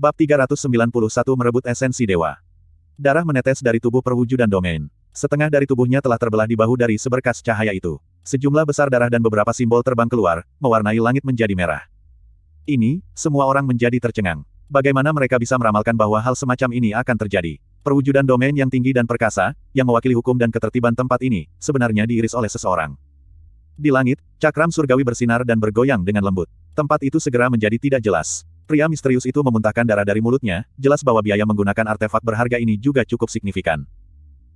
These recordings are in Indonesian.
Bab 391 merebut esensi dewa. Darah menetes dari tubuh perwujudan domain. Setengah dari tubuhnya telah terbelah di bahu dari seberkas cahaya itu. Sejumlah besar darah dan beberapa simbol terbang keluar, mewarnai langit menjadi merah. Ini, semua orang menjadi tercengang. Bagaimana mereka bisa meramalkan bahwa hal semacam ini akan terjadi? Perwujudan domain yang tinggi dan perkasa, yang mewakili hukum dan ketertiban tempat ini, sebenarnya diiris oleh seseorang. Di langit, cakram surgawi bersinar dan bergoyang dengan lembut. Tempat itu segera menjadi tidak jelas. Pria misterius itu memuntahkan darah dari mulutnya, jelas bahwa biaya menggunakan artefak berharga ini juga cukup signifikan.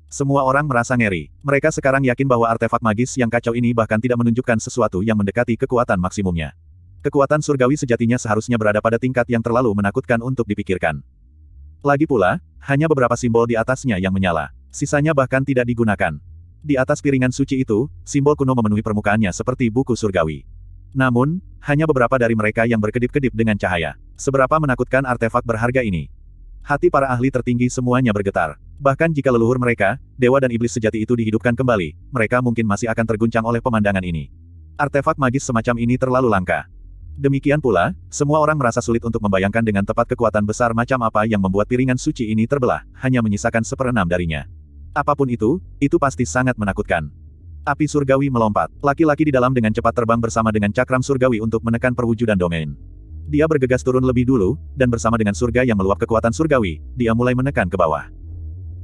Semua orang merasa ngeri. Mereka sekarang yakin bahwa artefak magis yang kacau ini bahkan tidak menunjukkan sesuatu yang mendekati kekuatan maksimumnya. Kekuatan surgawi sejatinya seharusnya berada pada tingkat yang terlalu menakutkan untuk dipikirkan. Lagi pula, hanya beberapa simbol di atasnya yang menyala. Sisanya bahkan tidak digunakan. Di atas piringan suci itu, simbol kuno memenuhi permukaannya seperti buku surgawi. Namun, hanya beberapa dari mereka yang berkedip-kedip dengan cahaya. Seberapa menakutkan artefak berharga ini? Hati para ahli tertinggi semuanya bergetar. Bahkan jika leluhur mereka, dewa dan iblis sejati itu dihidupkan kembali, mereka mungkin masih akan terguncang oleh pemandangan ini. Artefak magis semacam ini terlalu langka. Demikian pula, semua orang merasa sulit untuk membayangkan dengan tepat kekuatan besar macam apa yang membuat piringan suci ini terbelah, hanya menyisakan seperenam darinya. Apapun itu, itu pasti sangat menakutkan. Api surgawi melompat. Laki-laki di dalam dengan cepat terbang bersama dengan cakram surgawi untuk menekan perwujudan domain. Dia bergegas turun lebih dulu, dan bersama dengan surga yang meluap kekuatan surgawi, dia mulai menekan ke bawah.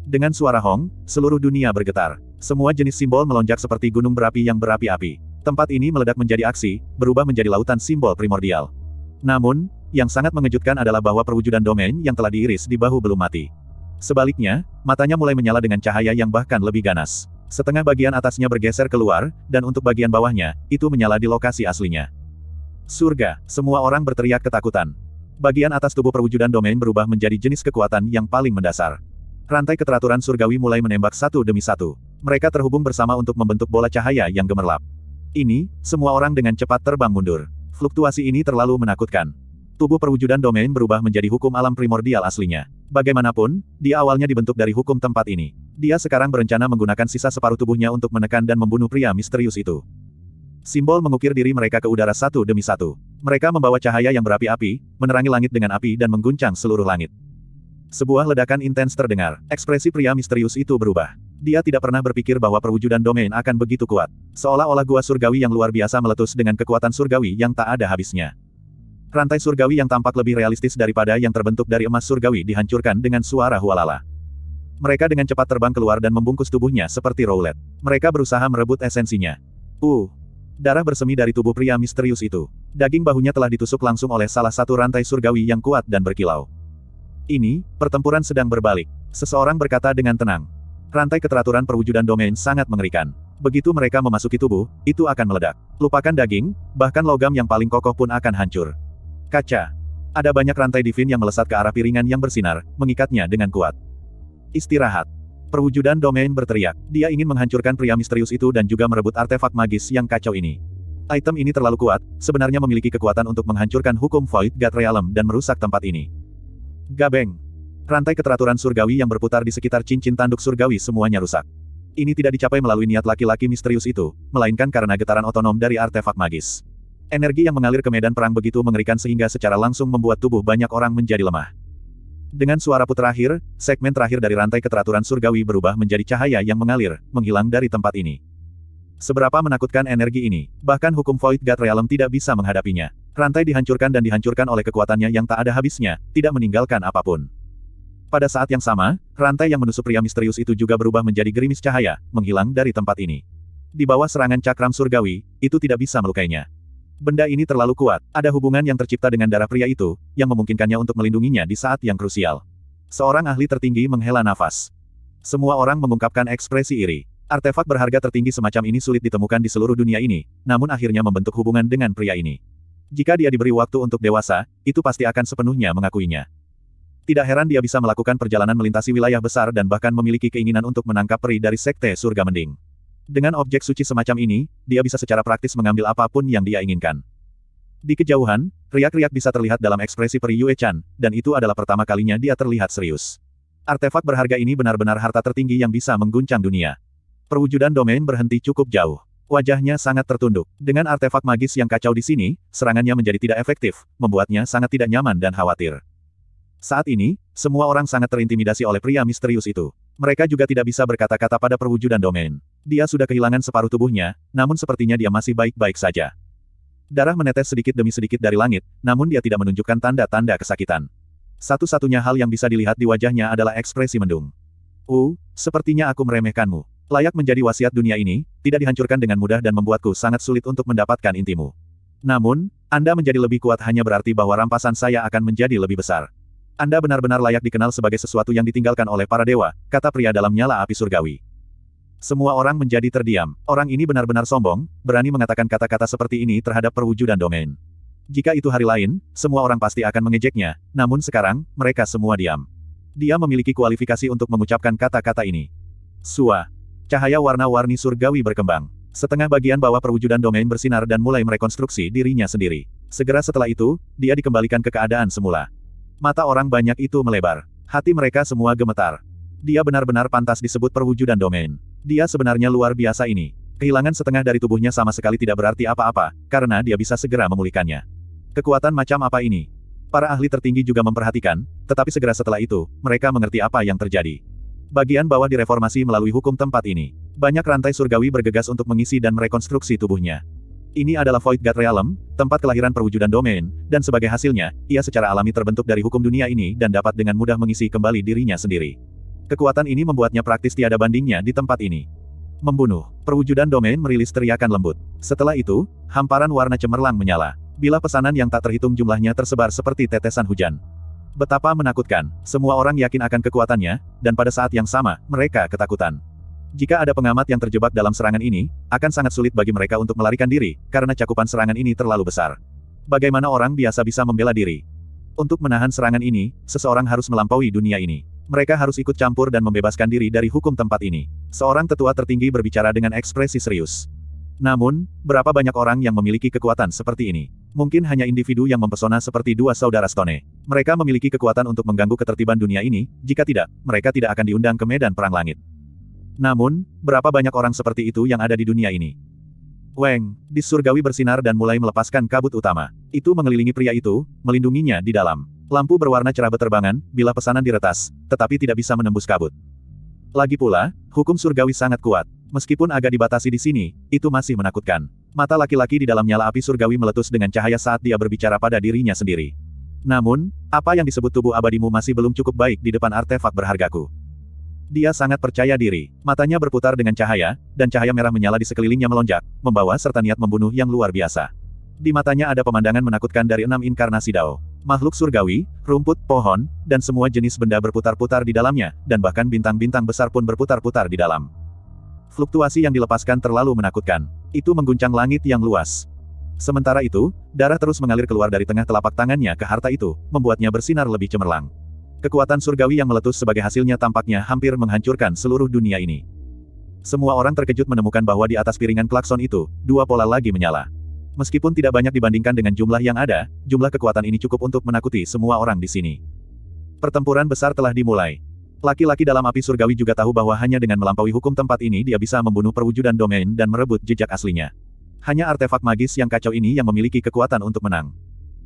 Dengan suara hong, seluruh dunia bergetar. Semua jenis simbol melonjak seperti gunung berapi yang berapi-api. Tempat ini meledak menjadi aksi, berubah menjadi lautan simbol primordial. Namun, yang sangat mengejutkan adalah bahwa perwujudan domain yang telah diiris di bahu belum mati. Sebaliknya, matanya mulai menyala dengan cahaya yang bahkan lebih ganas. Setengah bagian atasnya bergeser keluar, dan untuk bagian bawahnya, itu menyala di lokasi aslinya. Surga, semua orang berteriak ketakutan. Bagian atas tubuh perwujudan domain berubah menjadi jenis kekuatan yang paling mendasar. Rantai keteraturan surgawi mulai menembak satu demi satu. Mereka terhubung bersama untuk membentuk bola cahaya yang gemerlap. Ini, semua orang dengan cepat terbang mundur. Fluktuasi ini terlalu menakutkan. Tubuh perwujudan domain berubah menjadi hukum alam primordial aslinya. Bagaimanapun, dia awalnya dibentuk dari hukum tempat ini. Dia sekarang berencana menggunakan sisa separuh tubuhnya untuk menekan dan membunuh pria misterius itu. Simbol mengukir diri mereka ke udara satu demi satu. Mereka membawa cahaya yang berapi-api, menerangi langit dengan api dan mengguncang seluruh langit. Sebuah ledakan intens terdengar. Ekspresi pria misterius itu berubah. Dia tidak pernah berpikir bahwa perwujudan domain akan begitu kuat. Seolah-olah gua surgawi yang luar biasa meletus dengan kekuatan surgawi yang tak ada habisnya. Rantai surgawi yang tampak lebih realistis daripada yang terbentuk dari emas surgawi dihancurkan dengan suara hualala. Mereka dengan cepat terbang keluar dan membungkus tubuhnya seperti roulette. Mereka berusaha merebut esensinya. Uh, Darah bersemi dari tubuh pria misterius itu. Daging bahunya telah ditusuk langsung oleh salah satu rantai surgawi yang kuat dan berkilau. Ini, pertempuran sedang berbalik. Seseorang berkata dengan tenang. Rantai keteraturan perwujudan domain sangat mengerikan. Begitu mereka memasuki tubuh, itu akan meledak. Lupakan daging, bahkan logam yang paling kokoh pun akan hancur. Kaca. Ada banyak rantai divin yang melesat ke arah piringan yang bersinar, mengikatnya dengan kuat. Istirahat. Perwujudan domain berteriak. Dia ingin menghancurkan pria misterius itu dan juga merebut artefak magis yang kacau ini. Item ini terlalu kuat, sebenarnya memiliki kekuatan untuk menghancurkan hukum Void God Realm dan merusak tempat ini. Gabeng. Rantai keteraturan surgawi yang berputar di sekitar cincin tanduk surgawi semuanya rusak. Ini tidak dicapai melalui niat laki-laki misterius itu, melainkan karena getaran otonom dari artefak magis. Energi yang mengalir ke medan perang begitu mengerikan sehingga secara langsung membuat tubuh banyak orang menjadi lemah. Dengan suara putra akhir, segmen terakhir dari rantai keteraturan surgawi berubah menjadi cahaya yang mengalir, menghilang dari tempat ini. Seberapa menakutkan energi ini, bahkan hukum Void God Realm tidak bisa menghadapinya. Rantai dihancurkan dan dihancurkan oleh kekuatannya yang tak ada habisnya, tidak meninggalkan apapun. Pada saat yang sama, rantai yang menusuk pria misterius itu juga berubah menjadi gerimis cahaya, menghilang dari tempat ini. Di bawah serangan cakram surgawi, itu tidak bisa melukainya. Benda ini terlalu kuat, ada hubungan yang tercipta dengan darah pria itu, yang memungkinkannya untuk melindunginya di saat yang krusial. Seorang ahli tertinggi menghela nafas. Semua orang mengungkapkan ekspresi iri. Artefak berharga tertinggi semacam ini sulit ditemukan di seluruh dunia ini, namun akhirnya membentuk hubungan dengan pria ini. Jika dia diberi waktu untuk dewasa, itu pasti akan sepenuhnya mengakuinya. Tidak heran dia bisa melakukan perjalanan melintasi wilayah besar dan bahkan memiliki keinginan untuk menangkap peri dari sekte surga mending. Dengan objek suci semacam ini, dia bisa secara praktis mengambil apapun yang dia inginkan. Di kejauhan, riak-riak bisa terlihat dalam ekspresi Peri Yue Chan, dan itu adalah pertama kalinya dia terlihat serius. Artefak berharga ini benar-benar harta tertinggi yang bisa mengguncang dunia. Perwujudan domain berhenti cukup jauh. Wajahnya sangat tertunduk. Dengan artefak magis yang kacau di sini, serangannya menjadi tidak efektif, membuatnya sangat tidak nyaman dan khawatir. Saat ini, semua orang sangat terintimidasi oleh pria misterius itu. Mereka juga tidak bisa berkata-kata pada perwujudan domain. Dia sudah kehilangan separuh tubuhnya, namun sepertinya dia masih baik-baik saja. Darah menetes sedikit demi sedikit dari langit, namun dia tidak menunjukkan tanda-tanda kesakitan. Satu-satunya hal yang bisa dilihat di wajahnya adalah ekspresi mendung. Uh, sepertinya aku meremehkanmu. Layak menjadi wasiat dunia ini, tidak dihancurkan dengan mudah dan membuatku sangat sulit untuk mendapatkan intimu. Namun, Anda menjadi lebih kuat hanya berarti bahwa rampasan saya akan menjadi lebih besar. Anda benar-benar layak dikenal sebagai sesuatu yang ditinggalkan oleh para dewa, kata pria dalam nyala api surgawi. Semua orang menjadi terdiam. Orang ini benar-benar sombong, berani mengatakan kata-kata seperti ini terhadap perwujudan domain. Jika itu hari lain, semua orang pasti akan mengejeknya, namun sekarang, mereka semua diam. Dia memiliki kualifikasi untuk mengucapkan kata-kata ini. Sua. Cahaya warna-warni surgawi berkembang. Setengah bagian bawah perwujudan domain bersinar dan mulai merekonstruksi dirinya sendiri. Segera setelah itu, dia dikembalikan ke keadaan semula. Mata orang banyak itu melebar. Hati mereka semua gemetar. Dia benar-benar pantas disebut perwujudan domain. Dia sebenarnya luar biasa ini. Kehilangan setengah dari tubuhnya sama sekali tidak berarti apa-apa, karena dia bisa segera memulihkannya. Kekuatan macam apa ini? Para ahli tertinggi juga memperhatikan, tetapi segera setelah itu, mereka mengerti apa yang terjadi. Bagian bawah direformasi melalui hukum tempat ini. Banyak rantai surgawi bergegas untuk mengisi dan merekonstruksi tubuhnya. Ini adalah Void God Realm, tempat kelahiran perwujudan domain, dan sebagai hasilnya, ia secara alami terbentuk dari hukum dunia ini dan dapat dengan mudah mengisi kembali dirinya sendiri. Kekuatan ini membuatnya praktis tiada bandingnya di tempat ini. Membunuh. Perwujudan domain merilis teriakan lembut. Setelah itu, hamparan warna cemerlang menyala. Bila pesanan yang tak terhitung jumlahnya tersebar seperti tetesan hujan. Betapa menakutkan, semua orang yakin akan kekuatannya, dan pada saat yang sama, mereka ketakutan. Jika ada pengamat yang terjebak dalam serangan ini, akan sangat sulit bagi mereka untuk melarikan diri, karena cakupan serangan ini terlalu besar. Bagaimana orang biasa bisa membela diri? Untuk menahan serangan ini, seseorang harus melampaui dunia ini. Mereka harus ikut campur dan membebaskan diri dari hukum tempat ini. Seorang tetua tertinggi berbicara dengan ekspresi serius. Namun, berapa banyak orang yang memiliki kekuatan seperti ini? Mungkin hanya individu yang mempesona seperti dua saudara Stone. Mereka memiliki kekuatan untuk mengganggu ketertiban dunia ini, jika tidak, mereka tidak akan diundang ke medan perang langit. Namun, berapa banyak orang seperti itu yang ada di dunia ini? Weng, di surgawi bersinar dan mulai melepaskan kabut utama. Itu mengelilingi pria itu, melindunginya di dalam. Lampu berwarna cerah berterbangan bila pesanan diretas, tetapi tidak bisa menembus kabut. Lagi pula, hukum surgawi sangat kuat. Meskipun agak dibatasi di sini, itu masih menakutkan. Mata laki-laki di dalam nyala api surgawi meletus dengan cahaya saat dia berbicara pada dirinya sendiri. Namun, apa yang disebut tubuh abadimu masih belum cukup baik di depan artefak berhargaku. Dia sangat percaya diri. Matanya berputar dengan cahaya, dan cahaya merah menyala di sekelilingnya melonjak, membawa serta niat membunuh yang luar biasa. Di matanya ada pemandangan menakutkan dari enam inkarnasi Dao. Makhluk surgawi, rumput, pohon, dan semua jenis benda berputar-putar di dalamnya, dan bahkan bintang-bintang besar pun berputar-putar di dalam. Fluktuasi yang dilepaskan terlalu menakutkan. Itu mengguncang langit yang luas. Sementara itu, darah terus mengalir keluar dari tengah telapak tangannya ke harta itu, membuatnya bersinar lebih cemerlang. Kekuatan surgawi yang meletus sebagai hasilnya tampaknya hampir menghancurkan seluruh dunia ini. Semua orang terkejut menemukan bahwa di atas piringan klakson itu, dua pola lagi menyala. Meskipun tidak banyak dibandingkan dengan jumlah yang ada, jumlah kekuatan ini cukup untuk menakuti semua orang di sini. Pertempuran besar telah dimulai. Laki-laki dalam api surgawi juga tahu bahwa hanya dengan melampaui hukum tempat ini dia bisa membunuh perwujudan domain dan merebut jejak aslinya. Hanya artefak magis yang kacau ini yang memiliki kekuatan untuk menang.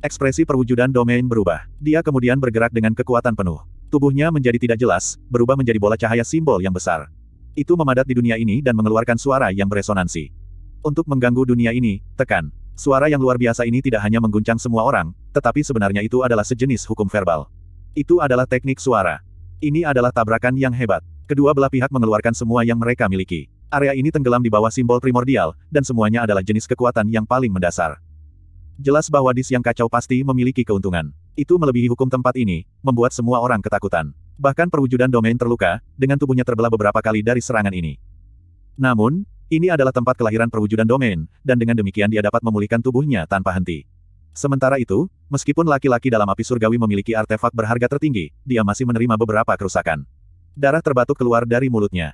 Ekspresi perwujudan domain berubah. Dia kemudian bergerak dengan kekuatan penuh. Tubuhnya menjadi tidak jelas, berubah menjadi bola cahaya simbol yang besar. Itu memadat di dunia ini dan mengeluarkan suara yang beresonansi. Untuk mengganggu dunia ini, tekan. Suara yang luar biasa ini tidak hanya mengguncang semua orang, tetapi sebenarnya itu adalah sejenis hukum verbal. Itu adalah teknik suara. Ini adalah tabrakan yang hebat. Kedua belah pihak mengeluarkan semua yang mereka miliki. Area ini tenggelam di bawah simbol primordial, dan semuanya adalah jenis kekuatan yang paling mendasar. Jelas bahwa dis yang kacau pasti memiliki keuntungan. Itu melebihi hukum tempat ini, membuat semua orang ketakutan. Bahkan perwujudan domain terluka, dengan tubuhnya terbelah beberapa kali dari serangan ini. Namun, ini adalah tempat kelahiran perwujudan domain, dan dengan demikian dia dapat memulihkan tubuhnya tanpa henti. Sementara itu, meskipun laki-laki dalam api surgawi memiliki artefak berharga tertinggi, dia masih menerima beberapa kerusakan. Darah terbatuk keluar dari mulutnya.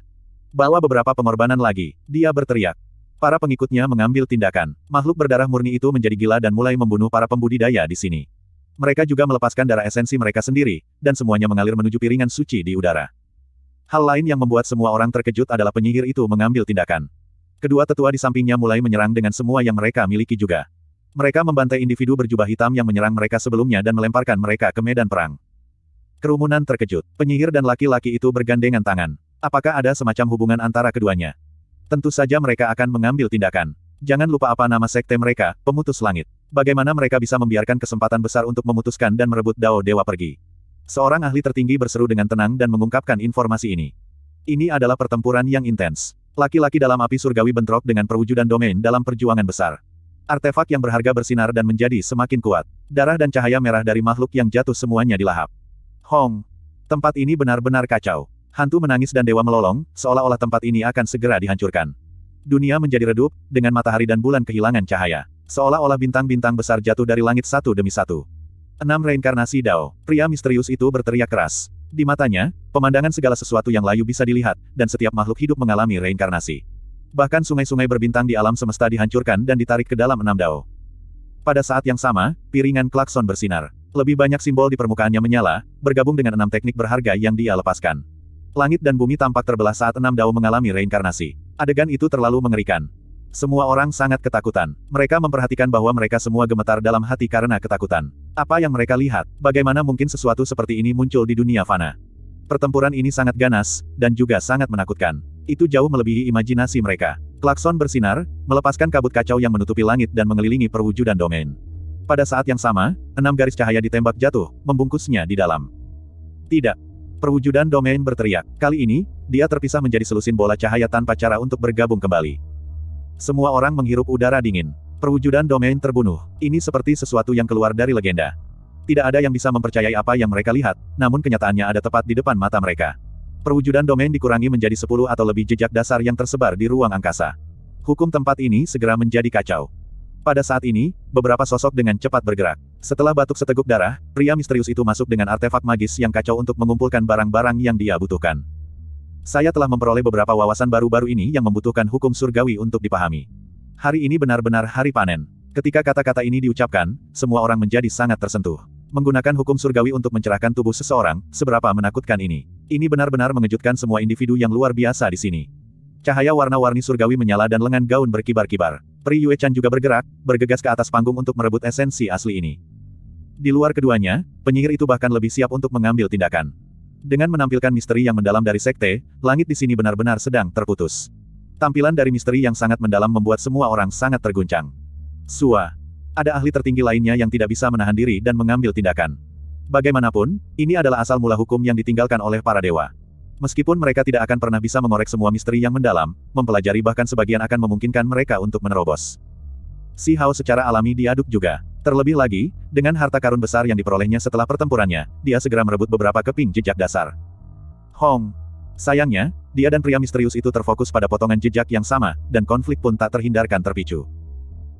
Bawa beberapa pengorbanan lagi, dia berteriak. Para pengikutnya mengambil tindakan. Makhluk berdarah murni itu menjadi gila dan mulai membunuh para pembudidaya di sini. Mereka juga melepaskan darah esensi mereka sendiri, dan semuanya mengalir menuju piringan suci di udara. Hal lain yang membuat semua orang terkejut adalah penyihir itu mengambil tindakan. Kedua tetua di sampingnya mulai menyerang dengan semua yang mereka miliki juga. Mereka membantai individu berjubah hitam yang menyerang mereka sebelumnya dan melemparkan mereka ke medan perang. Kerumunan terkejut. Penyihir dan laki-laki itu bergandengan tangan. Apakah ada semacam hubungan antara keduanya? tentu saja mereka akan mengambil tindakan. Jangan lupa apa nama sekte mereka, pemutus langit. Bagaimana mereka bisa membiarkan kesempatan besar untuk memutuskan dan merebut Dao Dewa pergi. Seorang ahli tertinggi berseru dengan tenang dan mengungkapkan informasi ini. Ini adalah pertempuran yang intens. Laki-laki dalam api surgawi bentrok dengan perwujudan domain dalam perjuangan besar. Artefak yang berharga bersinar dan menjadi semakin kuat. Darah dan cahaya merah dari makhluk yang jatuh semuanya dilahap. Hong. Tempat ini benar-benar kacau. Hantu menangis dan dewa melolong, seolah-olah tempat ini akan segera dihancurkan. Dunia menjadi redup, dengan matahari dan bulan kehilangan cahaya. Seolah-olah bintang-bintang besar jatuh dari langit satu demi satu. Enam Reinkarnasi Dao, pria misterius itu berteriak keras. Di matanya, pemandangan segala sesuatu yang layu bisa dilihat, dan setiap makhluk hidup mengalami reinkarnasi. Bahkan sungai-sungai berbintang di alam semesta dihancurkan dan ditarik ke dalam enam Dao. Pada saat yang sama, piringan klakson bersinar. Lebih banyak simbol di permukaannya menyala, bergabung dengan enam teknik berharga yang dia lepaskan. Langit dan bumi tampak terbelah saat enam dao mengalami reinkarnasi. Adegan itu terlalu mengerikan. Semua orang sangat ketakutan. Mereka memperhatikan bahwa mereka semua gemetar dalam hati karena ketakutan. Apa yang mereka lihat? Bagaimana mungkin sesuatu seperti ini muncul di dunia fana? Pertempuran ini sangat ganas, dan juga sangat menakutkan. Itu jauh melebihi imajinasi mereka. Klakson bersinar, melepaskan kabut kacau yang menutupi langit dan mengelilingi perwujudan domain. Pada saat yang sama, enam garis cahaya ditembak jatuh, membungkusnya di dalam. Tidak, Perwujudan domain berteriak. Kali ini, dia terpisah menjadi selusin bola cahaya tanpa cara untuk bergabung kembali. Semua orang menghirup udara dingin. Perwujudan domain terbunuh. Ini seperti sesuatu yang keluar dari legenda. Tidak ada yang bisa mempercayai apa yang mereka lihat, namun kenyataannya ada tepat di depan mata mereka. Perwujudan domain dikurangi menjadi 10 atau lebih jejak dasar yang tersebar di ruang angkasa. Hukum tempat ini segera menjadi kacau. Pada saat ini, beberapa sosok dengan cepat bergerak. Setelah batuk seteguk darah, pria misterius itu masuk dengan artefak magis yang kacau untuk mengumpulkan barang-barang yang dia butuhkan. Saya telah memperoleh beberapa wawasan baru-baru ini yang membutuhkan hukum surgawi untuk dipahami. Hari ini benar-benar hari panen. Ketika kata-kata ini diucapkan, semua orang menjadi sangat tersentuh. Menggunakan hukum surgawi untuk mencerahkan tubuh seseorang, seberapa menakutkan ini. Ini benar-benar mengejutkan semua individu yang luar biasa di sini. Cahaya warna-warni surgawi menyala dan lengan gaun berkibar-kibar. Pri Yue Chan juga bergerak, bergegas ke atas panggung untuk merebut esensi asli ini. Di luar keduanya, penyihir itu bahkan lebih siap untuk mengambil tindakan. Dengan menampilkan misteri yang mendalam dari sekte, langit di sini benar-benar sedang terputus. Tampilan dari misteri yang sangat mendalam membuat semua orang sangat terguncang. Sua. Ada ahli tertinggi lainnya yang tidak bisa menahan diri dan mengambil tindakan. Bagaimanapun, ini adalah asal mula hukum yang ditinggalkan oleh para dewa. Meskipun mereka tidak akan pernah bisa mengorek semua misteri yang mendalam, mempelajari bahkan sebagian akan memungkinkan mereka untuk menerobos. Si Hao secara alami diaduk juga. Terlebih lagi, dengan harta karun besar yang diperolehnya setelah pertempurannya, dia segera merebut beberapa keping jejak dasar. Hong. Sayangnya, dia dan pria misterius itu terfokus pada potongan jejak yang sama, dan konflik pun tak terhindarkan terpicu.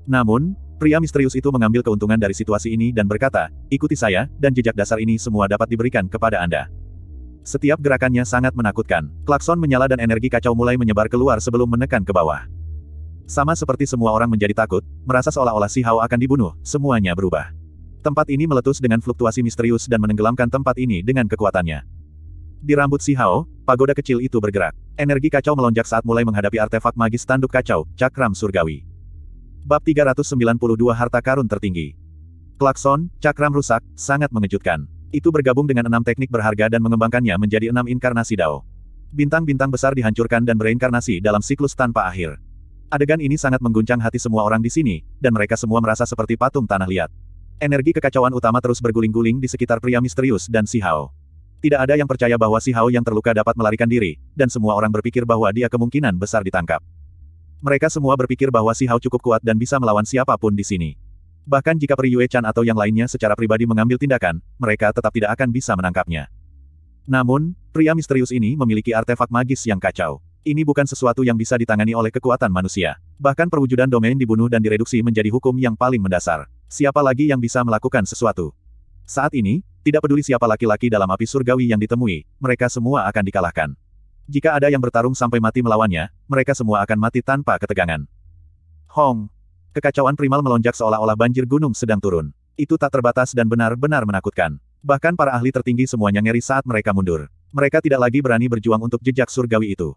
Namun, pria misterius itu mengambil keuntungan dari situasi ini dan berkata, ikuti saya, dan jejak dasar ini semua dapat diberikan kepada Anda. Setiap gerakannya sangat menakutkan. Klakson menyala dan energi kacau mulai menyebar keluar sebelum menekan ke bawah. Sama seperti semua orang menjadi takut, merasa seolah-olah si Hao akan dibunuh, semuanya berubah. Tempat ini meletus dengan fluktuasi misterius dan menenggelamkan tempat ini dengan kekuatannya. Di rambut si Hao, pagoda kecil itu bergerak. Energi kacau melonjak saat mulai menghadapi artefak magis tanduk kacau, cakram surgawi. Bab 392 Harta Karun Tertinggi Klakson, cakram rusak, sangat mengejutkan. Itu bergabung dengan enam teknik berharga dan mengembangkannya menjadi enam inkarnasi Dao. Bintang-bintang besar dihancurkan dan bereinkarnasi dalam siklus tanpa akhir. Adegan ini sangat mengguncang hati semua orang di sini, dan mereka semua merasa seperti patung tanah liat. Energi kekacauan utama terus berguling-guling di sekitar pria misterius dan si Hao. Tidak ada yang percaya bahwa si Hao yang terluka dapat melarikan diri, dan semua orang berpikir bahwa dia kemungkinan besar ditangkap. Mereka semua berpikir bahwa si Hao cukup kuat dan bisa melawan siapapun di sini. Bahkan jika Yue Chan atau yang lainnya secara pribadi mengambil tindakan, mereka tetap tidak akan bisa menangkapnya. Namun, pria misterius ini memiliki artefak magis yang kacau. Ini bukan sesuatu yang bisa ditangani oleh kekuatan manusia. Bahkan perwujudan domain dibunuh dan direduksi menjadi hukum yang paling mendasar. Siapa lagi yang bisa melakukan sesuatu? Saat ini, tidak peduli siapa laki-laki dalam api surgawi yang ditemui, mereka semua akan dikalahkan. Jika ada yang bertarung sampai mati melawannya, mereka semua akan mati tanpa ketegangan. Hong, Kekacauan primal melonjak seolah-olah banjir gunung sedang turun. Itu tak terbatas dan benar-benar menakutkan. Bahkan para ahli tertinggi semuanya ngeri saat mereka mundur. Mereka tidak lagi berani berjuang untuk jejak surgawi itu.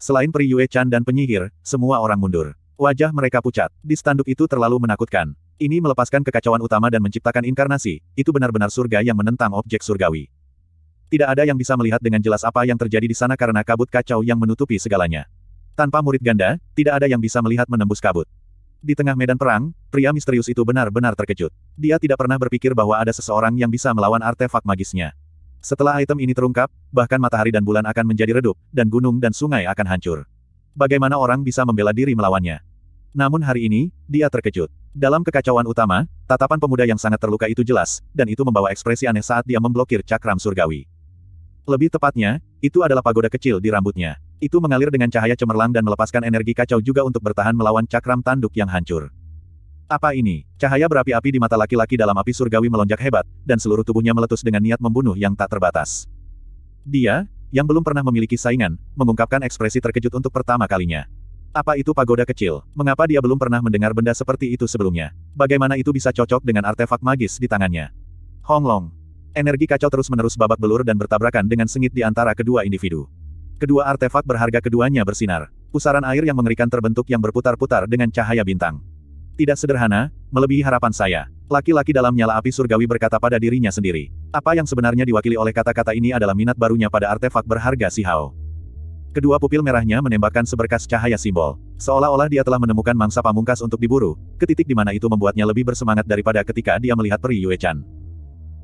Selain Pri Yue Chan dan penyihir, semua orang mundur. Wajah mereka pucat. Di standuk itu terlalu menakutkan. Ini melepaskan kekacauan utama dan menciptakan inkarnasi. Itu benar-benar surga yang menentang objek surgawi. Tidak ada yang bisa melihat dengan jelas apa yang terjadi di sana karena kabut kacau yang menutupi segalanya. Tanpa murid ganda, tidak ada yang bisa melihat menembus kabut. Di tengah medan perang, pria misterius itu benar-benar terkejut. Dia tidak pernah berpikir bahwa ada seseorang yang bisa melawan artefak magisnya. Setelah item ini terungkap, bahkan matahari dan bulan akan menjadi redup, dan gunung dan sungai akan hancur. Bagaimana orang bisa membela diri melawannya? Namun hari ini, dia terkejut. Dalam kekacauan utama, tatapan pemuda yang sangat terluka itu jelas, dan itu membawa ekspresi aneh saat dia memblokir cakram surgawi. Lebih tepatnya, itu adalah pagoda kecil di rambutnya. Itu mengalir dengan cahaya cemerlang dan melepaskan energi kacau juga untuk bertahan melawan cakram tanduk yang hancur. Apa ini? Cahaya berapi-api di mata laki-laki dalam api surgawi melonjak hebat, dan seluruh tubuhnya meletus dengan niat membunuh yang tak terbatas. Dia, yang belum pernah memiliki saingan, mengungkapkan ekspresi terkejut untuk pertama kalinya. Apa itu pagoda kecil? Mengapa dia belum pernah mendengar benda seperti itu sebelumnya? Bagaimana itu bisa cocok dengan artefak magis di tangannya? Honglong. Energi kacau terus-menerus babak belur dan bertabrakan dengan sengit di antara kedua individu. Kedua artefak berharga keduanya bersinar. Pusaran air yang mengerikan terbentuk yang berputar-putar dengan cahaya bintang. Tidak sederhana, melebihi harapan saya. Laki-laki dalam nyala api surgawi berkata pada dirinya sendiri. Apa yang sebenarnya diwakili oleh kata-kata ini adalah minat barunya pada artefak berharga si Hao. Kedua pupil merahnya menembakkan seberkas cahaya simbol. Seolah-olah dia telah menemukan mangsa pamungkas untuk diburu, ke titik di mana itu membuatnya lebih bersemangat daripada ketika dia melihat Peri Yue Chan.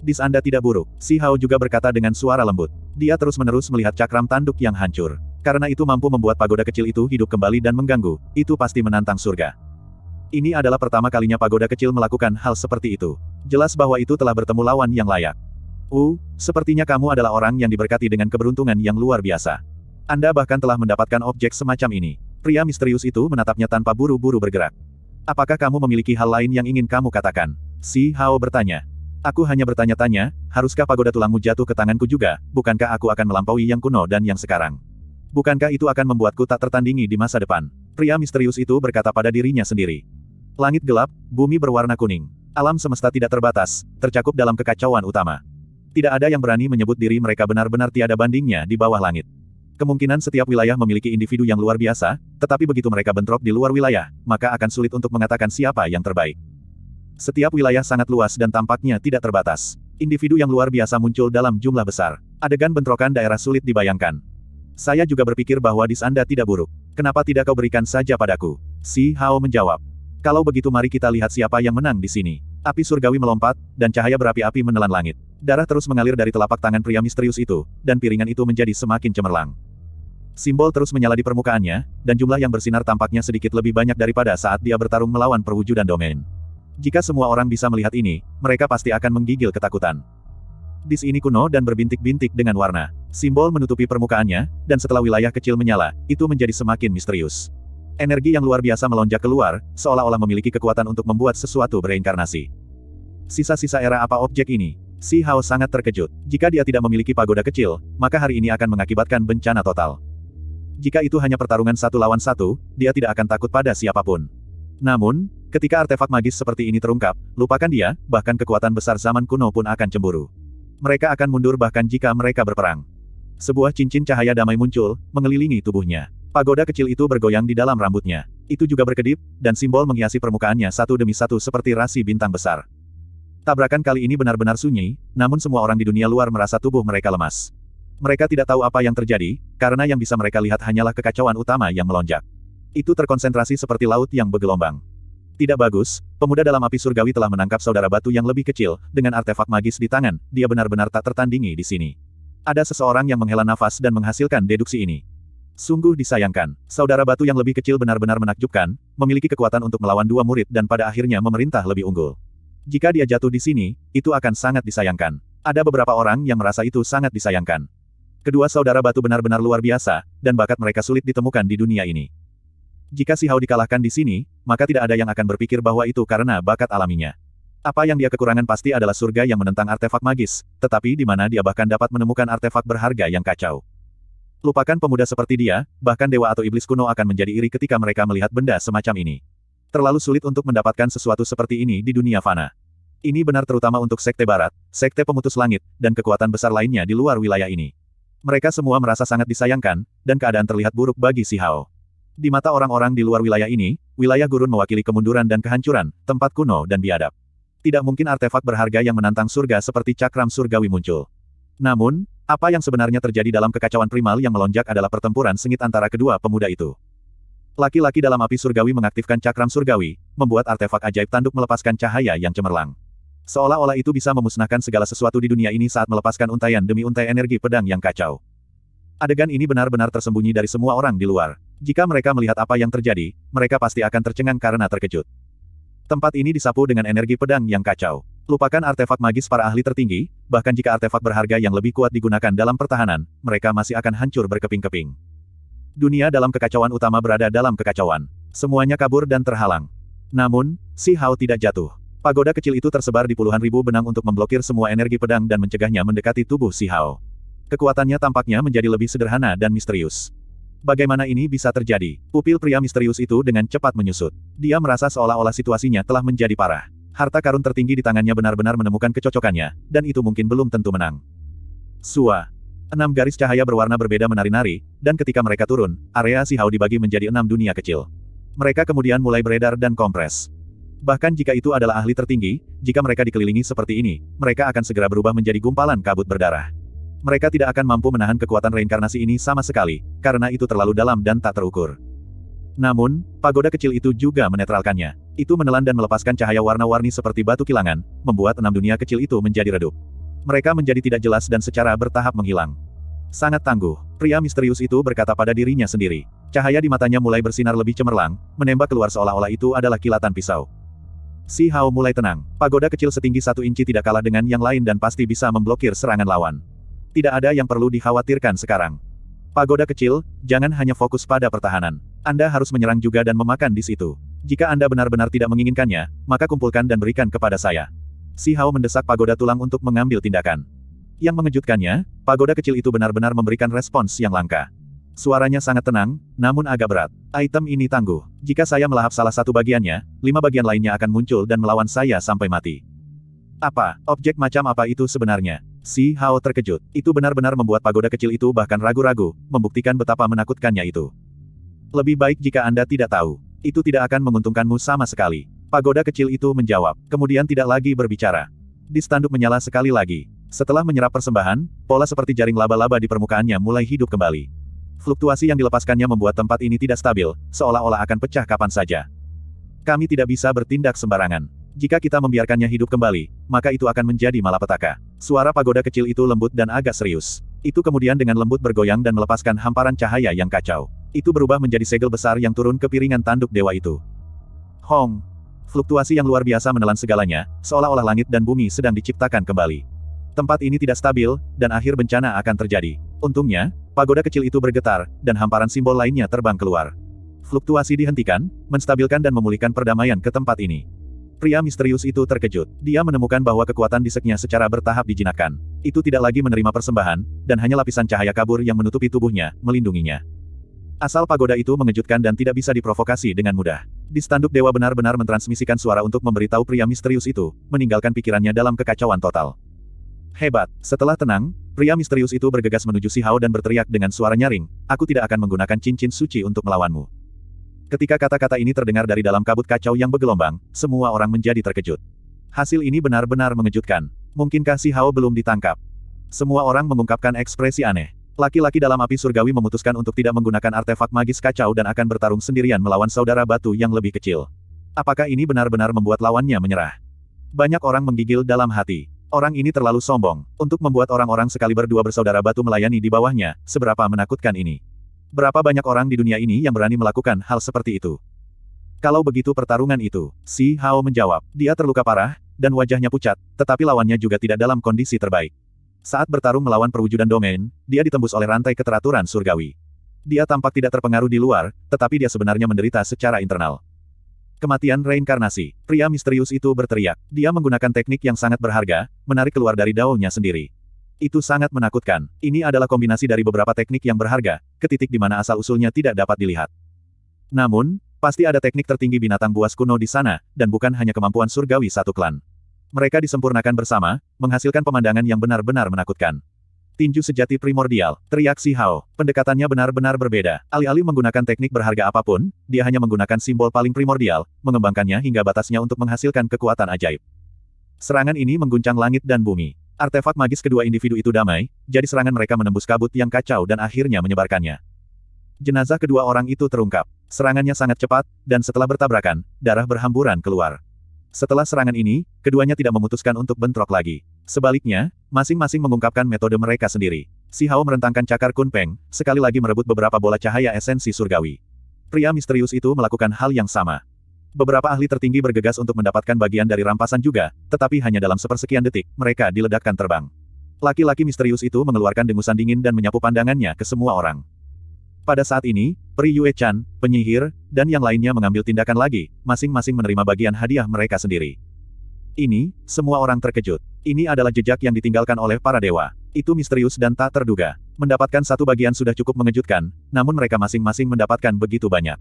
Dis Anda tidak buruk, Si Hao juga berkata dengan suara lembut. Dia terus-menerus melihat cakram tanduk yang hancur. Karena itu mampu membuat pagoda kecil itu hidup kembali dan mengganggu, itu pasti menantang surga. Ini adalah pertama kalinya pagoda kecil melakukan hal seperti itu. Jelas bahwa itu telah bertemu lawan yang layak. Uh, sepertinya kamu adalah orang yang diberkati dengan keberuntungan yang luar biasa. Anda bahkan telah mendapatkan objek semacam ini. Pria misterius itu menatapnya tanpa buru-buru bergerak. Apakah kamu memiliki hal lain yang ingin kamu katakan? Si Hao bertanya. Aku hanya bertanya-tanya, haruskah pagoda tulangmu jatuh ke tanganku juga, bukankah aku akan melampaui yang kuno dan yang sekarang? Bukankah itu akan membuatku tak tertandingi di masa depan? Pria misterius itu berkata pada dirinya sendiri. Langit gelap, bumi berwarna kuning. Alam semesta tidak terbatas, tercakup dalam kekacauan utama. Tidak ada yang berani menyebut diri mereka benar-benar tiada bandingnya di bawah langit. Kemungkinan setiap wilayah memiliki individu yang luar biasa, tetapi begitu mereka bentrok di luar wilayah, maka akan sulit untuk mengatakan siapa yang terbaik. Setiap wilayah sangat luas dan tampaknya tidak terbatas. Individu yang luar biasa muncul dalam jumlah besar. Adegan bentrokan daerah sulit dibayangkan. Saya juga berpikir bahwa dis Anda tidak buruk. Kenapa tidak kau berikan saja padaku? Si Hao menjawab. Kalau begitu mari kita lihat siapa yang menang di sini. Api surgawi melompat, dan cahaya berapi-api menelan langit. Darah terus mengalir dari telapak tangan pria misterius itu, dan piringan itu menjadi semakin cemerlang. Simbol terus menyala di permukaannya, dan jumlah yang bersinar tampaknya sedikit lebih banyak daripada saat dia bertarung melawan perwujudan domain. Jika semua orang bisa melihat ini, mereka pasti akan menggigil ketakutan. Dis ini kuno dan berbintik-bintik dengan warna. Simbol menutupi permukaannya, dan setelah wilayah kecil menyala, itu menjadi semakin misterius. Energi yang luar biasa melonjak keluar, seolah-olah memiliki kekuatan untuk membuat sesuatu bereinkarnasi. Sisa-sisa era apa objek ini? Si Hao sangat terkejut. Jika dia tidak memiliki pagoda kecil, maka hari ini akan mengakibatkan bencana total. Jika itu hanya pertarungan satu lawan satu, dia tidak akan takut pada siapapun. Namun, Ketika artefak magis seperti ini terungkap, lupakan dia, bahkan kekuatan besar zaman kuno pun akan cemburu. Mereka akan mundur bahkan jika mereka berperang. Sebuah cincin cahaya damai muncul, mengelilingi tubuhnya. Pagoda kecil itu bergoyang di dalam rambutnya. Itu juga berkedip, dan simbol menghiasi permukaannya satu demi satu seperti rasi bintang besar. Tabrakan kali ini benar-benar sunyi, namun semua orang di dunia luar merasa tubuh mereka lemas. Mereka tidak tahu apa yang terjadi, karena yang bisa mereka lihat hanyalah kekacauan utama yang melonjak. Itu terkonsentrasi seperti laut yang bergelombang. Tidak bagus, pemuda dalam api surgawi telah menangkap saudara batu yang lebih kecil, dengan artefak magis di tangan, dia benar-benar tak tertandingi di sini. Ada seseorang yang menghela nafas dan menghasilkan deduksi ini. Sungguh disayangkan, saudara batu yang lebih kecil benar-benar menakjubkan, memiliki kekuatan untuk melawan dua murid dan pada akhirnya memerintah lebih unggul. Jika dia jatuh di sini, itu akan sangat disayangkan. Ada beberapa orang yang merasa itu sangat disayangkan. Kedua saudara batu benar-benar luar biasa, dan bakat mereka sulit ditemukan di dunia ini. Jika si Hao dikalahkan di sini, maka tidak ada yang akan berpikir bahwa itu karena bakat alaminya. Apa yang dia kekurangan pasti adalah surga yang menentang artefak magis, tetapi di mana dia bahkan dapat menemukan artefak berharga yang kacau. Lupakan pemuda seperti dia, bahkan dewa atau iblis kuno akan menjadi iri ketika mereka melihat benda semacam ini. Terlalu sulit untuk mendapatkan sesuatu seperti ini di dunia fana. Ini benar terutama untuk Sekte Barat, Sekte Pemutus Langit, dan kekuatan besar lainnya di luar wilayah ini. Mereka semua merasa sangat disayangkan, dan keadaan terlihat buruk bagi si Hao. Di mata orang-orang di luar wilayah ini, wilayah gurun mewakili kemunduran dan kehancuran, tempat kuno dan biadab. Tidak mungkin artefak berharga yang menantang surga seperti cakram surgawi muncul. Namun, apa yang sebenarnya terjadi dalam kekacauan primal yang melonjak adalah pertempuran sengit antara kedua pemuda itu. Laki-laki dalam api surgawi mengaktifkan cakram surgawi, membuat artefak ajaib tanduk melepaskan cahaya yang cemerlang. Seolah-olah itu bisa memusnahkan segala sesuatu di dunia ini saat melepaskan untayan demi untai energi pedang yang kacau. Adegan ini benar-benar tersembunyi dari semua orang di luar. Jika mereka melihat apa yang terjadi, mereka pasti akan tercengang karena terkejut. Tempat ini disapu dengan energi pedang yang kacau. Lupakan artefak magis para ahli tertinggi, bahkan jika artefak berharga yang lebih kuat digunakan dalam pertahanan, mereka masih akan hancur berkeping-keping. Dunia dalam kekacauan utama berada dalam kekacauan. Semuanya kabur dan terhalang. Namun, Si Hao tidak jatuh. Pagoda kecil itu tersebar di puluhan ribu benang untuk memblokir semua energi pedang dan mencegahnya mendekati tubuh Si Hao. Kekuatannya tampaknya menjadi lebih sederhana dan misterius. Bagaimana ini bisa terjadi? Pupil pria misterius itu dengan cepat menyusut. Dia merasa seolah-olah situasinya telah menjadi parah. Harta karun tertinggi di tangannya benar-benar menemukan kecocokannya, dan itu mungkin belum tentu menang. Sua. Enam garis cahaya berwarna berbeda menari-nari, dan ketika mereka turun, area si Hao dibagi menjadi enam dunia kecil. Mereka kemudian mulai beredar dan kompres. Bahkan jika itu adalah ahli tertinggi, jika mereka dikelilingi seperti ini, mereka akan segera berubah menjadi gumpalan kabut berdarah mereka tidak akan mampu menahan kekuatan reinkarnasi ini sama sekali, karena itu terlalu dalam dan tak terukur. Namun, pagoda kecil itu juga menetralkannya. Itu menelan dan melepaskan cahaya warna-warni seperti batu kilangan, membuat enam dunia kecil itu menjadi redup. Mereka menjadi tidak jelas dan secara bertahap menghilang. Sangat tangguh, pria misterius itu berkata pada dirinya sendiri. Cahaya di matanya mulai bersinar lebih cemerlang, menembak keluar seolah-olah itu adalah kilatan pisau. Si Hao mulai tenang. Pagoda kecil setinggi satu inci tidak kalah dengan yang lain dan pasti bisa memblokir serangan lawan tidak ada yang perlu dikhawatirkan sekarang. Pagoda kecil, jangan hanya fokus pada pertahanan. Anda harus menyerang juga dan memakan di situ. Jika Anda benar-benar tidak menginginkannya, maka kumpulkan dan berikan kepada saya. Si Hao mendesak pagoda tulang untuk mengambil tindakan. Yang mengejutkannya, pagoda kecil itu benar-benar memberikan respons yang langka. Suaranya sangat tenang, namun agak berat. Item ini tangguh. Jika saya melahap salah satu bagiannya, lima bagian lainnya akan muncul dan melawan saya sampai mati. Apa, objek macam apa itu sebenarnya? Si Hao terkejut. Itu benar-benar membuat pagoda kecil itu bahkan ragu-ragu, membuktikan betapa menakutkannya itu. Lebih baik jika Anda tidak tahu. Itu tidak akan menguntungkanmu sama sekali. Pagoda kecil itu menjawab, kemudian tidak lagi berbicara. Distanduk menyala sekali lagi. Setelah menyerap persembahan, pola seperti jaring laba-laba di permukaannya mulai hidup kembali. Fluktuasi yang dilepaskannya membuat tempat ini tidak stabil, seolah-olah akan pecah kapan saja. Kami tidak bisa bertindak sembarangan. Jika kita membiarkannya hidup kembali, maka itu akan menjadi malapetaka. Suara pagoda kecil itu lembut dan agak serius. Itu kemudian dengan lembut bergoyang dan melepaskan hamparan cahaya yang kacau. Itu berubah menjadi segel besar yang turun ke piringan tanduk dewa itu. Hong! Fluktuasi yang luar biasa menelan segalanya, seolah-olah langit dan bumi sedang diciptakan kembali. Tempat ini tidak stabil, dan akhir bencana akan terjadi. Untungnya, pagoda kecil itu bergetar, dan hamparan simbol lainnya terbang keluar. Fluktuasi dihentikan, menstabilkan dan memulihkan perdamaian ke tempat ini. Pria misterius itu terkejut. Dia menemukan bahwa kekuatan diseknya secara bertahap dijinakkan. Itu tidak lagi menerima persembahan, dan hanya lapisan cahaya kabur yang menutupi tubuhnya, melindunginya. Asal pagoda itu mengejutkan dan tidak bisa diprovokasi dengan mudah. Di standuk dewa benar-benar mentransmisikan suara untuk memberitahu pria misterius itu, meninggalkan pikirannya dalam kekacauan total. Hebat, setelah tenang, pria misterius itu bergegas menuju Si Hao dan berteriak dengan suara nyaring, aku tidak akan menggunakan cincin suci untuk melawanmu. Ketika kata-kata ini terdengar dari dalam kabut kacau yang bergelombang, semua orang menjadi terkejut. Hasil ini benar-benar mengejutkan. Mungkinkah si Hao belum ditangkap? Semua orang mengungkapkan ekspresi aneh. Laki-laki dalam api surgawi memutuskan untuk tidak menggunakan artefak magis kacau dan akan bertarung sendirian melawan saudara batu yang lebih kecil. Apakah ini benar-benar membuat lawannya menyerah? Banyak orang menggigil dalam hati. Orang ini terlalu sombong. Untuk membuat orang-orang sekali berdua bersaudara batu melayani di bawahnya, seberapa menakutkan ini. Berapa banyak orang di dunia ini yang berani melakukan hal seperti itu? Kalau begitu pertarungan itu, Si Hao menjawab, dia terluka parah, dan wajahnya pucat, tetapi lawannya juga tidak dalam kondisi terbaik. Saat bertarung melawan perwujudan domain, dia ditembus oleh rantai keteraturan surgawi. Dia tampak tidak terpengaruh di luar, tetapi dia sebenarnya menderita secara internal. Kematian reinkarnasi, pria misterius itu berteriak. Dia menggunakan teknik yang sangat berharga, menarik keluar dari daunnya sendiri. Itu sangat menakutkan. Ini adalah kombinasi dari beberapa teknik yang berharga, ke titik di mana asal-usulnya tidak dapat dilihat. Namun, pasti ada teknik tertinggi binatang buas kuno di sana, dan bukan hanya kemampuan surgawi satu klan. Mereka disempurnakan bersama, menghasilkan pemandangan yang benar-benar menakutkan. Tinju sejati primordial, teriak si Hao. Pendekatannya benar-benar berbeda. Alih-alih menggunakan teknik berharga apapun, dia hanya menggunakan simbol paling primordial, mengembangkannya hingga batasnya untuk menghasilkan kekuatan ajaib. Serangan ini mengguncang langit dan bumi. Artefak magis kedua individu itu damai, jadi serangan mereka menembus kabut yang kacau dan akhirnya menyebarkannya. Jenazah kedua orang itu terungkap. Serangannya sangat cepat, dan setelah bertabrakan, darah berhamburan keluar. Setelah serangan ini, keduanya tidak memutuskan untuk bentrok lagi. Sebaliknya, masing-masing mengungkapkan metode mereka sendiri. Si Hao merentangkan cakar kunpeng, sekali lagi merebut beberapa bola cahaya esensi surgawi. Pria misterius itu melakukan hal yang sama. Beberapa ahli tertinggi bergegas untuk mendapatkan bagian dari rampasan juga, tetapi hanya dalam sepersekian detik, mereka diledakkan terbang. Laki-laki misterius itu mengeluarkan dengusan dingin dan menyapu pandangannya ke semua orang. Pada saat ini, Pri Yue Chan, penyihir, dan yang lainnya mengambil tindakan lagi, masing-masing menerima bagian hadiah mereka sendiri. Ini, semua orang terkejut. Ini adalah jejak yang ditinggalkan oleh para dewa. Itu misterius dan tak terduga. Mendapatkan satu bagian sudah cukup mengejutkan, namun mereka masing-masing mendapatkan begitu banyak.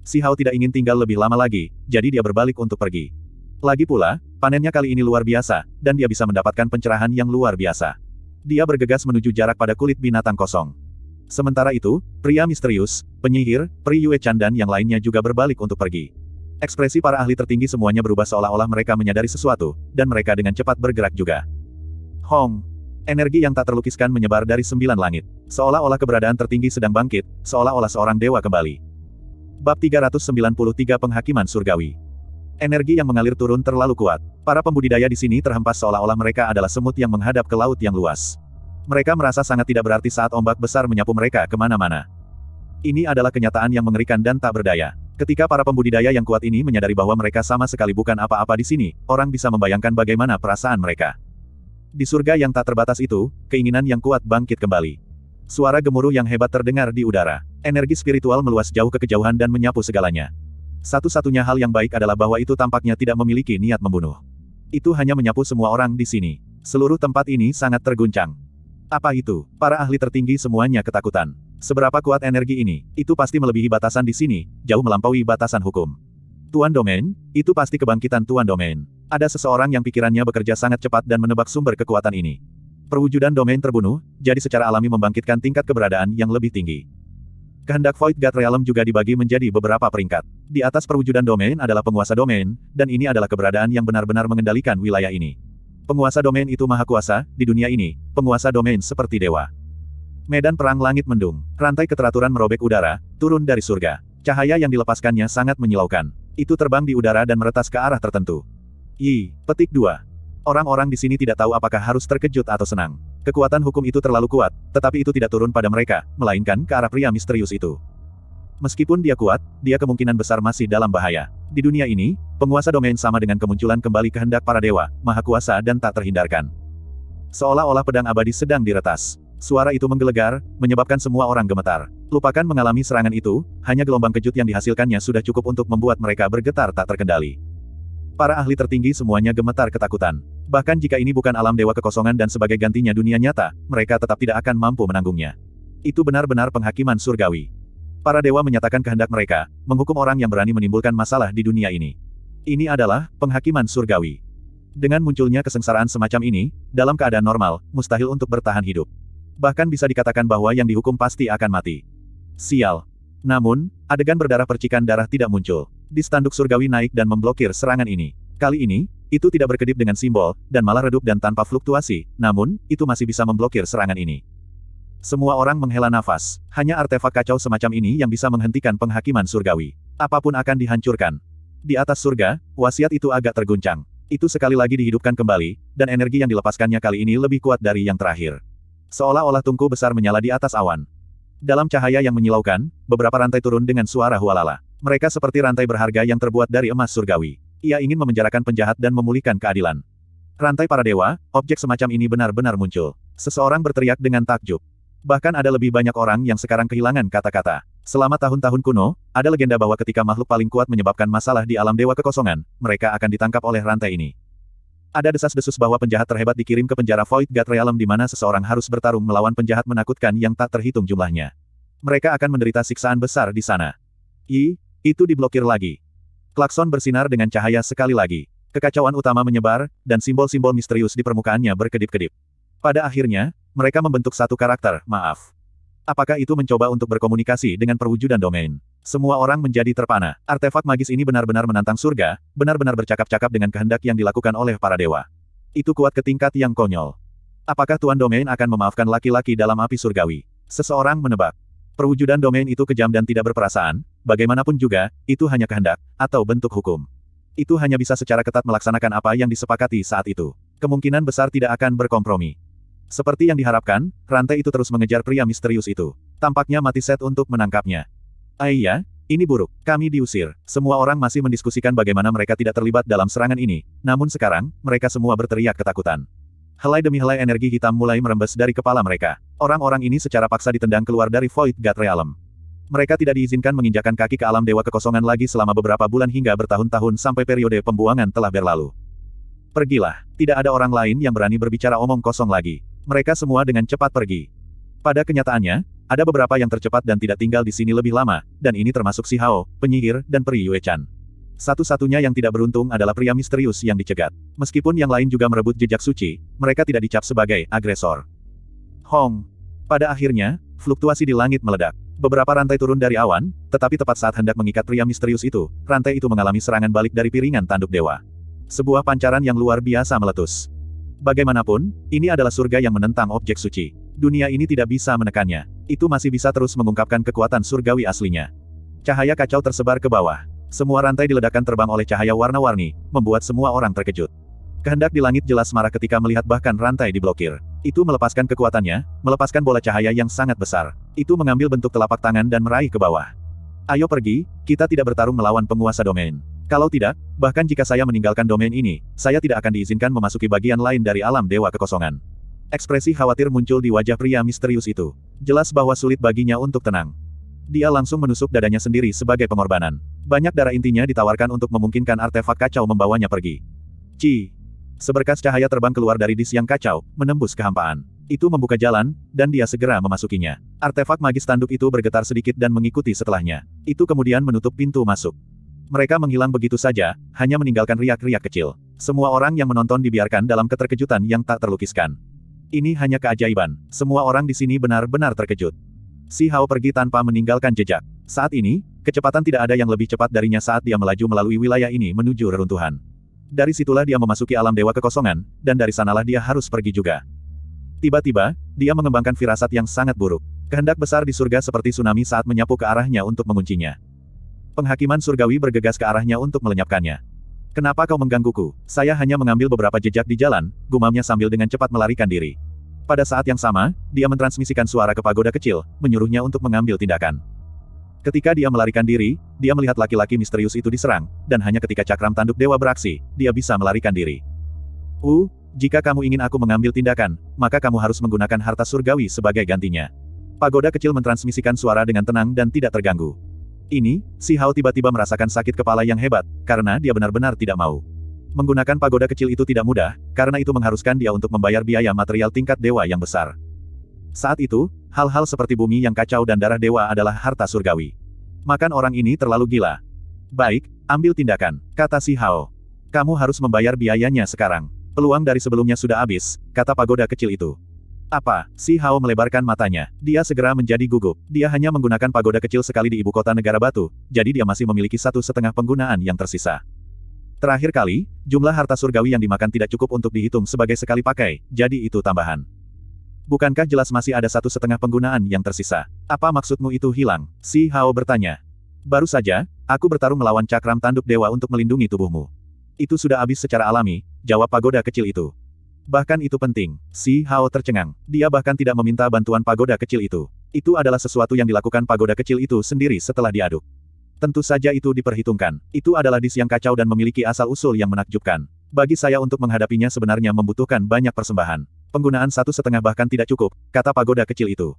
Si Hao tidak ingin tinggal lebih lama lagi, jadi dia berbalik untuk pergi. Lagi pula, panennya kali ini luar biasa, dan dia bisa mendapatkan pencerahan yang luar biasa. Dia bergegas menuju jarak pada kulit binatang kosong. Sementara itu, pria misterius, penyihir, Pri Yue Chan dan yang lainnya juga berbalik untuk pergi. Ekspresi para ahli tertinggi semuanya berubah seolah-olah mereka menyadari sesuatu, dan mereka dengan cepat bergerak juga. Hong! Energi yang tak terlukiskan menyebar dari sembilan langit. Seolah-olah keberadaan tertinggi sedang bangkit, seolah-olah seorang dewa kembali. Bab 393 Penghakiman Surgawi Energi yang mengalir turun terlalu kuat. Para pembudidaya di sini terhempas seolah-olah mereka adalah semut yang menghadap ke laut yang luas. Mereka merasa sangat tidak berarti saat ombak besar menyapu mereka kemana-mana. Ini adalah kenyataan yang mengerikan dan tak berdaya. Ketika para pembudidaya yang kuat ini menyadari bahwa mereka sama sekali bukan apa-apa di sini, orang bisa membayangkan bagaimana perasaan mereka. Di surga yang tak terbatas itu, keinginan yang kuat bangkit kembali. Suara gemuruh yang hebat terdengar di udara. Energi spiritual meluas jauh ke kejauhan dan menyapu segalanya. Satu-satunya hal yang baik adalah bahwa itu tampaknya tidak memiliki niat membunuh. Itu hanya menyapu semua orang di sini. Seluruh tempat ini sangat terguncang. Apa itu? Para ahli tertinggi semuanya ketakutan. Seberapa kuat energi ini, itu pasti melebihi batasan di sini, jauh melampaui batasan hukum. Tuan Domain, itu pasti kebangkitan Tuan Domain. Ada seseorang yang pikirannya bekerja sangat cepat dan menebak sumber kekuatan ini. Perwujudan domain terbunuh, jadi secara alami membangkitkan tingkat keberadaan yang lebih tinggi. Kehendak Void God Realm juga dibagi menjadi beberapa peringkat. Di atas perwujudan domain adalah penguasa domain, dan ini adalah keberadaan yang benar-benar mengendalikan wilayah ini. Penguasa domain itu maha kuasa, di dunia ini, penguasa domain seperti dewa. Medan perang langit mendung, rantai keteraturan merobek udara, turun dari surga. Cahaya yang dilepaskannya sangat menyilaukan. Itu terbang di udara dan meretas ke arah tertentu. Yi. petik 2. Orang-orang di sini tidak tahu apakah harus terkejut atau senang. Kekuatan hukum itu terlalu kuat, tetapi itu tidak turun pada mereka, melainkan ke arah pria misterius itu. Meskipun dia kuat, dia kemungkinan besar masih dalam bahaya. Di dunia ini, penguasa domain sama dengan kemunculan kembali kehendak para dewa, maha kuasa dan tak terhindarkan. Seolah-olah pedang abadi sedang diretas. Suara itu menggelegar, menyebabkan semua orang gemetar. Lupakan mengalami serangan itu, hanya gelombang kejut yang dihasilkannya sudah cukup untuk membuat mereka bergetar tak terkendali. Para ahli tertinggi semuanya gemetar ketakutan. Bahkan jika ini bukan alam dewa kekosongan dan sebagai gantinya dunia nyata, mereka tetap tidak akan mampu menanggungnya. Itu benar-benar penghakiman surgawi. Para dewa menyatakan kehendak mereka, menghukum orang yang berani menimbulkan masalah di dunia ini. Ini adalah penghakiman surgawi. Dengan munculnya kesengsaraan semacam ini, dalam keadaan normal, mustahil untuk bertahan hidup. Bahkan bisa dikatakan bahwa yang dihukum pasti akan mati. Sial. Namun, adegan berdarah percikan darah tidak muncul di standuk surgawi naik dan memblokir serangan ini. Kali ini, itu tidak berkedip dengan simbol, dan malah redup dan tanpa fluktuasi, namun, itu masih bisa memblokir serangan ini. Semua orang menghela nafas, hanya artefak kacau semacam ini yang bisa menghentikan penghakiman surgawi. Apapun akan dihancurkan. Di atas surga, wasiat itu agak terguncang. Itu sekali lagi dihidupkan kembali, dan energi yang dilepaskannya kali ini lebih kuat dari yang terakhir. Seolah-olah tungku besar menyala di atas awan. Dalam cahaya yang menyilaukan, beberapa rantai turun dengan suara hualala. Mereka seperti rantai berharga yang terbuat dari emas surgawi. Ia ingin memenjarakan penjahat dan memulihkan keadilan. Rantai para dewa, objek semacam ini benar-benar muncul. Seseorang berteriak dengan takjub. Bahkan ada lebih banyak orang yang sekarang kehilangan kata-kata. Selama tahun-tahun kuno, ada legenda bahwa ketika makhluk paling kuat menyebabkan masalah di alam dewa kekosongan, mereka akan ditangkap oleh rantai ini. Ada desas-desus bahwa penjahat terhebat dikirim ke penjara Void God Realm di mana seseorang harus bertarung melawan penjahat menakutkan yang tak terhitung jumlahnya. Mereka akan menderita siksaan besar di sana. I, itu diblokir lagi. Klakson bersinar dengan cahaya sekali lagi. Kekacauan utama menyebar, dan simbol-simbol misterius di permukaannya berkedip-kedip. Pada akhirnya, mereka membentuk satu karakter, maaf. Apakah itu mencoba untuk berkomunikasi dengan perwujudan domain? Semua orang menjadi terpana. Artefak magis ini benar-benar menantang surga, benar-benar bercakap-cakap dengan kehendak yang dilakukan oleh para dewa. Itu kuat ke tingkat yang konyol. Apakah Tuan Domain akan memaafkan laki-laki dalam api surgawi? Seseorang menebak. Perwujudan domain itu kejam dan tidak berperasaan, bagaimanapun juga, itu hanya kehendak, atau bentuk hukum. Itu hanya bisa secara ketat melaksanakan apa yang disepakati saat itu. Kemungkinan besar tidak akan berkompromi. Seperti yang diharapkan, rantai itu terus mengejar pria misterius itu. Tampaknya mati set untuk menangkapnya. Aiyah, eh ini buruk. Kami diusir. Semua orang masih mendiskusikan bagaimana mereka tidak terlibat dalam serangan ini. Namun sekarang, mereka semua berteriak ketakutan helai demi helai energi hitam mulai merembes dari kepala mereka. Orang-orang ini secara paksa ditendang keluar dari Void God Realm. Mereka tidak diizinkan menginjakan kaki ke alam dewa kekosongan lagi selama beberapa bulan hingga bertahun-tahun sampai periode pembuangan telah berlalu. Pergilah, tidak ada orang lain yang berani berbicara omong kosong lagi. Mereka semua dengan cepat pergi. Pada kenyataannya, ada beberapa yang tercepat dan tidak tinggal di sini lebih lama, dan ini termasuk si Hao, penyihir, dan Peri Yue Chan. Satu-satunya yang tidak beruntung adalah pria misterius yang dicegat. Meskipun yang lain juga merebut jejak suci, mereka tidak dicap sebagai agresor. Hong. Pada akhirnya, fluktuasi di langit meledak. Beberapa rantai turun dari awan, tetapi tepat saat hendak mengikat pria misterius itu, rantai itu mengalami serangan balik dari piringan tanduk dewa. Sebuah pancaran yang luar biasa meletus. Bagaimanapun, ini adalah surga yang menentang objek suci. Dunia ini tidak bisa menekannya. Itu masih bisa terus mengungkapkan kekuatan surgawi aslinya. Cahaya kacau tersebar ke bawah. Semua rantai diledakkan terbang oleh cahaya warna-warni, membuat semua orang terkejut. Kehendak di langit jelas marah ketika melihat bahkan rantai diblokir. Itu melepaskan kekuatannya, melepaskan bola cahaya yang sangat besar. Itu mengambil bentuk telapak tangan dan meraih ke bawah. Ayo pergi, kita tidak bertarung melawan penguasa domain. Kalau tidak, bahkan jika saya meninggalkan domain ini, saya tidak akan diizinkan memasuki bagian lain dari alam dewa kekosongan. Ekspresi khawatir muncul di wajah pria misterius itu. Jelas bahwa sulit baginya untuk tenang. Dia langsung menusuk dadanya sendiri sebagai pengorbanan. Banyak darah intinya ditawarkan untuk memungkinkan artefak kacau membawanya pergi. Ci. Seberkas cahaya terbang keluar dari dis yang kacau, menembus kehampaan. Itu membuka jalan, dan dia segera memasukinya. Artefak magis tanduk itu bergetar sedikit dan mengikuti setelahnya. Itu kemudian menutup pintu masuk. Mereka menghilang begitu saja, hanya meninggalkan riak-riak kecil. Semua orang yang menonton dibiarkan dalam keterkejutan yang tak terlukiskan. Ini hanya keajaiban. Semua orang di sini benar-benar terkejut. Si Hao pergi tanpa meninggalkan jejak. Saat ini, kecepatan tidak ada yang lebih cepat darinya saat dia melaju melalui wilayah ini menuju reruntuhan. Dari situlah dia memasuki alam dewa kekosongan, dan dari sanalah dia harus pergi juga. Tiba-tiba, dia mengembangkan firasat yang sangat buruk. Kehendak besar di surga seperti tsunami saat menyapu ke arahnya untuk menguncinya. Penghakiman surgawi bergegas ke arahnya untuk melenyapkannya. Kenapa kau menggangguku? Saya hanya mengambil beberapa jejak di jalan, gumamnya sambil dengan cepat melarikan diri. Pada saat yang sama, dia mentransmisikan suara ke pagoda kecil, menyuruhnya untuk mengambil tindakan. Ketika dia melarikan diri, dia melihat laki-laki misterius itu diserang, dan hanya ketika cakram tanduk dewa beraksi, dia bisa melarikan diri. U, uh, jika kamu ingin aku mengambil tindakan, maka kamu harus menggunakan harta surgawi sebagai gantinya. Pagoda kecil mentransmisikan suara dengan tenang dan tidak terganggu. Ini, si Hao tiba-tiba merasakan sakit kepala yang hebat, karena dia benar-benar tidak mau. Menggunakan pagoda kecil itu tidak mudah, karena itu mengharuskan dia untuk membayar biaya material tingkat dewa yang besar. Saat itu, hal-hal seperti bumi yang kacau dan darah dewa adalah harta surgawi. Makan orang ini terlalu gila. Baik, ambil tindakan, kata si Hao. Kamu harus membayar biayanya sekarang. Peluang dari sebelumnya sudah habis, kata pagoda kecil itu. Apa? Si Hao melebarkan matanya. Dia segera menjadi gugup. Dia hanya menggunakan pagoda kecil sekali di ibu kota negara batu, jadi dia masih memiliki satu setengah penggunaan yang tersisa. Terakhir kali, jumlah harta surgawi yang dimakan tidak cukup untuk dihitung sebagai sekali pakai, jadi itu tambahan. Bukankah jelas masih ada satu setengah penggunaan yang tersisa? Apa maksudmu itu hilang? Si Hao bertanya. Baru saja, aku bertarung melawan cakram tanduk dewa untuk melindungi tubuhmu. Itu sudah habis secara alami, jawab pagoda kecil itu. Bahkan itu penting, si Hao tercengang. Dia bahkan tidak meminta bantuan pagoda kecil itu. Itu adalah sesuatu yang dilakukan pagoda kecil itu sendiri setelah diaduk. Tentu saja itu diperhitungkan. Itu adalah dis yang kacau dan memiliki asal-usul yang menakjubkan. Bagi saya untuk menghadapinya sebenarnya membutuhkan banyak persembahan. Penggunaan satu setengah bahkan tidak cukup, kata pagoda kecil itu.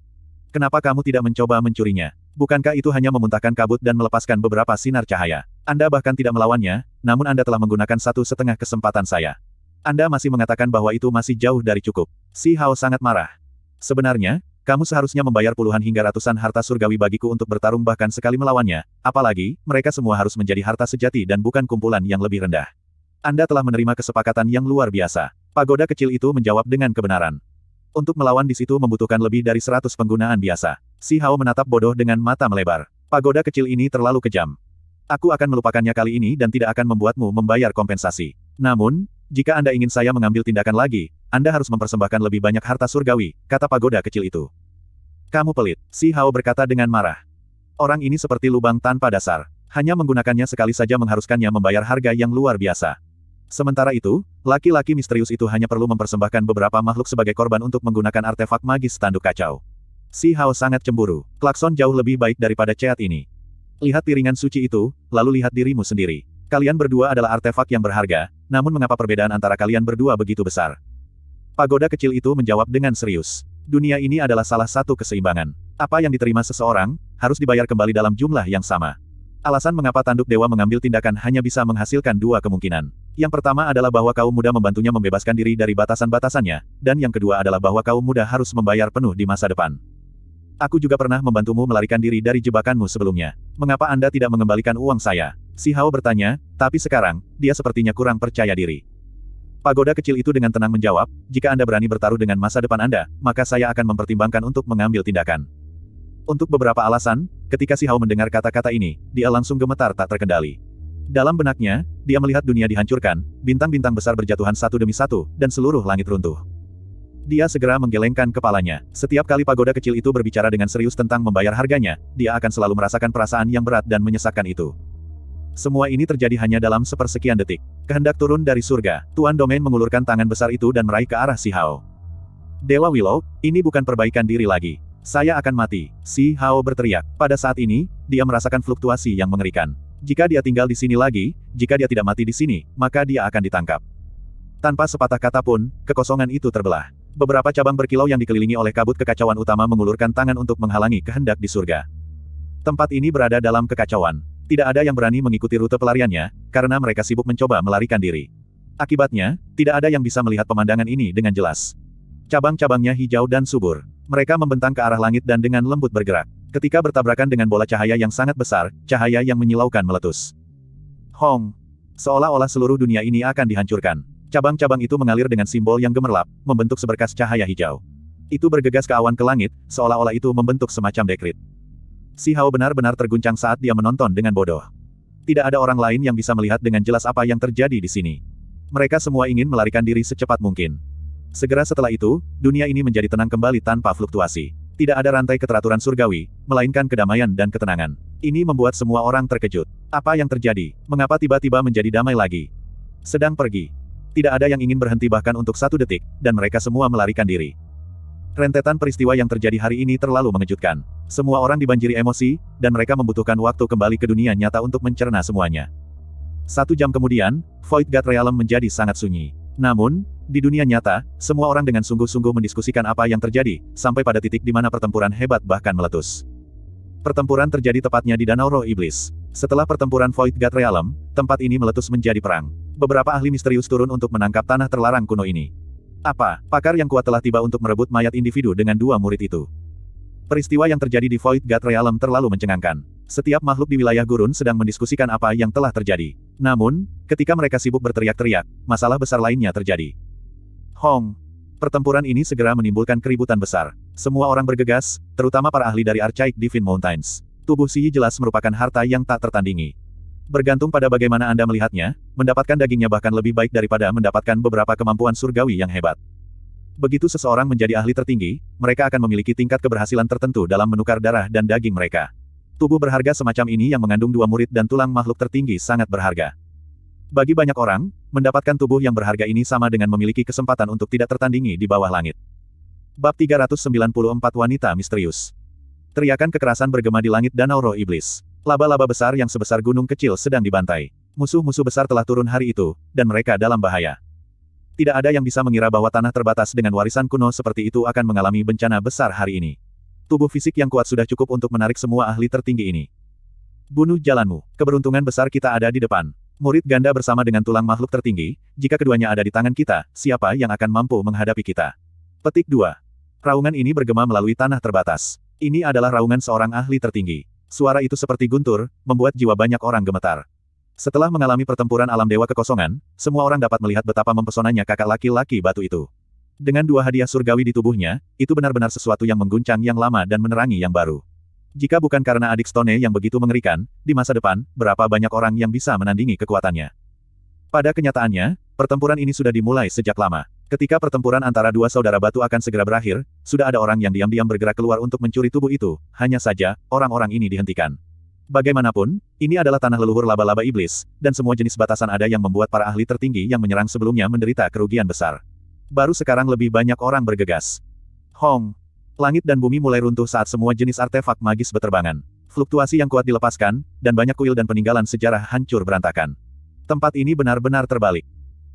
Kenapa kamu tidak mencoba mencurinya? Bukankah itu hanya memuntahkan kabut dan melepaskan beberapa sinar cahaya? Anda bahkan tidak melawannya, namun Anda telah menggunakan satu setengah kesempatan saya. Anda masih mengatakan bahwa itu masih jauh dari cukup. Si Hao sangat marah. Sebenarnya, kamu seharusnya membayar puluhan hingga ratusan harta surgawi bagiku untuk bertarung bahkan sekali melawannya, apalagi, mereka semua harus menjadi harta sejati dan bukan kumpulan yang lebih rendah. Anda telah menerima kesepakatan yang luar biasa. Pagoda kecil itu menjawab dengan kebenaran. Untuk melawan di situ membutuhkan lebih dari seratus penggunaan biasa. Si Hao menatap bodoh dengan mata melebar. Pagoda kecil ini terlalu kejam. Aku akan melupakannya kali ini dan tidak akan membuatmu membayar kompensasi. Namun, jika Anda ingin saya mengambil tindakan lagi, anda harus mempersembahkan lebih banyak harta surgawi, kata pagoda kecil itu. Kamu pelit, si Hao berkata dengan marah. Orang ini seperti lubang tanpa dasar. Hanya menggunakannya sekali saja mengharuskannya membayar harga yang luar biasa. Sementara itu, laki-laki misterius itu hanya perlu mempersembahkan beberapa makhluk sebagai korban untuk menggunakan artefak magis tanduk kacau. Si Hao sangat cemburu, klakson jauh lebih baik daripada ceat ini. Lihat piringan suci itu, lalu lihat dirimu sendiri. Kalian berdua adalah artefak yang berharga, namun mengapa perbedaan antara kalian berdua begitu besar? Pagoda kecil itu menjawab dengan serius. Dunia ini adalah salah satu keseimbangan. Apa yang diterima seseorang, harus dibayar kembali dalam jumlah yang sama. Alasan mengapa Tanduk Dewa mengambil tindakan hanya bisa menghasilkan dua kemungkinan. Yang pertama adalah bahwa kaum muda membantunya membebaskan diri dari batasan-batasannya, dan yang kedua adalah bahwa kaum muda harus membayar penuh di masa depan. Aku juga pernah membantumu melarikan diri dari jebakanmu sebelumnya. Mengapa Anda tidak mengembalikan uang saya? Si Hao bertanya, tapi sekarang, dia sepertinya kurang percaya diri. Pagoda kecil itu dengan tenang menjawab, jika Anda berani bertaruh dengan masa depan Anda, maka saya akan mempertimbangkan untuk mengambil tindakan. Untuk beberapa alasan, ketika si Hao mendengar kata-kata ini, dia langsung gemetar tak terkendali. Dalam benaknya, dia melihat dunia dihancurkan, bintang-bintang besar berjatuhan satu demi satu, dan seluruh langit runtuh. Dia segera menggelengkan kepalanya. Setiap kali pagoda kecil itu berbicara dengan serius tentang membayar harganya, dia akan selalu merasakan perasaan yang berat dan menyesakkan itu. Semua ini terjadi hanya dalam sepersekian detik. Kehendak turun dari surga, Tuan Domain mengulurkan tangan besar itu dan meraih ke arah Si Hao. Dewa Willow, ini bukan perbaikan diri lagi. Saya akan mati. Si Hao berteriak. Pada saat ini, dia merasakan fluktuasi yang mengerikan. Jika dia tinggal di sini lagi, jika dia tidak mati di sini, maka dia akan ditangkap. Tanpa sepatah kata pun, kekosongan itu terbelah. Beberapa cabang berkilau yang dikelilingi oleh kabut kekacauan utama mengulurkan tangan untuk menghalangi kehendak di surga. Tempat ini berada dalam kekacauan. Tidak ada yang berani mengikuti rute pelariannya, karena mereka sibuk mencoba melarikan diri. Akibatnya, tidak ada yang bisa melihat pemandangan ini dengan jelas. Cabang-cabangnya hijau dan subur. Mereka membentang ke arah langit dan dengan lembut bergerak. Ketika bertabrakan dengan bola cahaya yang sangat besar, cahaya yang menyilaukan meletus. Hong! Seolah-olah seluruh dunia ini akan dihancurkan. Cabang-cabang itu mengalir dengan simbol yang gemerlap, membentuk seberkas cahaya hijau. Itu bergegas ke awan ke langit, seolah-olah itu membentuk semacam dekrit. Si Hao benar-benar terguncang saat dia menonton dengan bodoh. Tidak ada orang lain yang bisa melihat dengan jelas apa yang terjadi di sini. Mereka semua ingin melarikan diri secepat mungkin. Segera setelah itu, dunia ini menjadi tenang kembali tanpa fluktuasi. Tidak ada rantai keteraturan surgawi, melainkan kedamaian dan ketenangan. Ini membuat semua orang terkejut. Apa yang terjadi? Mengapa tiba-tiba menjadi damai lagi? Sedang pergi. Tidak ada yang ingin berhenti bahkan untuk satu detik, dan mereka semua melarikan diri. Rentetan peristiwa yang terjadi hari ini terlalu mengejutkan. Semua orang dibanjiri emosi, dan mereka membutuhkan waktu kembali ke dunia nyata untuk mencerna semuanya. Satu jam kemudian, Void God Realm menjadi sangat sunyi. Namun, di dunia nyata, semua orang dengan sungguh-sungguh mendiskusikan apa yang terjadi, sampai pada titik di mana pertempuran hebat bahkan meletus. Pertempuran terjadi tepatnya di Danau Roh Iblis. Setelah pertempuran Void God Realm, tempat ini meletus menjadi perang. Beberapa ahli misterius turun untuk menangkap tanah terlarang kuno ini. Apa, pakar yang kuat telah tiba untuk merebut mayat individu dengan dua murid itu. Peristiwa yang terjadi di Void God Realm terlalu mencengangkan. Setiap makhluk di wilayah gurun sedang mendiskusikan apa yang telah terjadi. Namun, ketika mereka sibuk berteriak-teriak, masalah besar lainnya terjadi. Hong! Pertempuran ini segera menimbulkan keributan besar. Semua orang bergegas, terutama para ahli dari Archaic Divine Mountains. Tubuh Siyi jelas merupakan harta yang tak tertandingi bergantung pada bagaimana Anda melihatnya, mendapatkan dagingnya bahkan lebih baik daripada mendapatkan beberapa kemampuan surgawi yang hebat. Begitu seseorang menjadi ahli tertinggi, mereka akan memiliki tingkat keberhasilan tertentu dalam menukar darah dan daging mereka. Tubuh berharga semacam ini yang mengandung dua murid dan tulang makhluk tertinggi sangat berharga. Bagi banyak orang, mendapatkan tubuh yang berharga ini sama dengan memiliki kesempatan untuk tidak tertandingi di bawah langit. Bab 394 Wanita Misterius Teriakan kekerasan bergema di langit danau roh iblis. Laba-laba besar yang sebesar gunung kecil sedang dibantai. Musuh-musuh besar telah turun hari itu, dan mereka dalam bahaya. Tidak ada yang bisa mengira bahwa tanah terbatas dengan warisan kuno seperti itu akan mengalami bencana besar hari ini. Tubuh fisik yang kuat sudah cukup untuk menarik semua ahli tertinggi ini. Bunuh jalanmu, keberuntungan besar kita ada di depan. Murid ganda bersama dengan tulang makhluk tertinggi, jika keduanya ada di tangan kita, siapa yang akan mampu menghadapi kita? Petik 2. Raungan ini bergema melalui tanah terbatas. Ini adalah raungan seorang ahli tertinggi. Suara itu seperti guntur, membuat jiwa banyak orang gemetar. Setelah mengalami pertempuran alam dewa kekosongan, semua orang dapat melihat betapa mempesonanya kakak laki-laki batu itu. Dengan dua hadiah surgawi di tubuhnya, itu benar-benar sesuatu yang mengguncang yang lama dan menerangi yang baru. Jika bukan karena adik Stone yang begitu mengerikan, di masa depan, berapa banyak orang yang bisa menandingi kekuatannya. Pada kenyataannya, pertempuran ini sudah dimulai sejak lama. Ketika pertempuran antara dua saudara batu akan segera berakhir, sudah ada orang yang diam-diam bergerak keluar untuk mencuri tubuh itu, hanya saja, orang-orang ini dihentikan. Bagaimanapun, ini adalah tanah leluhur laba-laba iblis, dan semua jenis batasan ada yang membuat para ahli tertinggi yang menyerang sebelumnya menderita kerugian besar. Baru sekarang lebih banyak orang bergegas. Hong! Langit dan bumi mulai runtuh saat semua jenis artefak magis berterbangan. Fluktuasi yang kuat dilepaskan, dan banyak kuil dan peninggalan sejarah hancur berantakan. Tempat ini benar-benar terbalik.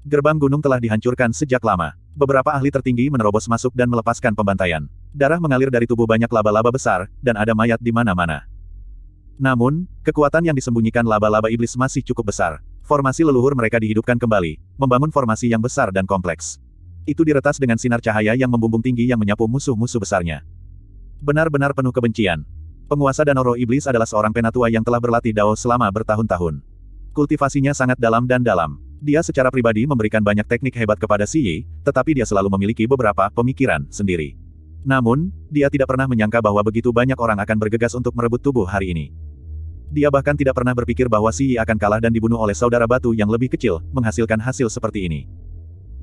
Gerbang gunung telah dihancurkan sejak lama. Beberapa ahli tertinggi menerobos masuk dan melepaskan pembantaian. Darah mengalir dari tubuh banyak laba-laba besar, dan ada mayat di mana-mana. Namun, kekuatan yang disembunyikan laba-laba iblis masih cukup besar. Formasi leluhur mereka dihidupkan kembali, membangun formasi yang besar dan kompleks. Itu diretas dengan sinar cahaya yang membumbung tinggi yang menyapu musuh-musuh besarnya. Benar-benar penuh kebencian. Penguasa Danoro Iblis adalah seorang penatua yang telah berlatih Dao selama bertahun-tahun. Kultivasinya sangat dalam dan dalam. Dia secara pribadi memberikan banyak teknik hebat kepada Xi Yi, tetapi dia selalu memiliki beberapa pemikiran sendiri. Namun, dia tidak pernah menyangka bahwa begitu banyak orang akan bergegas untuk merebut tubuh hari ini. Dia bahkan tidak pernah berpikir bahwa Xi Yi akan kalah dan dibunuh oleh saudara batu yang lebih kecil, menghasilkan hasil seperti ini.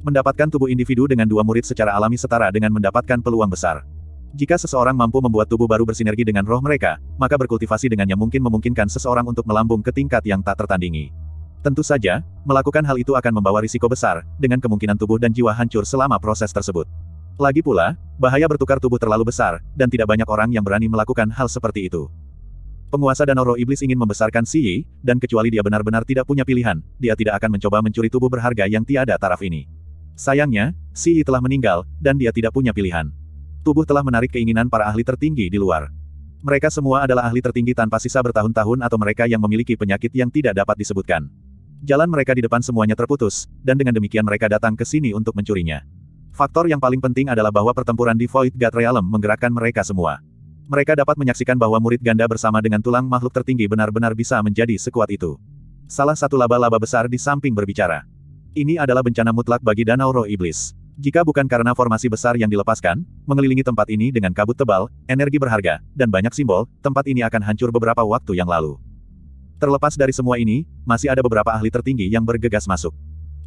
Mendapatkan tubuh individu dengan dua murid secara alami setara dengan mendapatkan peluang besar. Jika seseorang mampu membuat tubuh baru bersinergi dengan roh mereka, maka berkultivasi dengannya mungkin memungkinkan seseorang untuk melambung ke tingkat yang tak tertandingi. Tentu saja, melakukan hal itu akan membawa risiko besar, dengan kemungkinan tubuh dan jiwa hancur selama proses tersebut. Lagi pula, bahaya bertukar tubuh terlalu besar, dan tidak banyak orang yang berani melakukan hal seperti itu. Penguasa Danau Roh Iblis ingin membesarkan Si Yi, dan kecuali dia benar-benar tidak punya pilihan, dia tidak akan mencoba mencuri tubuh berharga yang tiada taraf ini. Sayangnya, Si Yi telah meninggal, dan dia tidak punya pilihan. Tubuh telah menarik keinginan para ahli tertinggi di luar. Mereka semua adalah ahli tertinggi tanpa sisa bertahun-tahun atau mereka yang memiliki penyakit yang tidak dapat disebutkan. Jalan mereka di depan semuanya terputus, dan dengan demikian mereka datang ke sini untuk mencurinya. Faktor yang paling penting adalah bahwa pertempuran di Void God Realm menggerakkan mereka semua. Mereka dapat menyaksikan bahwa murid ganda bersama dengan tulang makhluk tertinggi benar-benar bisa menjadi sekuat itu. Salah satu laba-laba besar di samping berbicara. Ini adalah bencana mutlak bagi Danau Roh Iblis. Jika bukan karena formasi besar yang dilepaskan, mengelilingi tempat ini dengan kabut tebal, energi berharga, dan banyak simbol, tempat ini akan hancur beberapa waktu yang lalu. Terlepas dari semua ini, masih ada beberapa ahli tertinggi yang bergegas masuk.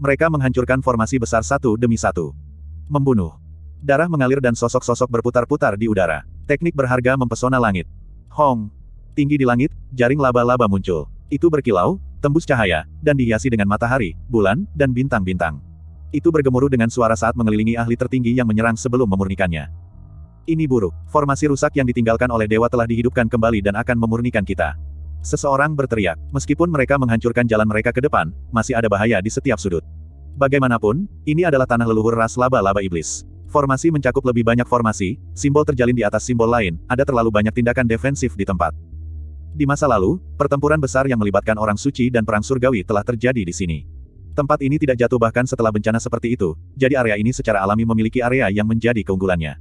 Mereka menghancurkan formasi besar satu demi satu. Membunuh. Darah mengalir dan sosok-sosok berputar-putar di udara. Teknik berharga mempesona langit. Hong. Tinggi di langit, jaring laba-laba muncul. Itu berkilau, tembus cahaya, dan dihiasi dengan matahari, bulan, dan bintang-bintang. Itu bergemuruh dengan suara saat mengelilingi ahli tertinggi yang menyerang sebelum memurnikannya. Ini buruk. Formasi rusak yang ditinggalkan oleh dewa telah dihidupkan kembali dan akan memurnikan kita. Seseorang berteriak, meskipun mereka menghancurkan jalan mereka ke depan, masih ada bahaya di setiap sudut. Bagaimanapun, ini adalah tanah leluhur ras laba-laba iblis. Formasi mencakup lebih banyak formasi, simbol terjalin di atas simbol lain, ada terlalu banyak tindakan defensif di tempat. Di masa lalu, pertempuran besar yang melibatkan orang suci dan perang surgawi telah terjadi di sini. Tempat ini tidak jatuh bahkan setelah bencana seperti itu, jadi area ini secara alami memiliki area yang menjadi keunggulannya.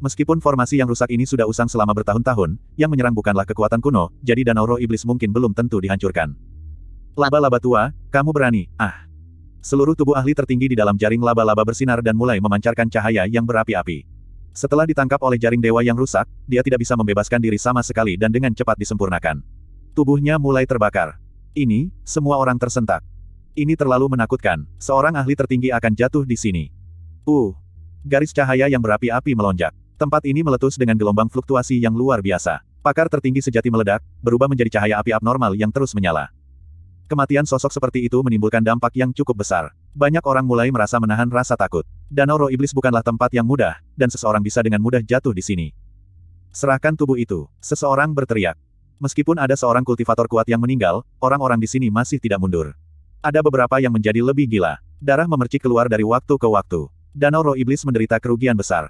Meskipun formasi yang rusak ini sudah usang selama bertahun-tahun, yang menyerang bukanlah kekuatan kuno, jadi danau roh iblis mungkin belum tentu dihancurkan. Laba-laba tua, kamu berani, ah. Seluruh tubuh ahli tertinggi di dalam jaring laba-laba bersinar dan mulai memancarkan cahaya yang berapi-api. Setelah ditangkap oleh jaring dewa yang rusak, dia tidak bisa membebaskan diri sama sekali dan dengan cepat disempurnakan. Tubuhnya mulai terbakar. Ini, semua orang tersentak. Ini terlalu menakutkan, seorang ahli tertinggi akan jatuh di sini. Uh, garis cahaya yang berapi-api melonjak. Tempat ini meletus dengan gelombang fluktuasi yang luar biasa. Pakar tertinggi sejati meledak, berubah menjadi cahaya api abnormal yang terus menyala. Kematian sosok seperti itu menimbulkan dampak yang cukup besar. Banyak orang mulai merasa menahan rasa takut. Danau roh iblis bukanlah tempat yang mudah, dan seseorang bisa dengan mudah jatuh di sini. Serahkan tubuh itu, seseorang berteriak. Meskipun ada seorang kultivator kuat yang meninggal, orang-orang di sini masih tidak mundur. Ada beberapa yang menjadi lebih gila. Darah memercik keluar dari waktu ke waktu. Danau roh iblis menderita kerugian besar.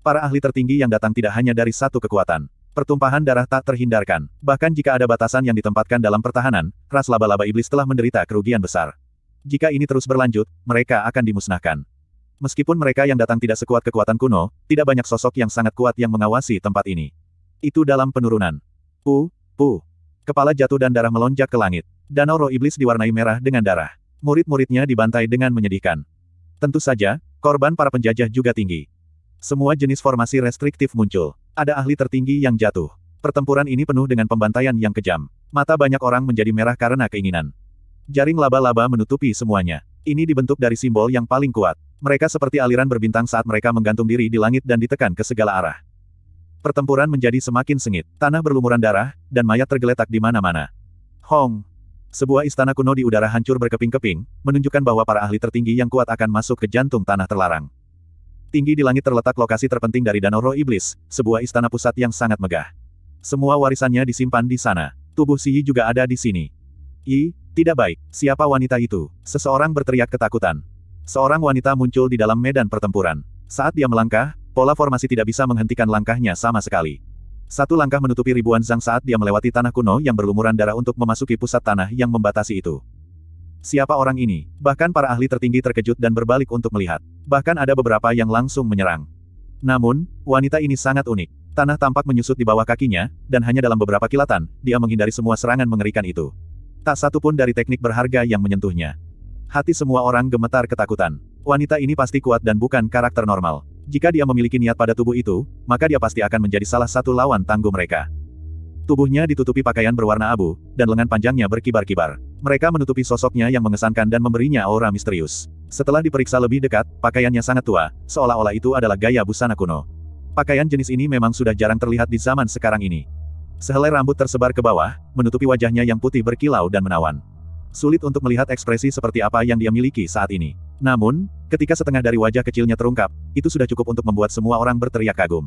Para ahli tertinggi yang datang tidak hanya dari satu kekuatan. Pertumpahan darah tak terhindarkan. Bahkan jika ada batasan yang ditempatkan dalam pertahanan, ras laba-laba iblis telah menderita kerugian besar. Jika ini terus berlanjut, mereka akan dimusnahkan. Meskipun mereka yang datang tidak sekuat kekuatan kuno, tidak banyak sosok yang sangat kuat yang mengawasi tempat ini. Itu dalam penurunan. Pu, pu. Kepala jatuh dan darah melonjak ke langit. Danau roh iblis diwarnai merah dengan darah. Murid-muridnya dibantai dengan menyedihkan. Tentu saja, korban para penjajah juga tinggi. Semua jenis formasi restriktif muncul. Ada ahli tertinggi yang jatuh. Pertempuran ini penuh dengan pembantaian yang kejam. Mata banyak orang menjadi merah karena keinginan. Jaring laba-laba menutupi semuanya. Ini dibentuk dari simbol yang paling kuat. Mereka seperti aliran berbintang saat mereka menggantung diri di langit dan ditekan ke segala arah. Pertempuran menjadi semakin sengit. Tanah berlumuran darah, dan mayat tergeletak di mana-mana. Hong! Sebuah istana kuno di udara hancur berkeping-keping, menunjukkan bahwa para ahli tertinggi yang kuat akan masuk ke jantung tanah terlarang. Tinggi di langit terletak lokasi terpenting dari Danau Roh Iblis, sebuah istana pusat yang sangat megah. Semua warisannya disimpan di sana. Tubuh Si Yi juga ada di sini. I, tidak baik. Siapa wanita itu? Seseorang berteriak ketakutan. Seorang wanita muncul di dalam medan pertempuran. Saat dia melangkah, pola formasi tidak bisa menghentikan langkahnya sama sekali. Satu langkah menutupi ribuan zang saat dia melewati tanah kuno yang berlumuran darah untuk memasuki pusat tanah yang membatasi itu. Siapa orang ini? Bahkan para ahli tertinggi terkejut dan berbalik untuk melihat. Bahkan ada beberapa yang langsung menyerang. Namun, wanita ini sangat unik. Tanah tampak menyusut di bawah kakinya, dan hanya dalam beberapa kilatan, dia menghindari semua serangan mengerikan itu. Tak satu pun dari teknik berharga yang menyentuhnya. Hati semua orang gemetar ketakutan. Wanita ini pasti kuat dan bukan karakter normal. Jika dia memiliki niat pada tubuh itu, maka dia pasti akan menjadi salah satu lawan tangguh mereka. Tubuhnya ditutupi pakaian berwarna abu, dan lengan panjangnya berkibar-kibar. Mereka menutupi sosoknya yang mengesankan dan memberinya aura misterius. Setelah diperiksa lebih dekat, pakaiannya sangat tua, seolah-olah itu adalah gaya busana kuno. Pakaian jenis ini memang sudah jarang terlihat di zaman sekarang ini. Sehelai rambut tersebar ke bawah, menutupi wajahnya yang putih berkilau dan menawan. Sulit untuk melihat ekspresi seperti apa yang dia miliki saat ini. Namun, ketika setengah dari wajah kecilnya terungkap, itu sudah cukup untuk membuat semua orang berteriak kagum.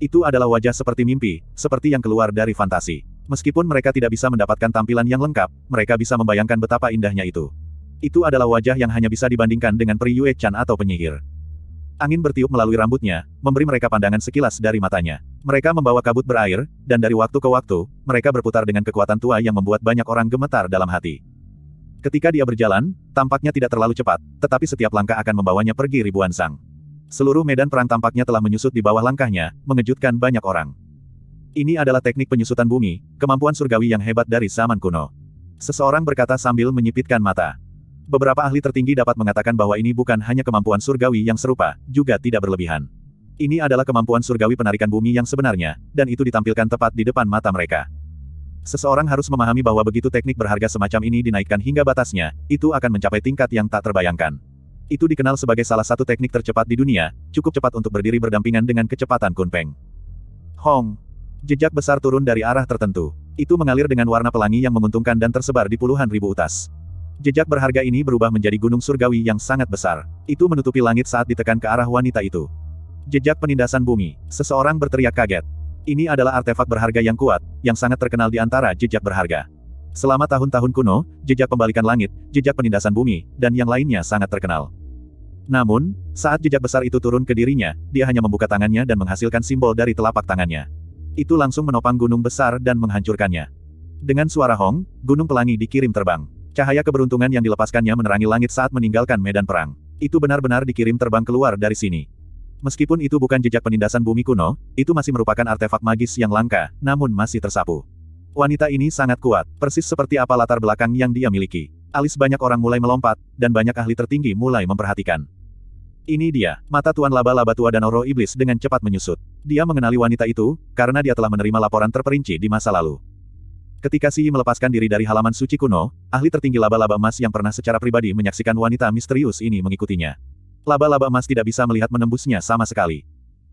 Itu adalah wajah seperti mimpi, seperti yang keluar dari fantasi. Meskipun mereka tidak bisa mendapatkan tampilan yang lengkap, mereka bisa membayangkan betapa indahnya itu. Itu adalah wajah yang hanya bisa dibandingkan dengan Pri Yue Chan atau penyihir. Angin bertiup melalui rambutnya, memberi mereka pandangan sekilas dari matanya. Mereka membawa kabut berair, dan dari waktu ke waktu, mereka berputar dengan kekuatan tua yang membuat banyak orang gemetar dalam hati. Ketika dia berjalan, tampaknya tidak terlalu cepat, tetapi setiap langkah akan membawanya pergi ribuan sang. Seluruh medan perang tampaknya telah menyusut di bawah langkahnya, mengejutkan banyak orang. Ini adalah teknik penyusutan bumi, kemampuan surgawi yang hebat dari zaman kuno. Seseorang berkata sambil menyipitkan mata. Beberapa ahli tertinggi dapat mengatakan bahwa ini bukan hanya kemampuan surgawi yang serupa, juga tidak berlebihan. Ini adalah kemampuan surgawi penarikan bumi yang sebenarnya, dan itu ditampilkan tepat di depan mata mereka. Seseorang harus memahami bahwa begitu teknik berharga semacam ini dinaikkan hingga batasnya, itu akan mencapai tingkat yang tak terbayangkan. Itu dikenal sebagai salah satu teknik tercepat di dunia, cukup cepat untuk berdiri berdampingan dengan kecepatan kunpeng. Hong. Jejak besar turun dari arah tertentu. Itu mengalir dengan warna pelangi yang menguntungkan dan tersebar di puluhan ribu utas. Jejak berharga ini berubah menjadi gunung surgawi yang sangat besar. Itu menutupi langit saat ditekan ke arah wanita itu. Jejak penindasan bumi. Seseorang berteriak kaget. Ini adalah artefak berharga yang kuat, yang sangat terkenal di antara jejak berharga. Selama tahun-tahun kuno, jejak pembalikan langit, jejak penindasan bumi, dan yang lainnya sangat terkenal. Namun, saat jejak besar itu turun ke dirinya, dia hanya membuka tangannya dan menghasilkan simbol dari telapak tangannya. Itu langsung menopang gunung besar dan menghancurkannya. Dengan suara hong, gunung pelangi dikirim terbang. Cahaya keberuntungan yang dilepaskannya menerangi langit saat meninggalkan medan perang. Itu benar-benar dikirim terbang keluar dari sini. Meskipun itu bukan jejak penindasan bumi kuno, itu masih merupakan artefak magis yang langka, namun masih tersapu. Wanita ini sangat kuat, persis seperti apa latar belakang yang dia miliki. Alis banyak orang mulai melompat, dan banyak ahli tertinggi mulai memperhatikan. Ini dia, mata Tuan Laba-Laba Tua dan Oro Iblis dengan cepat menyusut. Dia mengenali wanita itu, karena dia telah menerima laporan terperinci di masa lalu. Ketika Si melepaskan diri dari halaman suci kuno, ahli tertinggi laba-laba emas yang pernah secara pribadi menyaksikan wanita misterius ini mengikutinya. Laba-laba emas tidak bisa melihat menembusnya sama sekali.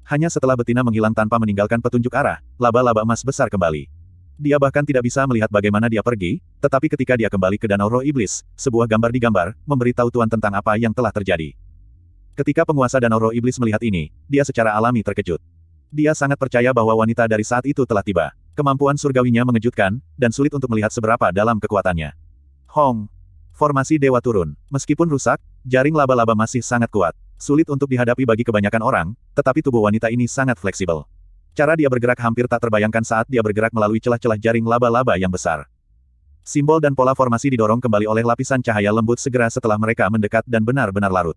Hanya setelah betina menghilang tanpa meninggalkan petunjuk arah, laba-laba emas besar kembali. Dia bahkan tidak bisa melihat bagaimana dia pergi, tetapi ketika dia kembali ke Danau Roh Iblis, sebuah gambar digambar, memberitahu Tuan tentang apa yang telah terjadi. Ketika penguasa Danau Roh Iblis melihat ini, dia secara alami terkejut. Dia sangat percaya bahwa wanita dari saat itu telah tiba. Kemampuan surgawinya mengejutkan, dan sulit untuk melihat seberapa dalam kekuatannya. Hong! Formasi dewa turun. Meskipun rusak, jaring laba-laba masih sangat kuat. Sulit untuk dihadapi bagi kebanyakan orang, tetapi tubuh wanita ini sangat fleksibel. Cara dia bergerak hampir tak terbayangkan saat dia bergerak melalui celah-celah jaring laba-laba yang besar. Simbol dan pola formasi didorong kembali oleh lapisan cahaya lembut segera setelah mereka mendekat dan benar-benar larut.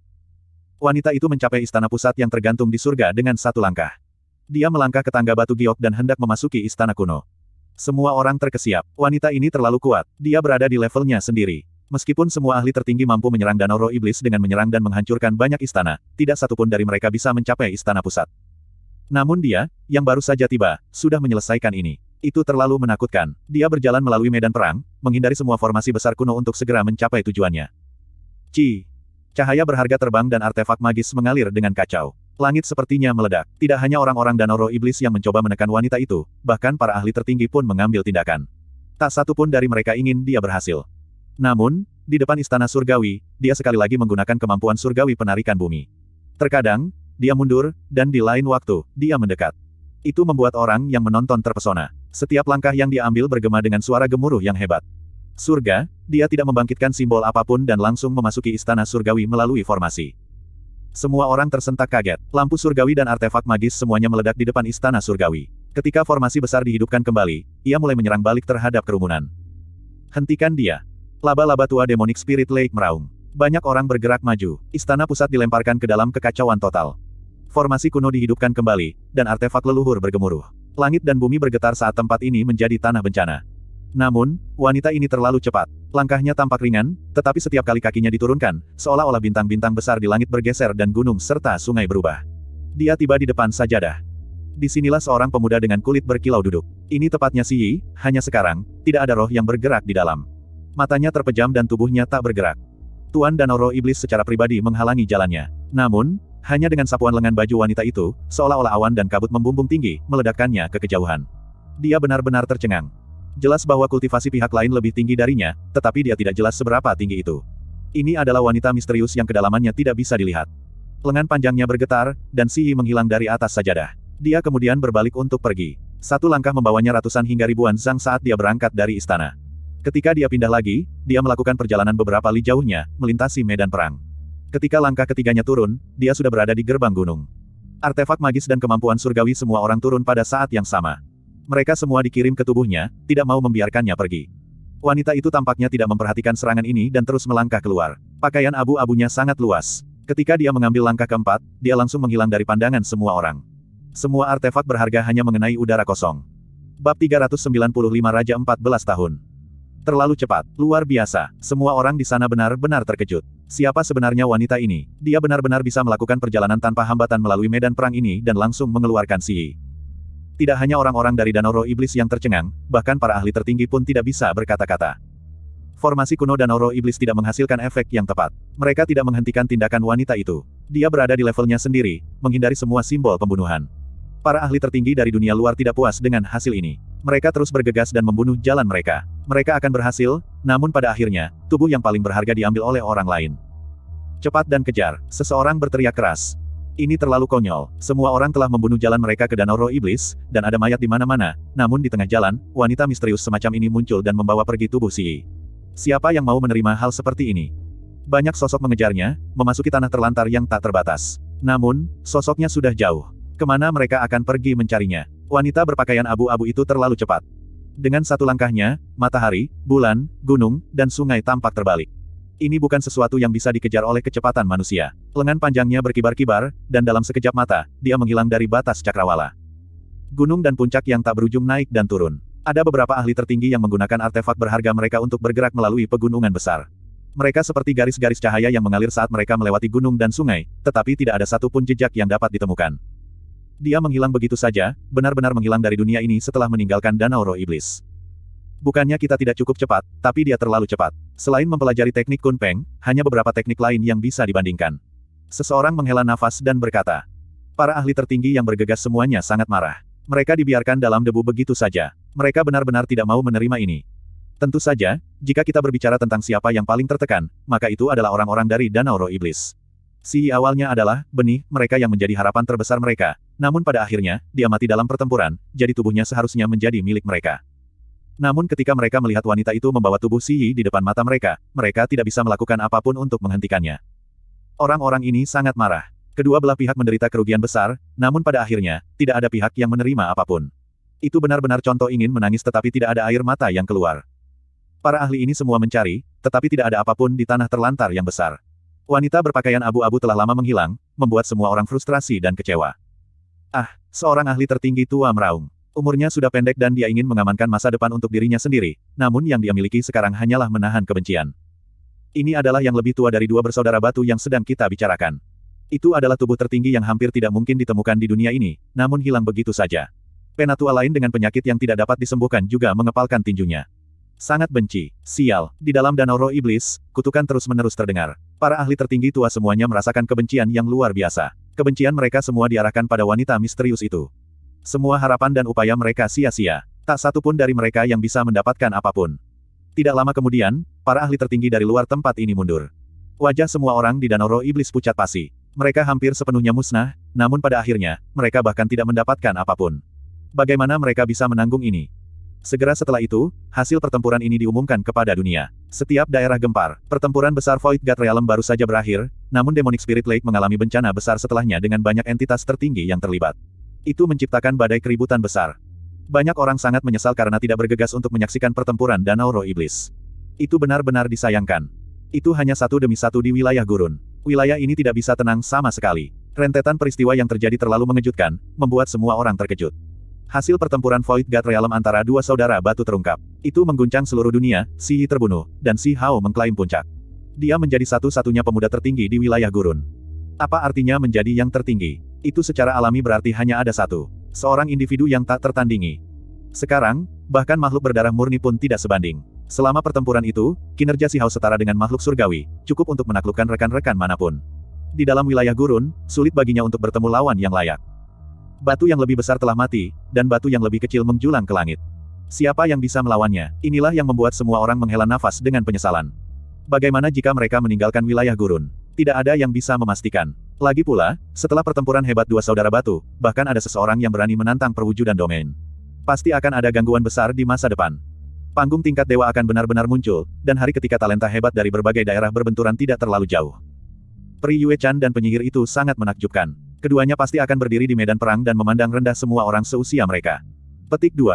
Wanita itu mencapai istana pusat yang tergantung di surga dengan satu langkah. Dia melangkah ke tangga batu giok dan hendak memasuki istana kuno. Semua orang terkesiap. Wanita ini terlalu kuat. Dia berada di levelnya sendiri. Meskipun semua ahli tertinggi mampu menyerang danau roh iblis dengan menyerang dan menghancurkan banyak istana, tidak satupun dari mereka bisa mencapai istana pusat. Namun dia, yang baru saja tiba, sudah menyelesaikan ini. Itu terlalu menakutkan. Dia berjalan melalui medan perang, menghindari semua formasi besar kuno untuk segera mencapai tujuannya. Ci. Cahaya berharga terbang dan artefak magis mengalir dengan kacau. Langit sepertinya meledak. Tidak hanya orang-orang dan roh Iblis yang mencoba menekan wanita itu, bahkan para ahli tertinggi pun mengambil tindakan. Tak satu pun dari mereka ingin dia berhasil. Namun, di depan istana surgawi, dia sekali lagi menggunakan kemampuan surgawi penarikan bumi. Terkadang, dia mundur, dan di lain waktu, dia mendekat. Itu membuat orang yang menonton terpesona. Setiap langkah yang dia ambil bergema dengan suara gemuruh yang hebat. Surga, dia tidak membangkitkan simbol apapun dan langsung memasuki istana surgawi melalui formasi. Semua orang tersentak kaget. Lampu surgawi dan artefak magis semuanya meledak di depan istana surgawi. Ketika formasi besar dihidupkan kembali, ia mulai menyerang balik terhadap kerumunan. Hentikan dia. Laba-laba tua demonic spirit lake meraung. Banyak orang bergerak maju. Istana pusat dilemparkan ke dalam kekacauan total formasi kuno dihidupkan kembali, dan artefak leluhur bergemuruh. Langit dan bumi bergetar saat tempat ini menjadi tanah bencana. Namun, wanita ini terlalu cepat. Langkahnya tampak ringan, tetapi setiap kali kakinya diturunkan, seolah-olah bintang-bintang besar di langit bergeser dan gunung serta sungai berubah. Dia tiba di depan sajadah. Disinilah seorang pemuda dengan kulit berkilau duduk. Ini tepatnya Si Yi, hanya sekarang, tidak ada roh yang bergerak di dalam. Matanya terpejam dan tubuhnya tak bergerak. Tuan dan roh iblis secara pribadi menghalangi jalannya. Namun, hanya dengan sapuan lengan baju wanita itu, seolah-olah awan dan kabut membumbung tinggi, meledakkannya ke kejauhan. Dia benar-benar tercengang. Jelas bahwa kultivasi pihak lain lebih tinggi darinya, tetapi dia tidak jelas seberapa tinggi itu. Ini adalah wanita misterius yang kedalamannya tidak bisa dilihat. Lengan panjangnya bergetar, dan Si Yi menghilang dari atas sajadah. Dia kemudian berbalik untuk pergi. Satu langkah membawanya ratusan hingga ribuan zang saat dia berangkat dari istana. Ketika dia pindah lagi, dia melakukan perjalanan beberapa li jauhnya, melintasi medan perang. Ketika langkah ketiganya turun, dia sudah berada di gerbang gunung. Artefak magis dan kemampuan surgawi semua orang turun pada saat yang sama. Mereka semua dikirim ke tubuhnya, tidak mau membiarkannya pergi. Wanita itu tampaknya tidak memperhatikan serangan ini dan terus melangkah keluar. Pakaian abu-abunya sangat luas. Ketika dia mengambil langkah keempat, dia langsung menghilang dari pandangan semua orang. Semua artefak berharga hanya mengenai udara kosong. Bab 395 Raja 14 tahun Terlalu cepat, luar biasa. Semua orang di sana benar-benar terkejut. Siapa sebenarnya wanita ini? Dia benar-benar bisa melakukan perjalanan tanpa hambatan melalui medan perang ini dan langsung mengeluarkan si. Tidak hanya orang-orang dari Danau Roh Iblis yang tercengang, bahkan para ahli tertinggi pun tidak bisa berkata-kata. Formasi kuno Danau Roh Iblis tidak menghasilkan efek yang tepat. Mereka tidak menghentikan tindakan wanita itu. Dia berada di levelnya sendiri, menghindari semua simbol pembunuhan. Para ahli tertinggi dari dunia luar tidak puas dengan hasil ini. Mereka terus bergegas dan membunuh jalan mereka. Mereka akan berhasil, namun pada akhirnya, tubuh yang paling berharga diambil oleh orang lain. Cepat dan kejar, seseorang berteriak keras. Ini terlalu konyol. Semua orang telah membunuh jalan mereka ke danau roh iblis, dan ada mayat di mana-mana. Namun di tengah jalan, wanita misterius semacam ini muncul dan membawa pergi tubuh Si. Siapa yang mau menerima hal seperti ini? Banyak sosok mengejarnya, memasuki tanah terlantar yang tak terbatas. Namun, sosoknya sudah jauh. Kemana mereka akan pergi mencarinya? Wanita berpakaian abu-abu itu terlalu cepat. Dengan satu langkahnya, matahari, bulan, gunung, dan sungai tampak terbalik. Ini bukan sesuatu yang bisa dikejar oleh kecepatan manusia. Lengan panjangnya berkibar-kibar, dan dalam sekejap mata, dia menghilang dari batas cakrawala. Gunung dan puncak yang tak berujung naik dan turun. Ada beberapa ahli tertinggi yang menggunakan artefak berharga mereka untuk bergerak melalui pegunungan besar. Mereka seperti garis-garis cahaya yang mengalir saat mereka melewati gunung dan sungai, tetapi tidak ada satupun jejak yang dapat ditemukan. Dia menghilang begitu saja, benar-benar menghilang dari dunia ini setelah meninggalkan Danau Roh Iblis. Bukannya kita tidak cukup cepat, tapi dia terlalu cepat. Selain mempelajari teknik kunpeng, hanya beberapa teknik lain yang bisa dibandingkan. Seseorang menghela nafas dan berkata, Para ahli tertinggi yang bergegas semuanya sangat marah. Mereka dibiarkan dalam debu begitu saja. Mereka benar-benar tidak mau menerima ini. Tentu saja, jika kita berbicara tentang siapa yang paling tertekan, maka itu adalah orang-orang dari Danau Roh Iblis. Si awalnya adalah, benih, mereka yang menjadi harapan terbesar mereka, namun pada akhirnya, dia mati dalam pertempuran, jadi tubuhnya seharusnya menjadi milik mereka. Namun ketika mereka melihat wanita itu membawa tubuh Si Yi di depan mata mereka, mereka tidak bisa melakukan apapun untuk menghentikannya. Orang-orang ini sangat marah. Kedua belah pihak menderita kerugian besar, namun pada akhirnya, tidak ada pihak yang menerima apapun. Itu benar-benar contoh ingin menangis tetapi tidak ada air mata yang keluar. Para ahli ini semua mencari, tetapi tidak ada apapun di tanah terlantar yang besar. Wanita berpakaian abu-abu telah lama menghilang, membuat semua orang frustrasi dan kecewa. Ah, seorang ahli tertinggi tua meraung. Umurnya sudah pendek dan dia ingin mengamankan masa depan untuk dirinya sendiri, namun yang dia miliki sekarang hanyalah menahan kebencian. Ini adalah yang lebih tua dari dua bersaudara batu yang sedang kita bicarakan. Itu adalah tubuh tertinggi yang hampir tidak mungkin ditemukan di dunia ini, namun hilang begitu saja. Penatua lain dengan penyakit yang tidak dapat disembuhkan juga mengepalkan tinjunya. Sangat benci, sial, di dalam danau roh iblis, kutukan terus-menerus terdengar. Para ahli tertinggi tua semuanya merasakan kebencian yang luar biasa. Kebencian mereka semua diarahkan pada wanita misterius itu. Semua harapan dan upaya mereka sia-sia. Tak satu pun dari mereka yang bisa mendapatkan apapun. Tidak lama kemudian, para ahli tertinggi dari luar tempat ini mundur. Wajah semua orang di Danau Roh Iblis pucat pasi. Mereka hampir sepenuhnya musnah, namun pada akhirnya, mereka bahkan tidak mendapatkan apapun. Bagaimana mereka bisa menanggung ini? Segera setelah itu, hasil pertempuran ini diumumkan kepada dunia. Setiap daerah gempar, pertempuran besar Void God Realm baru saja berakhir, namun Demonic Spirit Lake mengalami bencana besar setelahnya dengan banyak entitas tertinggi yang terlibat. Itu menciptakan badai keributan besar. Banyak orang sangat menyesal karena tidak bergegas untuk menyaksikan pertempuran Danau Roh Iblis. Itu benar-benar disayangkan. Itu hanya satu demi satu di wilayah gurun. Wilayah ini tidak bisa tenang sama sekali. Rentetan peristiwa yang terjadi terlalu mengejutkan, membuat semua orang terkejut. Hasil pertempuran Void God Realm antara dua saudara batu terungkap. Itu mengguncang seluruh dunia, Si Yi terbunuh, dan Si Hao mengklaim puncak. Dia menjadi satu-satunya pemuda tertinggi di wilayah gurun. Apa artinya menjadi yang tertinggi? Itu secara alami berarti hanya ada satu. Seorang individu yang tak tertandingi. Sekarang, bahkan makhluk berdarah murni pun tidak sebanding. Selama pertempuran itu, kinerja Si Hao setara dengan makhluk surgawi, cukup untuk menaklukkan rekan-rekan manapun. Di dalam wilayah gurun, sulit baginya untuk bertemu lawan yang layak. Batu yang lebih besar telah mati, dan batu yang lebih kecil menjulang ke langit. Siapa yang bisa melawannya? Inilah yang membuat semua orang menghela nafas dengan penyesalan. Bagaimana jika mereka meninggalkan wilayah gurun? Tidak ada yang bisa memastikan. Lagi pula, setelah pertempuran hebat dua saudara batu, bahkan ada seseorang yang berani menantang perwujudan domain. Pasti akan ada gangguan besar di masa depan. Panggung tingkat dewa akan benar-benar muncul, dan hari ketika talenta hebat dari berbagai daerah berbenturan tidak terlalu jauh. Pri Yue Chan dan penyihir itu sangat menakjubkan. Keduanya pasti akan berdiri di medan perang dan memandang rendah semua orang seusia mereka. Petik 2.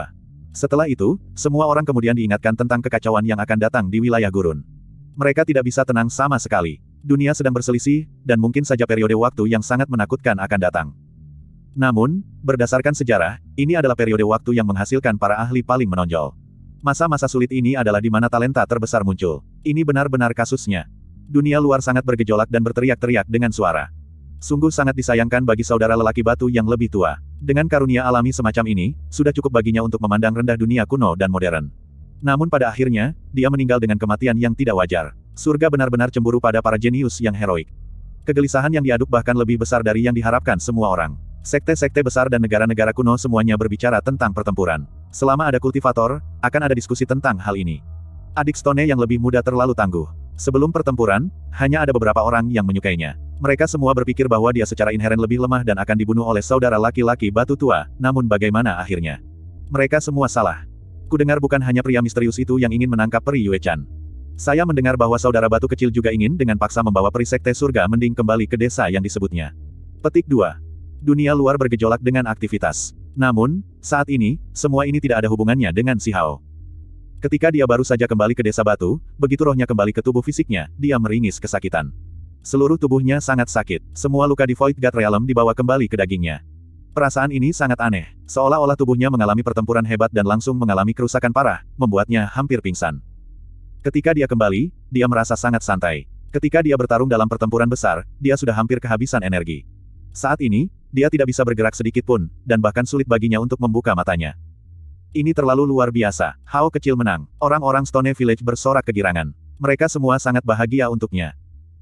Setelah itu, semua orang kemudian diingatkan tentang kekacauan yang akan datang di wilayah gurun. Mereka tidak bisa tenang sama sekali. Dunia sedang berselisih, dan mungkin saja periode waktu yang sangat menakutkan akan datang. Namun, berdasarkan sejarah, ini adalah periode waktu yang menghasilkan para ahli paling menonjol. Masa-masa sulit ini adalah di mana talenta terbesar muncul. Ini benar-benar kasusnya. Dunia luar sangat bergejolak dan berteriak-teriak dengan suara. Sungguh sangat disayangkan bagi saudara lelaki batu yang lebih tua. Dengan karunia alami semacam ini, sudah cukup baginya untuk memandang rendah dunia kuno dan modern. Namun pada akhirnya, dia meninggal dengan kematian yang tidak wajar. Surga benar-benar cemburu pada para jenius yang heroik. Kegelisahan yang diaduk bahkan lebih besar dari yang diharapkan semua orang. Sekte-sekte besar dan negara-negara kuno semuanya berbicara tentang pertempuran. Selama ada kultivator, akan ada diskusi tentang hal ini. Adik Stone yang lebih muda terlalu tangguh. Sebelum pertempuran, hanya ada beberapa orang yang menyukainya. Mereka semua berpikir bahwa dia secara inheren lebih lemah dan akan dibunuh oleh saudara laki-laki batu tua, namun bagaimana akhirnya? Mereka semua salah. Kudengar bukan hanya pria misterius itu yang ingin menangkap peri Yue-chan. Saya mendengar bahwa saudara batu kecil juga ingin dengan paksa membawa peri sekte surga mending kembali ke desa yang disebutnya. Petik 2. Dunia luar bergejolak dengan aktivitas. Namun, saat ini, semua ini tidak ada hubungannya dengan si Hao. Ketika dia baru saja kembali ke desa batu, begitu rohnya kembali ke tubuh fisiknya, dia meringis kesakitan. Seluruh tubuhnya sangat sakit, semua luka di Void God Realm dibawa kembali ke dagingnya. Perasaan ini sangat aneh, seolah-olah tubuhnya mengalami pertempuran hebat dan langsung mengalami kerusakan parah, membuatnya hampir pingsan. Ketika dia kembali, dia merasa sangat santai. Ketika dia bertarung dalam pertempuran besar, dia sudah hampir kehabisan energi. Saat ini, dia tidak bisa bergerak sedikit pun, dan bahkan sulit baginya untuk membuka matanya. Ini terlalu luar biasa. Hao kecil menang. Orang-orang Stone Village bersorak kegirangan. Mereka semua sangat bahagia untuknya.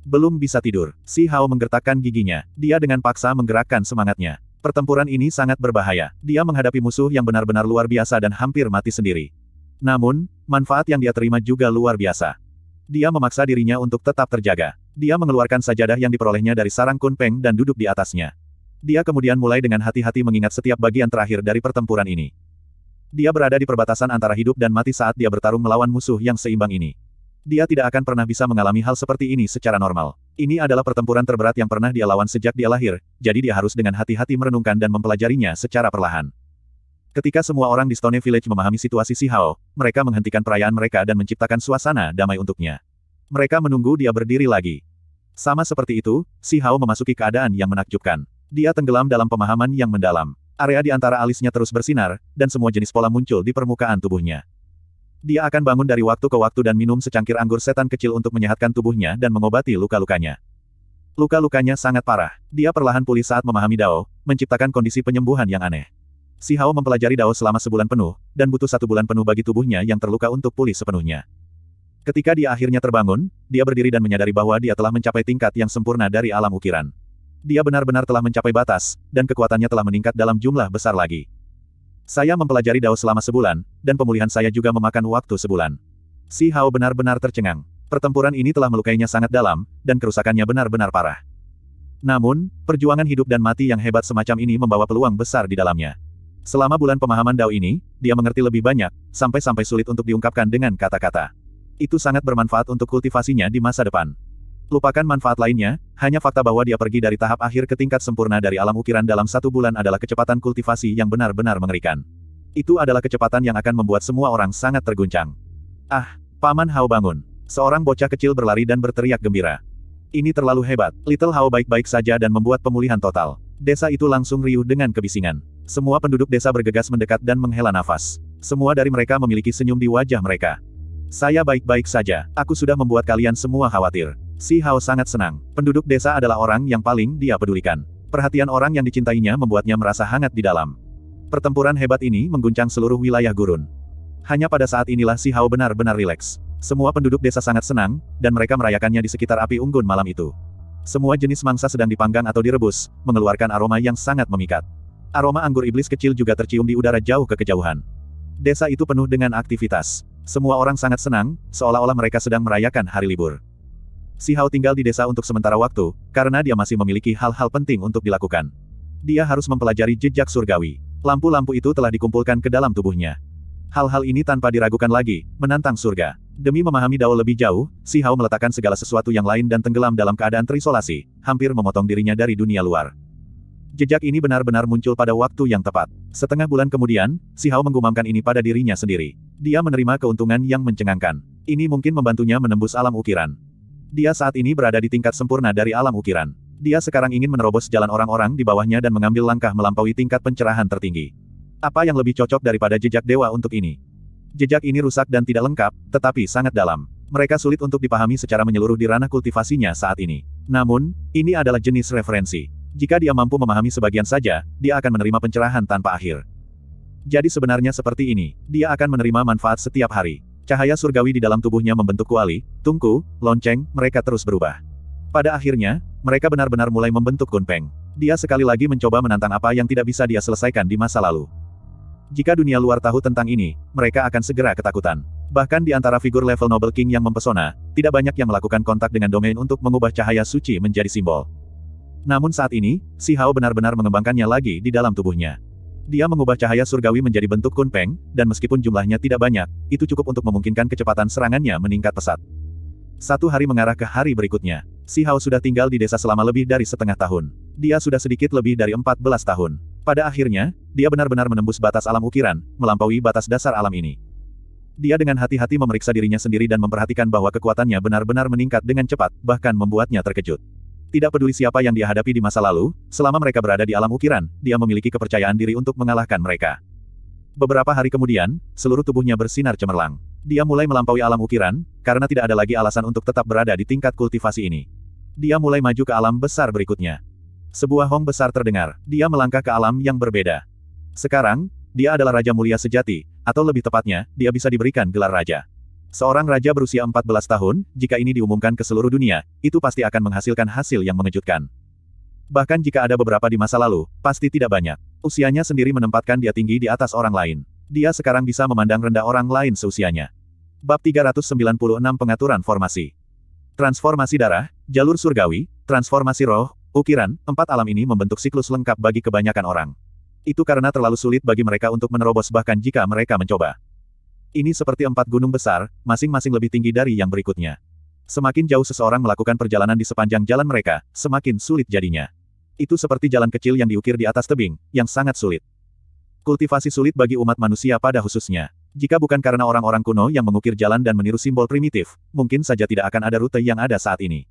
Belum bisa tidur. Si Hao menggertakkan giginya. Dia dengan paksa menggerakkan semangatnya. Pertempuran ini sangat berbahaya. Dia menghadapi musuh yang benar-benar luar biasa dan hampir mati sendiri. Namun, manfaat yang dia terima juga luar biasa. Dia memaksa dirinya untuk tetap terjaga. Dia mengeluarkan sajadah yang diperolehnya dari sarang kunpeng dan duduk di atasnya. Dia kemudian mulai dengan hati-hati mengingat setiap bagian terakhir dari pertempuran ini. Dia berada di perbatasan antara hidup dan mati saat dia bertarung melawan musuh yang seimbang ini. Dia tidak akan pernah bisa mengalami hal seperti ini secara normal. Ini adalah pertempuran terberat yang pernah dia lawan sejak dia lahir, jadi dia harus dengan hati-hati merenungkan dan mempelajarinya secara perlahan. Ketika semua orang di Stone Village memahami situasi Si Hao, mereka menghentikan perayaan mereka dan menciptakan suasana damai untuknya. Mereka menunggu dia berdiri lagi. Sama seperti itu, Si Hao memasuki keadaan yang menakjubkan. Dia tenggelam dalam pemahaman yang mendalam area di antara alisnya terus bersinar, dan semua jenis pola muncul di permukaan tubuhnya. Dia akan bangun dari waktu ke waktu dan minum secangkir anggur setan kecil untuk menyehatkan tubuhnya dan mengobati luka-lukanya. Luka-lukanya sangat parah. Dia perlahan pulih saat memahami Dao, menciptakan kondisi penyembuhan yang aneh. Si Hao mempelajari Dao selama sebulan penuh, dan butuh satu bulan penuh bagi tubuhnya yang terluka untuk pulih sepenuhnya. Ketika dia akhirnya terbangun, dia berdiri dan menyadari bahwa dia telah mencapai tingkat yang sempurna dari alam ukiran dia benar-benar telah mencapai batas, dan kekuatannya telah meningkat dalam jumlah besar lagi. Saya mempelajari Dao selama sebulan, dan pemulihan saya juga memakan waktu sebulan. Si Hao benar-benar tercengang. Pertempuran ini telah melukainya sangat dalam, dan kerusakannya benar-benar parah. Namun, perjuangan hidup dan mati yang hebat semacam ini membawa peluang besar di dalamnya. Selama bulan pemahaman Dao ini, dia mengerti lebih banyak, sampai-sampai sulit untuk diungkapkan dengan kata-kata. Itu sangat bermanfaat untuk kultivasinya di masa depan. Lupakan manfaat lainnya, hanya fakta bahwa dia pergi dari tahap akhir ke tingkat sempurna dari alam ukiran dalam satu bulan adalah kecepatan kultivasi yang benar-benar mengerikan. Itu adalah kecepatan yang akan membuat semua orang sangat terguncang. Ah, Paman Hao bangun. Seorang bocah kecil berlari dan berteriak gembira. Ini terlalu hebat. Little Hao baik-baik saja dan membuat pemulihan total. Desa itu langsung riuh dengan kebisingan. Semua penduduk desa bergegas mendekat dan menghela nafas. Semua dari mereka memiliki senyum di wajah mereka. Saya baik-baik saja. Aku sudah membuat kalian semua khawatir. Si Hao sangat senang. Penduduk desa adalah orang yang paling dia pedulikan. Perhatian orang yang dicintainya membuatnya merasa hangat di dalam. Pertempuran hebat ini mengguncang seluruh wilayah gurun. Hanya pada saat inilah Si Hao benar-benar rileks. Semua penduduk desa sangat senang, dan mereka merayakannya di sekitar api unggun malam itu. Semua jenis mangsa sedang dipanggang atau direbus, mengeluarkan aroma yang sangat memikat. Aroma anggur iblis kecil juga tercium di udara jauh ke kejauhan. Desa itu penuh dengan aktivitas. Semua orang sangat senang, seolah-olah mereka sedang merayakan hari libur. Si Hao tinggal di desa untuk sementara waktu, karena dia masih memiliki hal-hal penting untuk dilakukan. Dia harus mempelajari jejak surgawi. Lampu-lampu itu telah dikumpulkan ke dalam tubuhnya. Hal-hal ini tanpa diragukan lagi, menantang surga. Demi memahami Dao lebih jauh, Si Hao meletakkan segala sesuatu yang lain dan tenggelam dalam keadaan terisolasi, hampir memotong dirinya dari dunia luar. Jejak ini benar-benar muncul pada waktu yang tepat. Setengah bulan kemudian, Si Hao menggumamkan ini pada dirinya sendiri. Dia menerima keuntungan yang mencengangkan. Ini mungkin membantunya menembus alam ukiran. Dia saat ini berada di tingkat sempurna dari alam ukiran. Dia sekarang ingin menerobos jalan orang-orang di bawahnya dan mengambil langkah melampaui tingkat pencerahan tertinggi. Apa yang lebih cocok daripada jejak dewa untuk ini? Jejak ini rusak dan tidak lengkap, tetapi sangat dalam. Mereka sulit untuk dipahami secara menyeluruh di ranah kultivasinya saat ini. Namun, ini adalah jenis referensi. Jika dia mampu memahami sebagian saja, dia akan menerima pencerahan tanpa akhir. Jadi sebenarnya seperti ini, dia akan menerima manfaat setiap hari. Cahaya surgawi di dalam tubuhnya membentuk kuali, tungku, lonceng, mereka terus berubah. Pada akhirnya, mereka benar-benar mulai membentuk Gunpeng. Dia sekali lagi mencoba menantang apa yang tidak bisa dia selesaikan di masa lalu. Jika dunia luar tahu tentang ini, mereka akan segera ketakutan. Bahkan di antara figur level Noble King yang mempesona, tidak banyak yang melakukan kontak dengan domain untuk mengubah cahaya suci menjadi simbol. Namun saat ini, Si Hao benar-benar mengembangkannya lagi di dalam tubuhnya. Dia mengubah cahaya surgawi menjadi bentuk kunpeng, dan meskipun jumlahnya tidak banyak, itu cukup untuk memungkinkan kecepatan serangannya meningkat pesat. Satu hari mengarah ke hari berikutnya. Si Hao sudah tinggal di desa selama lebih dari setengah tahun. Dia sudah sedikit lebih dari 14 tahun. Pada akhirnya, dia benar-benar menembus batas alam ukiran, melampaui batas dasar alam ini. Dia dengan hati-hati memeriksa dirinya sendiri dan memperhatikan bahwa kekuatannya benar-benar meningkat dengan cepat, bahkan membuatnya terkejut. Tidak peduli siapa yang dia hadapi di masa lalu, selama mereka berada di alam ukiran, dia memiliki kepercayaan diri untuk mengalahkan mereka. Beberapa hari kemudian, seluruh tubuhnya bersinar cemerlang. Dia mulai melampaui alam ukiran, karena tidak ada lagi alasan untuk tetap berada di tingkat kultivasi ini. Dia mulai maju ke alam besar berikutnya. Sebuah hong besar terdengar, dia melangkah ke alam yang berbeda. Sekarang, dia adalah Raja Mulia Sejati, atau lebih tepatnya, dia bisa diberikan gelar Raja. Seorang raja berusia 14 tahun, jika ini diumumkan ke seluruh dunia, itu pasti akan menghasilkan hasil yang mengejutkan. Bahkan jika ada beberapa di masa lalu, pasti tidak banyak. Usianya sendiri menempatkan dia tinggi di atas orang lain. Dia sekarang bisa memandang rendah orang lain seusianya. Bab 396 Pengaturan Formasi Transformasi darah, jalur surgawi, transformasi roh, ukiran, empat alam ini membentuk siklus lengkap bagi kebanyakan orang. Itu karena terlalu sulit bagi mereka untuk menerobos bahkan jika mereka mencoba. Ini seperti empat gunung besar, masing-masing lebih tinggi dari yang berikutnya. Semakin jauh seseorang melakukan perjalanan di sepanjang jalan mereka, semakin sulit jadinya. Itu seperti jalan kecil yang diukir di atas tebing, yang sangat sulit. Kultivasi sulit bagi umat manusia pada khususnya. Jika bukan karena orang-orang kuno yang mengukir jalan dan meniru simbol primitif, mungkin saja tidak akan ada rute yang ada saat ini.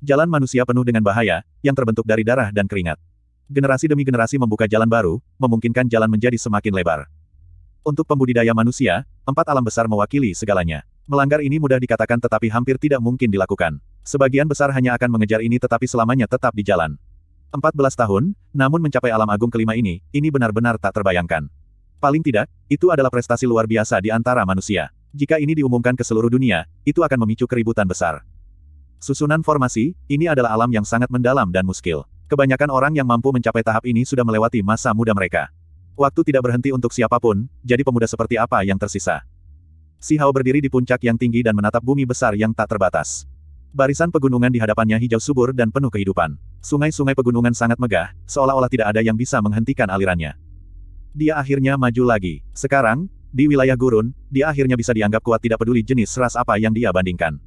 Jalan manusia penuh dengan bahaya, yang terbentuk dari darah dan keringat. Generasi demi generasi membuka jalan baru, memungkinkan jalan menjadi semakin lebar. Untuk pembudidaya manusia, empat alam besar mewakili segalanya. Melanggar ini mudah dikatakan tetapi hampir tidak mungkin dilakukan. Sebagian besar hanya akan mengejar ini tetapi selamanya tetap di jalan. 14 tahun, namun mencapai alam agung kelima ini, ini benar-benar tak terbayangkan. Paling tidak, itu adalah prestasi luar biasa di antara manusia. Jika ini diumumkan ke seluruh dunia, itu akan memicu keributan besar. Susunan formasi, ini adalah alam yang sangat mendalam dan muskil. Kebanyakan orang yang mampu mencapai tahap ini sudah melewati masa muda mereka. Waktu tidak berhenti untuk siapapun, jadi pemuda seperti apa yang tersisa. Si Hao berdiri di puncak yang tinggi dan menatap bumi besar yang tak terbatas. Barisan pegunungan di hadapannya hijau subur dan penuh kehidupan. Sungai-sungai pegunungan sangat megah, seolah-olah tidak ada yang bisa menghentikan alirannya. Dia akhirnya maju lagi. Sekarang, di wilayah gurun, dia akhirnya bisa dianggap kuat tidak peduli jenis ras apa yang dia bandingkan.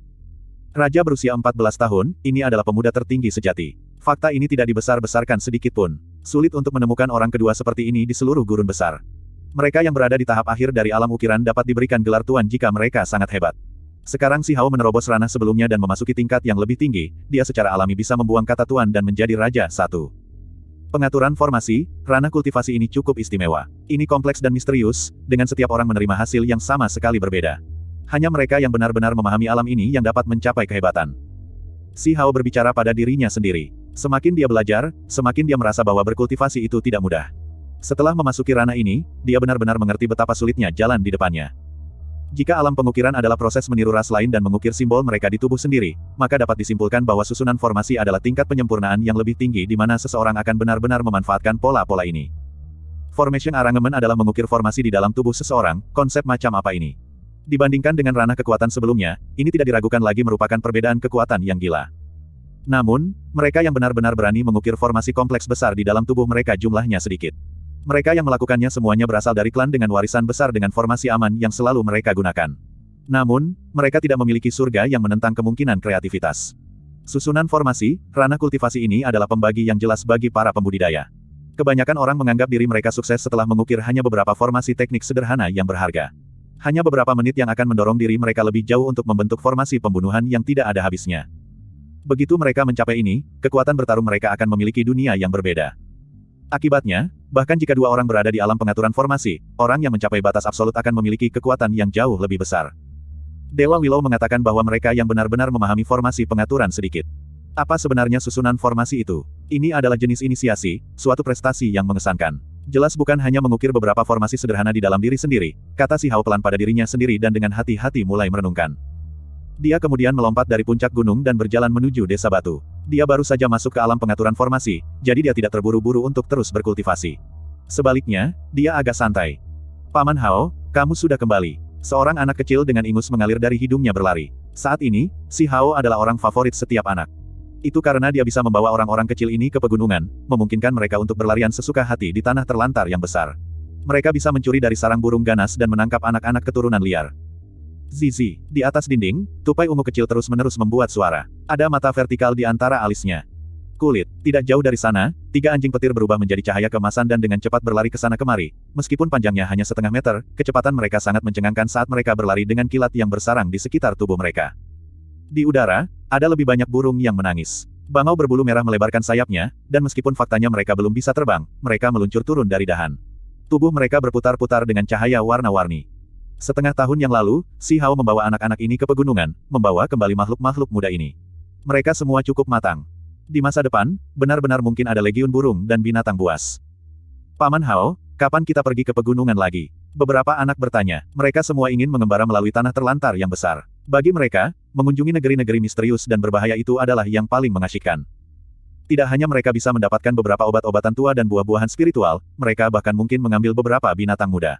Raja berusia 14 tahun, ini adalah pemuda tertinggi sejati. Fakta ini tidak dibesar-besarkan sedikitpun. Sulit untuk menemukan orang kedua seperti ini di seluruh gurun besar. Mereka yang berada di tahap akhir dari alam ukiran dapat diberikan gelar tuan jika mereka sangat hebat. Sekarang si Hao menerobos ranah sebelumnya dan memasuki tingkat yang lebih tinggi, dia secara alami bisa membuang kata tuan dan menjadi raja satu. Pengaturan formasi, ranah kultivasi ini cukup istimewa. Ini kompleks dan misterius, dengan setiap orang menerima hasil yang sama sekali berbeda. Hanya mereka yang benar-benar memahami alam ini yang dapat mencapai kehebatan. Si Hao berbicara pada dirinya sendiri. Semakin dia belajar, semakin dia merasa bahwa berkultivasi itu tidak mudah. Setelah memasuki ranah ini, dia benar-benar mengerti betapa sulitnya jalan di depannya. Jika alam pengukiran adalah proses meniru ras lain dan mengukir simbol mereka di tubuh sendiri, maka dapat disimpulkan bahwa susunan formasi adalah tingkat penyempurnaan yang lebih tinggi di mana seseorang akan benar-benar memanfaatkan pola-pola ini. Formation arrangement adalah mengukir formasi di dalam tubuh seseorang, konsep macam apa ini. Dibandingkan dengan ranah kekuatan sebelumnya, ini tidak diragukan lagi merupakan perbedaan kekuatan yang gila. Namun, mereka yang benar-benar berani mengukir formasi kompleks besar di dalam tubuh mereka jumlahnya sedikit. Mereka yang melakukannya semuanya berasal dari klan dengan warisan besar dengan formasi aman yang selalu mereka gunakan. Namun, mereka tidak memiliki surga yang menentang kemungkinan kreativitas. Susunan formasi, ranah kultivasi ini adalah pembagi yang jelas bagi para pembudidaya. Kebanyakan orang menganggap diri mereka sukses setelah mengukir hanya beberapa formasi teknik sederhana yang berharga. Hanya beberapa menit yang akan mendorong diri mereka lebih jauh untuk membentuk formasi pembunuhan yang tidak ada habisnya. Begitu mereka mencapai ini, kekuatan bertarung mereka akan memiliki dunia yang berbeda. Akibatnya, bahkan jika dua orang berada di alam pengaturan formasi, orang yang mencapai batas absolut akan memiliki kekuatan yang jauh lebih besar. Dewa Willow mengatakan bahwa mereka yang benar-benar memahami formasi pengaturan sedikit. Apa sebenarnya susunan formasi itu? Ini adalah jenis inisiasi, suatu prestasi yang mengesankan. Jelas bukan hanya mengukir beberapa formasi sederhana di dalam diri sendiri, kata si Hao pelan pada dirinya sendiri dan dengan hati-hati mulai merenungkan. Dia kemudian melompat dari puncak gunung dan berjalan menuju desa batu. Dia baru saja masuk ke alam pengaturan formasi, jadi dia tidak terburu-buru untuk terus berkultivasi. Sebaliknya, dia agak santai. Paman Hao, kamu sudah kembali. Seorang anak kecil dengan ingus mengalir dari hidungnya berlari. Saat ini, si Hao adalah orang favorit setiap anak. Itu karena dia bisa membawa orang-orang kecil ini ke pegunungan, memungkinkan mereka untuk berlarian sesuka hati di tanah terlantar yang besar. Mereka bisa mencuri dari sarang burung ganas dan menangkap anak-anak keturunan liar. Zizi, di atas dinding, tupai ungu kecil terus-menerus membuat suara. Ada mata vertikal di antara alisnya. Kulit, tidak jauh dari sana, tiga anjing petir berubah menjadi cahaya kemasan dan dengan cepat berlari ke sana kemari. Meskipun panjangnya hanya setengah meter, kecepatan mereka sangat mencengangkan saat mereka berlari dengan kilat yang bersarang di sekitar tubuh mereka. Di udara, ada lebih banyak burung yang menangis. Bangau berbulu merah melebarkan sayapnya, dan meskipun faktanya mereka belum bisa terbang, mereka meluncur turun dari dahan. Tubuh mereka berputar-putar dengan cahaya warna-warni. Setengah tahun yang lalu, Si Hao membawa anak-anak ini ke pegunungan, membawa kembali makhluk-makhluk muda ini. Mereka semua cukup matang. Di masa depan, benar-benar mungkin ada legiun burung dan binatang buas. Paman Hao, kapan kita pergi ke pegunungan lagi? Beberapa anak bertanya, mereka semua ingin mengembara melalui tanah terlantar yang besar. Bagi mereka, mengunjungi negeri-negeri misterius dan berbahaya itu adalah yang paling mengasyikkan. Tidak hanya mereka bisa mendapatkan beberapa obat-obatan tua dan buah-buahan spiritual, mereka bahkan mungkin mengambil beberapa binatang muda.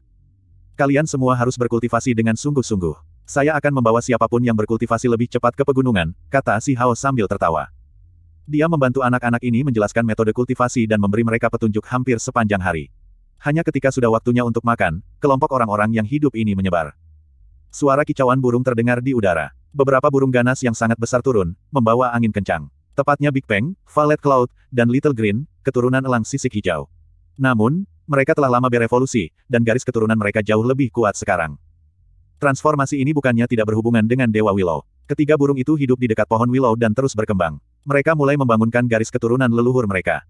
Kalian semua harus berkultivasi dengan sungguh-sungguh. Saya akan membawa siapapun yang berkultivasi lebih cepat ke pegunungan, kata si Hao sambil tertawa. Dia membantu anak-anak ini menjelaskan metode kultivasi dan memberi mereka petunjuk hampir sepanjang hari. Hanya ketika sudah waktunya untuk makan, kelompok orang-orang yang hidup ini menyebar. Suara kicauan burung terdengar di udara. Beberapa burung ganas yang sangat besar turun, membawa angin kencang. Tepatnya Big Bang, Violet Cloud, dan Little Green, keturunan elang sisik hijau. Namun, mereka telah lama berevolusi, dan garis keturunan mereka jauh lebih kuat sekarang. Transformasi ini bukannya tidak berhubungan dengan Dewa Willow. Ketiga burung itu hidup di dekat pohon Willow dan terus berkembang. Mereka mulai membangunkan garis keturunan leluhur mereka.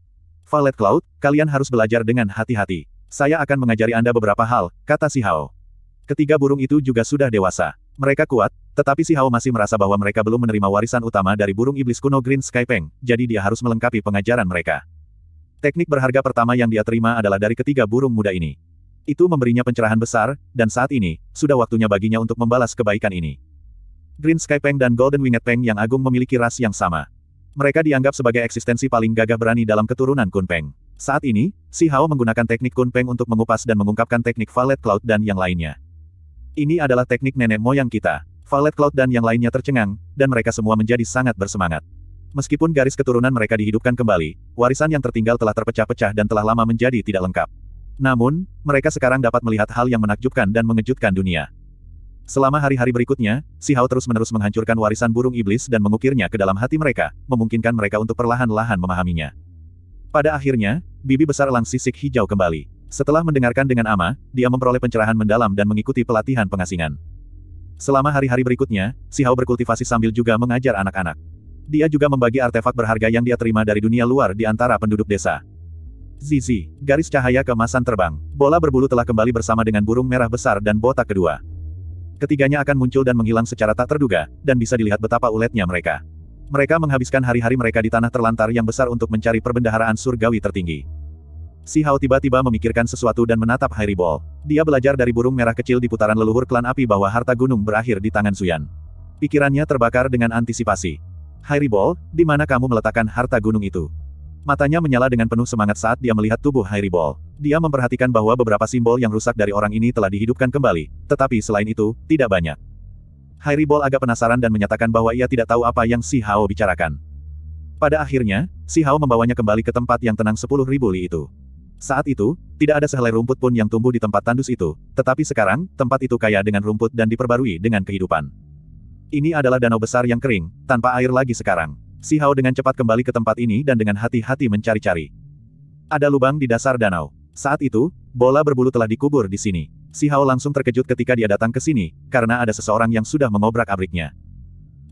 Valet Cloud, kalian harus belajar dengan hati-hati. Saya akan mengajari Anda beberapa hal, kata si Hao. Ketiga burung itu juga sudah dewasa. Mereka kuat, tetapi si Hao masih merasa bahwa mereka belum menerima warisan utama dari burung iblis kuno Green Sky Peng, jadi dia harus melengkapi pengajaran mereka. Teknik berharga pertama yang dia terima adalah dari ketiga burung muda ini. Itu memberinya pencerahan besar, dan saat ini, sudah waktunya baginya untuk membalas kebaikan ini. Green Sky Peng dan Golden Winged Peng yang agung memiliki ras yang sama. Mereka dianggap sebagai eksistensi paling gagah berani dalam keturunan Kun Peng. Saat ini, Si Hao menggunakan teknik Kun Peng untuk mengupas dan mengungkapkan teknik Valet Cloud dan yang lainnya. Ini adalah teknik nenek moyang kita. Valet Cloud dan yang lainnya tercengang, dan mereka semua menjadi sangat bersemangat. Meskipun garis keturunan mereka dihidupkan kembali, warisan yang tertinggal telah terpecah-pecah dan telah lama menjadi tidak lengkap. Namun, mereka sekarang dapat melihat hal yang menakjubkan dan mengejutkan dunia. Selama hari-hari berikutnya, Si Hao terus-menerus menghancurkan warisan burung iblis dan mengukirnya ke dalam hati mereka, memungkinkan mereka untuk perlahan-lahan memahaminya. Pada akhirnya, bibi besar elang sisik hijau kembali. Setelah mendengarkan dengan ama, dia memperoleh pencerahan mendalam dan mengikuti pelatihan pengasingan. Selama hari-hari berikutnya, Si Hao berkultivasi sambil juga mengajar anak-anak. Dia juga membagi artefak berharga yang dia terima dari dunia luar di antara penduduk desa. Zizi, garis cahaya kemasan terbang. Bola berbulu telah kembali bersama dengan burung merah besar dan botak kedua. Ketiganya akan muncul dan menghilang secara tak terduga, dan bisa dilihat betapa uletnya mereka. Mereka menghabiskan hari-hari mereka di tanah terlantar yang besar untuk mencari perbendaharaan surgawi tertinggi. Si Hao tiba-tiba memikirkan sesuatu dan menatap Harry Ball. Dia belajar dari burung merah kecil di putaran leluhur klan api bahwa harta gunung berakhir di tangan Suyan. Pikirannya terbakar dengan antisipasi. Ball, di mana kamu meletakkan harta gunung itu? Matanya menyala dengan penuh semangat saat dia melihat tubuh Ball. Dia memperhatikan bahwa beberapa simbol yang rusak dari orang ini telah dihidupkan kembali, tetapi selain itu, tidak banyak. Ball agak penasaran dan menyatakan bahwa ia tidak tahu apa yang Si Hao bicarakan. Pada akhirnya, Si Hao membawanya kembali ke tempat yang tenang sepuluh ribu li itu. Saat itu, tidak ada sehelai rumput pun yang tumbuh di tempat tandus itu, tetapi sekarang, tempat itu kaya dengan rumput dan diperbarui dengan kehidupan. Ini adalah danau besar yang kering, tanpa air lagi sekarang. Si Hao dengan cepat kembali ke tempat ini dan dengan hati-hati mencari-cari. Ada lubang di dasar danau. Saat itu, bola berbulu telah dikubur di sini. Si Hao langsung terkejut ketika dia datang ke sini, karena ada seseorang yang sudah mengobrak-abriknya.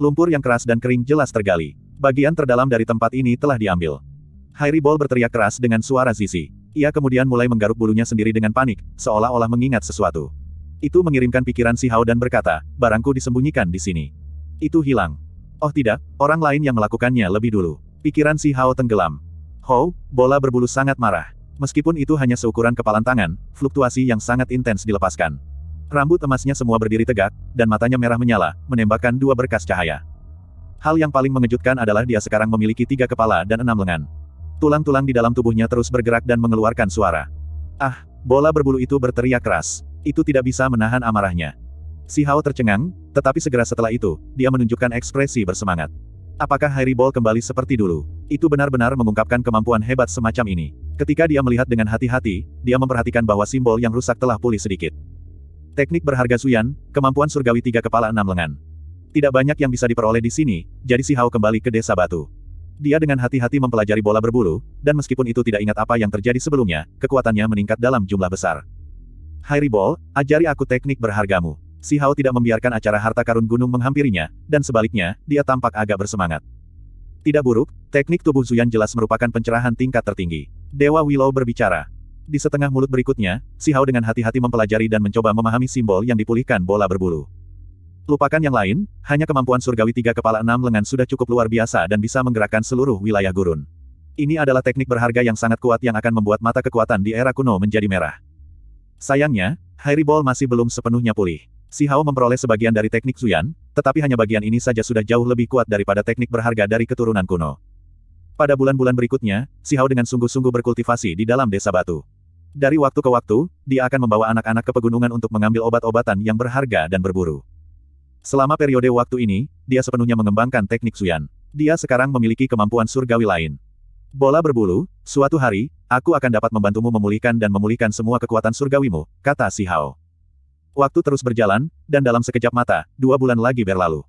Lumpur yang keras dan kering jelas tergali. Bagian terdalam dari tempat ini telah diambil. Hairi Ball berteriak keras dengan suara Zizi. Ia kemudian mulai menggaruk bulunya sendiri dengan panik, seolah-olah mengingat sesuatu. Itu mengirimkan pikiran si Hao dan berkata, barangku disembunyikan di sini. Itu hilang. Oh tidak, orang lain yang melakukannya lebih dulu. Pikiran si Hao tenggelam. Hou, bola berbulu sangat marah. Meskipun itu hanya seukuran kepalan tangan, fluktuasi yang sangat intens dilepaskan. Rambut emasnya semua berdiri tegak, dan matanya merah menyala, menembakkan dua berkas cahaya. Hal yang paling mengejutkan adalah dia sekarang memiliki tiga kepala dan enam lengan. Tulang-tulang di dalam tubuhnya terus bergerak dan mengeluarkan suara. Ah, bola berbulu itu berteriak keras itu tidak bisa menahan amarahnya. Si Hao tercengang, tetapi segera setelah itu, dia menunjukkan ekspresi bersemangat. Apakah Harry Ball kembali seperti dulu? Itu benar-benar mengungkapkan kemampuan hebat semacam ini. Ketika dia melihat dengan hati-hati, dia memperhatikan bahwa simbol yang rusak telah pulih sedikit. Teknik berharga Suyan, kemampuan surgawi tiga kepala enam lengan. Tidak banyak yang bisa diperoleh di sini, jadi si Hao kembali ke desa batu. Dia dengan hati-hati mempelajari bola berbulu, dan meskipun itu tidak ingat apa yang terjadi sebelumnya, kekuatannya meningkat dalam jumlah besar. Hairibol, ajari aku teknik berhargamu. Si Hao tidak membiarkan acara harta karun gunung menghampirinya, dan sebaliknya, dia tampak agak bersemangat. Tidak buruk, teknik tubuh Zuyan jelas merupakan pencerahan tingkat tertinggi. Dewa Willow berbicara. Di setengah mulut berikutnya, Si Hao dengan hati-hati mempelajari dan mencoba memahami simbol yang dipulihkan bola berbulu. Lupakan yang lain, hanya kemampuan surgawi tiga kepala enam lengan sudah cukup luar biasa dan bisa menggerakkan seluruh wilayah gurun. Ini adalah teknik berharga yang sangat kuat yang akan membuat mata kekuatan di era kuno menjadi merah. Sayangnya, Hairi Ball masih belum sepenuhnya pulih. Si Hao memperoleh sebagian dari teknik Zuyan, tetapi hanya bagian ini saja sudah jauh lebih kuat daripada teknik berharga dari keturunan kuno. Pada bulan-bulan berikutnya, si Hao dengan sungguh-sungguh berkultivasi di dalam desa batu. Dari waktu ke waktu, dia akan membawa anak-anak ke pegunungan untuk mengambil obat-obatan yang berharga dan berburu. Selama periode waktu ini, dia sepenuhnya mengembangkan teknik Zuyan. Dia sekarang memiliki kemampuan surgawi lain. Bola berbulu, suatu hari, aku akan dapat membantumu memulihkan dan memulihkan semua kekuatan surgawimu, kata Si Hao. Waktu terus berjalan, dan dalam sekejap mata, dua bulan lagi berlalu.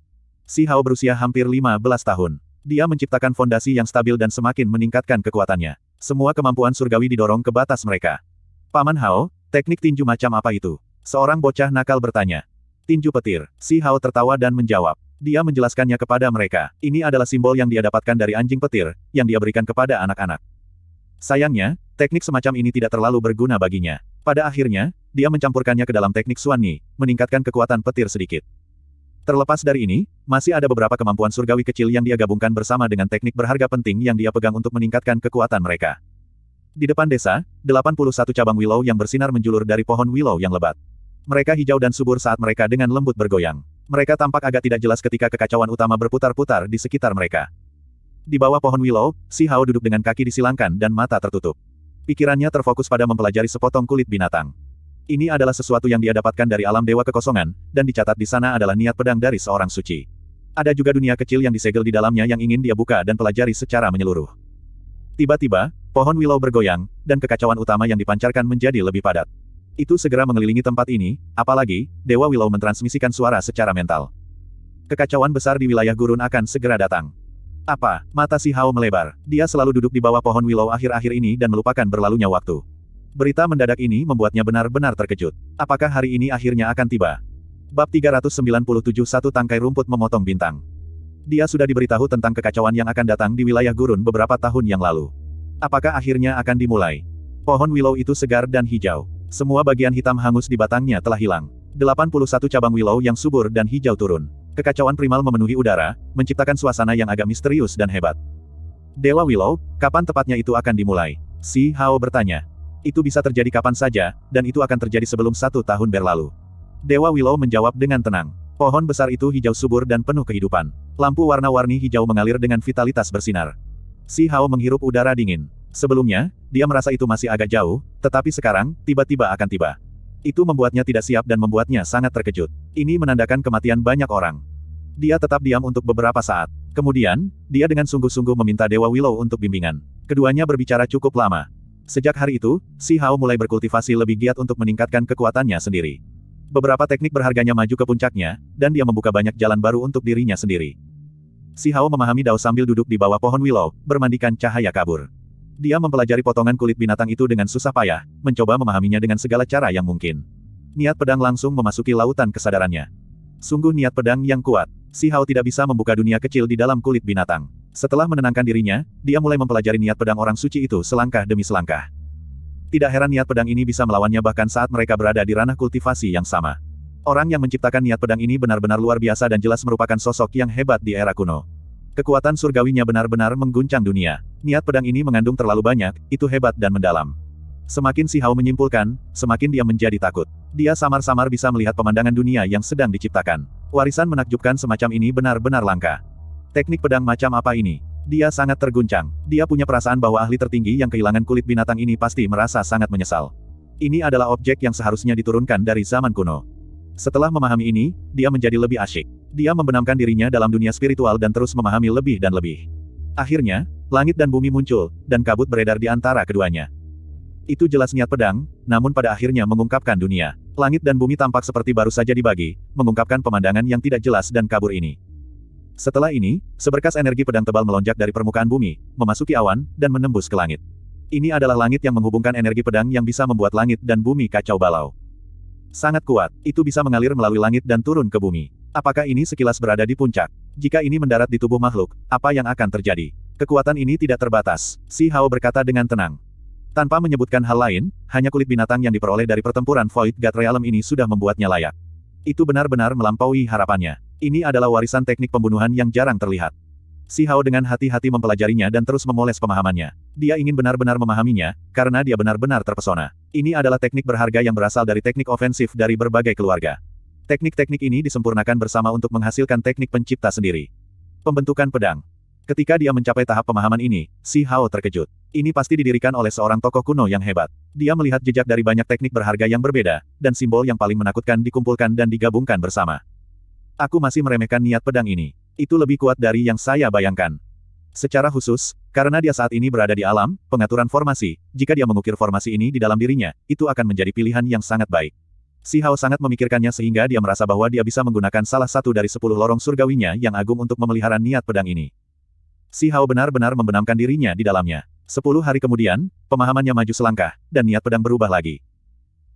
Si Hao berusia hampir 15 tahun. Dia menciptakan fondasi yang stabil dan semakin meningkatkan kekuatannya. Semua kemampuan surgawi didorong ke batas mereka. Paman Hao, teknik tinju macam apa itu? Seorang bocah nakal bertanya. Tinju petir. Si Hao tertawa dan menjawab. Dia menjelaskannya kepada mereka. Ini adalah simbol yang dia dapatkan dari anjing petir, yang dia berikan kepada anak-anak. Sayangnya, teknik semacam ini tidak terlalu berguna baginya. Pada akhirnya, dia mencampurkannya ke dalam teknik Suanni, meningkatkan kekuatan petir sedikit. Terlepas dari ini, masih ada beberapa kemampuan surgawi kecil yang dia gabungkan bersama dengan teknik berharga penting yang dia pegang untuk meningkatkan kekuatan mereka. Di depan desa, 81 cabang willow yang bersinar menjulur dari pohon willow yang lebat. Mereka hijau dan subur saat mereka dengan lembut bergoyang. Mereka tampak agak tidak jelas ketika kekacauan utama berputar-putar di sekitar mereka. Di bawah pohon willow, Si Hao duduk dengan kaki disilangkan dan mata tertutup. Pikirannya terfokus pada mempelajari sepotong kulit binatang. Ini adalah sesuatu yang dia dapatkan dari alam dewa kekosongan, dan dicatat di sana adalah niat pedang dari seorang suci. Ada juga dunia kecil yang disegel di dalamnya yang ingin dia buka dan pelajari secara menyeluruh. Tiba-tiba, pohon willow bergoyang, dan kekacauan utama yang dipancarkan menjadi lebih padat itu segera mengelilingi tempat ini, apalagi, Dewa Willow mentransmisikan suara secara mental. Kekacauan besar di wilayah gurun akan segera datang. Apa? Mata si Hao melebar. Dia selalu duduk di bawah pohon Willow akhir-akhir ini dan melupakan berlalunya waktu. Berita mendadak ini membuatnya benar-benar terkejut. Apakah hari ini akhirnya akan tiba? Bab 397 Satu Tangkai Rumput Memotong Bintang Dia sudah diberitahu tentang kekacauan yang akan datang di wilayah gurun beberapa tahun yang lalu. Apakah akhirnya akan dimulai? Pohon willow itu segar dan hijau. Semua bagian hitam hangus di batangnya telah hilang. 81 cabang willow yang subur dan hijau turun. Kekacauan primal memenuhi udara, menciptakan suasana yang agak misterius dan hebat. Dewa Willow, kapan tepatnya itu akan dimulai? Si Hao bertanya. Itu bisa terjadi kapan saja, dan itu akan terjadi sebelum satu tahun berlalu. Dewa Willow menjawab dengan tenang. Pohon besar itu hijau subur dan penuh kehidupan. Lampu warna-warni hijau mengalir dengan vitalitas bersinar. Si Hao menghirup udara dingin. Sebelumnya, dia merasa itu masih agak jauh, tetapi sekarang, tiba-tiba akan tiba. Itu membuatnya tidak siap dan membuatnya sangat terkejut. Ini menandakan kematian banyak orang. Dia tetap diam untuk beberapa saat. Kemudian, dia dengan sungguh-sungguh meminta Dewa Willow untuk bimbingan. Keduanya berbicara cukup lama. Sejak hari itu, Si Hao mulai berkultivasi lebih giat untuk meningkatkan kekuatannya sendiri. Beberapa teknik berharganya maju ke puncaknya, dan dia membuka banyak jalan baru untuk dirinya sendiri. Si Hao memahami Dao sambil duduk di bawah pohon willow, bermandikan cahaya kabur. Dia mempelajari potongan kulit binatang itu dengan susah payah, mencoba memahaminya dengan segala cara yang mungkin. Niat pedang langsung memasuki lautan kesadarannya. Sungguh niat pedang yang kuat. Si Hao tidak bisa membuka dunia kecil di dalam kulit binatang. Setelah menenangkan dirinya, dia mulai mempelajari niat pedang orang suci itu selangkah demi selangkah. Tidak heran niat pedang ini bisa melawannya bahkan saat mereka berada di ranah kultivasi yang sama. Orang yang menciptakan niat pedang ini benar-benar luar biasa dan jelas merupakan sosok yang hebat di era kuno. Kekuatan surgawinya benar-benar mengguncang dunia. Niat pedang ini mengandung terlalu banyak, itu hebat dan mendalam. Semakin si Hao menyimpulkan, semakin dia menjadi takut. Dia samar-samar bisa melihat pemandangan dunia yang sedang diciptakan. Warisan menakjubkan semacam ini benar-benar langka. Teknik pedang macam apa ini? Dia sangat terguncang. Dia punya perasaan bahwa ahli tertinggi yang kehilangan kulit binatang ini pasti merasa sangat menyesal. Ini adalah objek yang seharusnya diturunkan dari zaman kuno. Setelah memahami ini, dia menjadi lebih asyik. Dia membenamkan dirinya dalam dunia spiritual dan terus memahami lebih dan lebih. Akhirnya, langit dan bumi muncul, dan kabut beredar di antara keduanya. Itu jelas niat pedang, namun pada akhirnya mengungkapkan dunia. Langit dan bumi tampak seperti baru saja dibagi, mengungkapkan pemandangan yang tidak jelas dan kabur ini. Setelah ini, seberkas energi pedang tebal melonjak dari permukaan bumi, memasuki awan, dan menembus ke langit. Ini adalah langit yang menghubungkan energi pedang yang bisa membuat langit dan bumi kacau balau. Sangat kuat, itu bisa mengalir melalui langit dan turun ke bumi. Apakah ini sekilas berada di puncak? Jika ini mendarat di tubuh makhluk, apa yang akan terjadi? Kekuatan ini tidak terbatas, Si Hao berkata dengan tenang. Tanpa menyebutkan hal lain, hanya kulit binatang yang diperoleh dari pertempuran Void God Realm ini sudah membuatnya layak. Itu benar-benar melampaui harapannya. Ini adalah warisan teknik pembunuhan yang jarang terlihat. Si Hao dengan hati-hati mempelajarinya dan terus memoles pemahamannya. Dia ingin benar-benar memahaminya, karena dia benar-benar terpesona. Ini adalah teknik berharga yang berasal dari teknik ofensif dari berbagai keluarga. Teknik-teknik ini disempurnakan bersama untuk menghasilkan teknik pencipta sendiri. Pembentukan pedang. Ketika dia mencapai tahap pemahaman ini, Si Hao terkejut. Ini pasti didirikan oleh seorang tokoh kuno yang hebat. Dia melihat jejak dari banyak teknik berharga yang berbeda, dan simbol yang paling menakutkan dikumpulkan dan digabungkan bersama. Aku masih meremehkan niat pedang ini. Itu lebih kuat dari yang saya bayangkan. Secara khusus, karena dia saat ini berada di alam, pengaturan formasi, jika dia mengukir formasi ini di dalam dirinya, itu akan menjadi pilihan yang sangat baik. Si Hao sangat memikirkannya sehingga dia merasa bahwa dia bisa menggunakan salah satu dari sepuluh lorong surgawinya yang agung untuk memelihara niat pedang ini. Si Hao benar-benar membenamkan dirinya di dalamnya. Sepuluh hari kemudian, pemahamannya maju selangkah, dan niat pedang berubah lagi.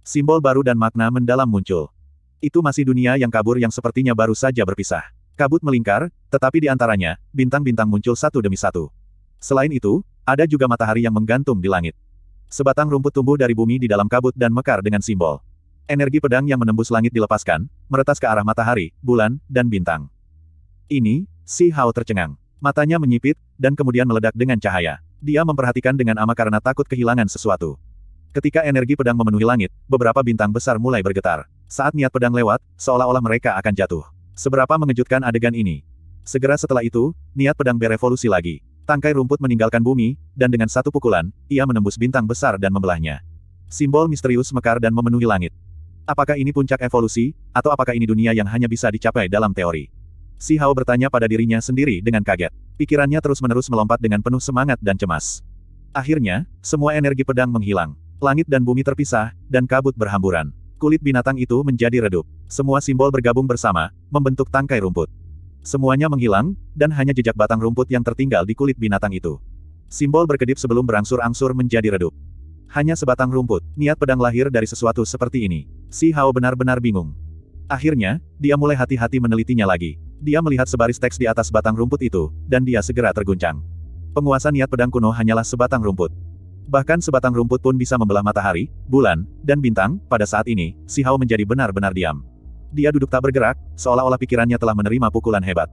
Simbol baru dan makna mendalam muncul. Itu masih dunia yang kabur yang sepertinya baru saja berpisah. Kabut melingkar, tetapi di antaranya, bintang-bintang muncul satu demi satu. Selain itu, ada juga matahari yang menggantung di langit. Sebatang rumput tumbuh dari bumi di dalam kabut dan mekar dengan simbol. Energi pedang yang menembus langit dilepaskan, meretas ke arah matahari, bulan, dan bintang. Ini, Si Hao tercengang. Matanya menyipit, dan kemudian meledak dengan cahaya. Dia memperhatikan dengan ama karena takut kehilangan sesuatu. Ketika energi pedang memenuhi langit, beberapa bintang besar mulai bergetar. Saat niat pedang lewat, seolah-olah mereka akan jatuh. Seberapa mengejutkan adegan ini. Segera setelah itu, niat pedang berevolusi lagi. Tangkai rumput meninggalkan bumi, dan dengan satu pukulan, ia menembus bintang besar dan membelahnya. Simbol misterius mekar dan memenuhi langit. Apakah ini puncak evolusi, atau apakah ini dunia yang hanya bisa dicapai dalam teori? Si Hao bertanya pada dirinya sendiri dengan kaget. Pikirannya terus-menerus melompat dengan penuh semangat dan cemas. Akhirnya, semua energi pedang menghilang. Langit dan bumi terpisah, dan kabut berhamburan. Kulit binatang itu menjadi redup. Semua simbol bergabung bersama, membentuk tangkai rumput. Semuanya menghilang, dan hanya jejak batang rumput yang tertinggal di kulit binatang itu. Simbol berkedip sebelum berangsur-angsur menjadi redup. Hanya sebatang rumput, niat pedang lahir dari sesuatu seperti ini. Si Hao benar-benar bingung. Akhirnya, dia mulai hati-hati menelitinya lagi. Dia melihat sebaris teks di atas batang rumput itu, dan dia segera terguncang. Penguasa niat pedang kuno hanyalah sebatang rumput. Bahkan sebatang rumput pun bisa membelah matahari, bulan, dan bintang, pada saat ini, si Hao menjadi benar-benar diam. Dia duduk tak bergerak, seolah-olah pikirannya telah menerima pukulan hebat.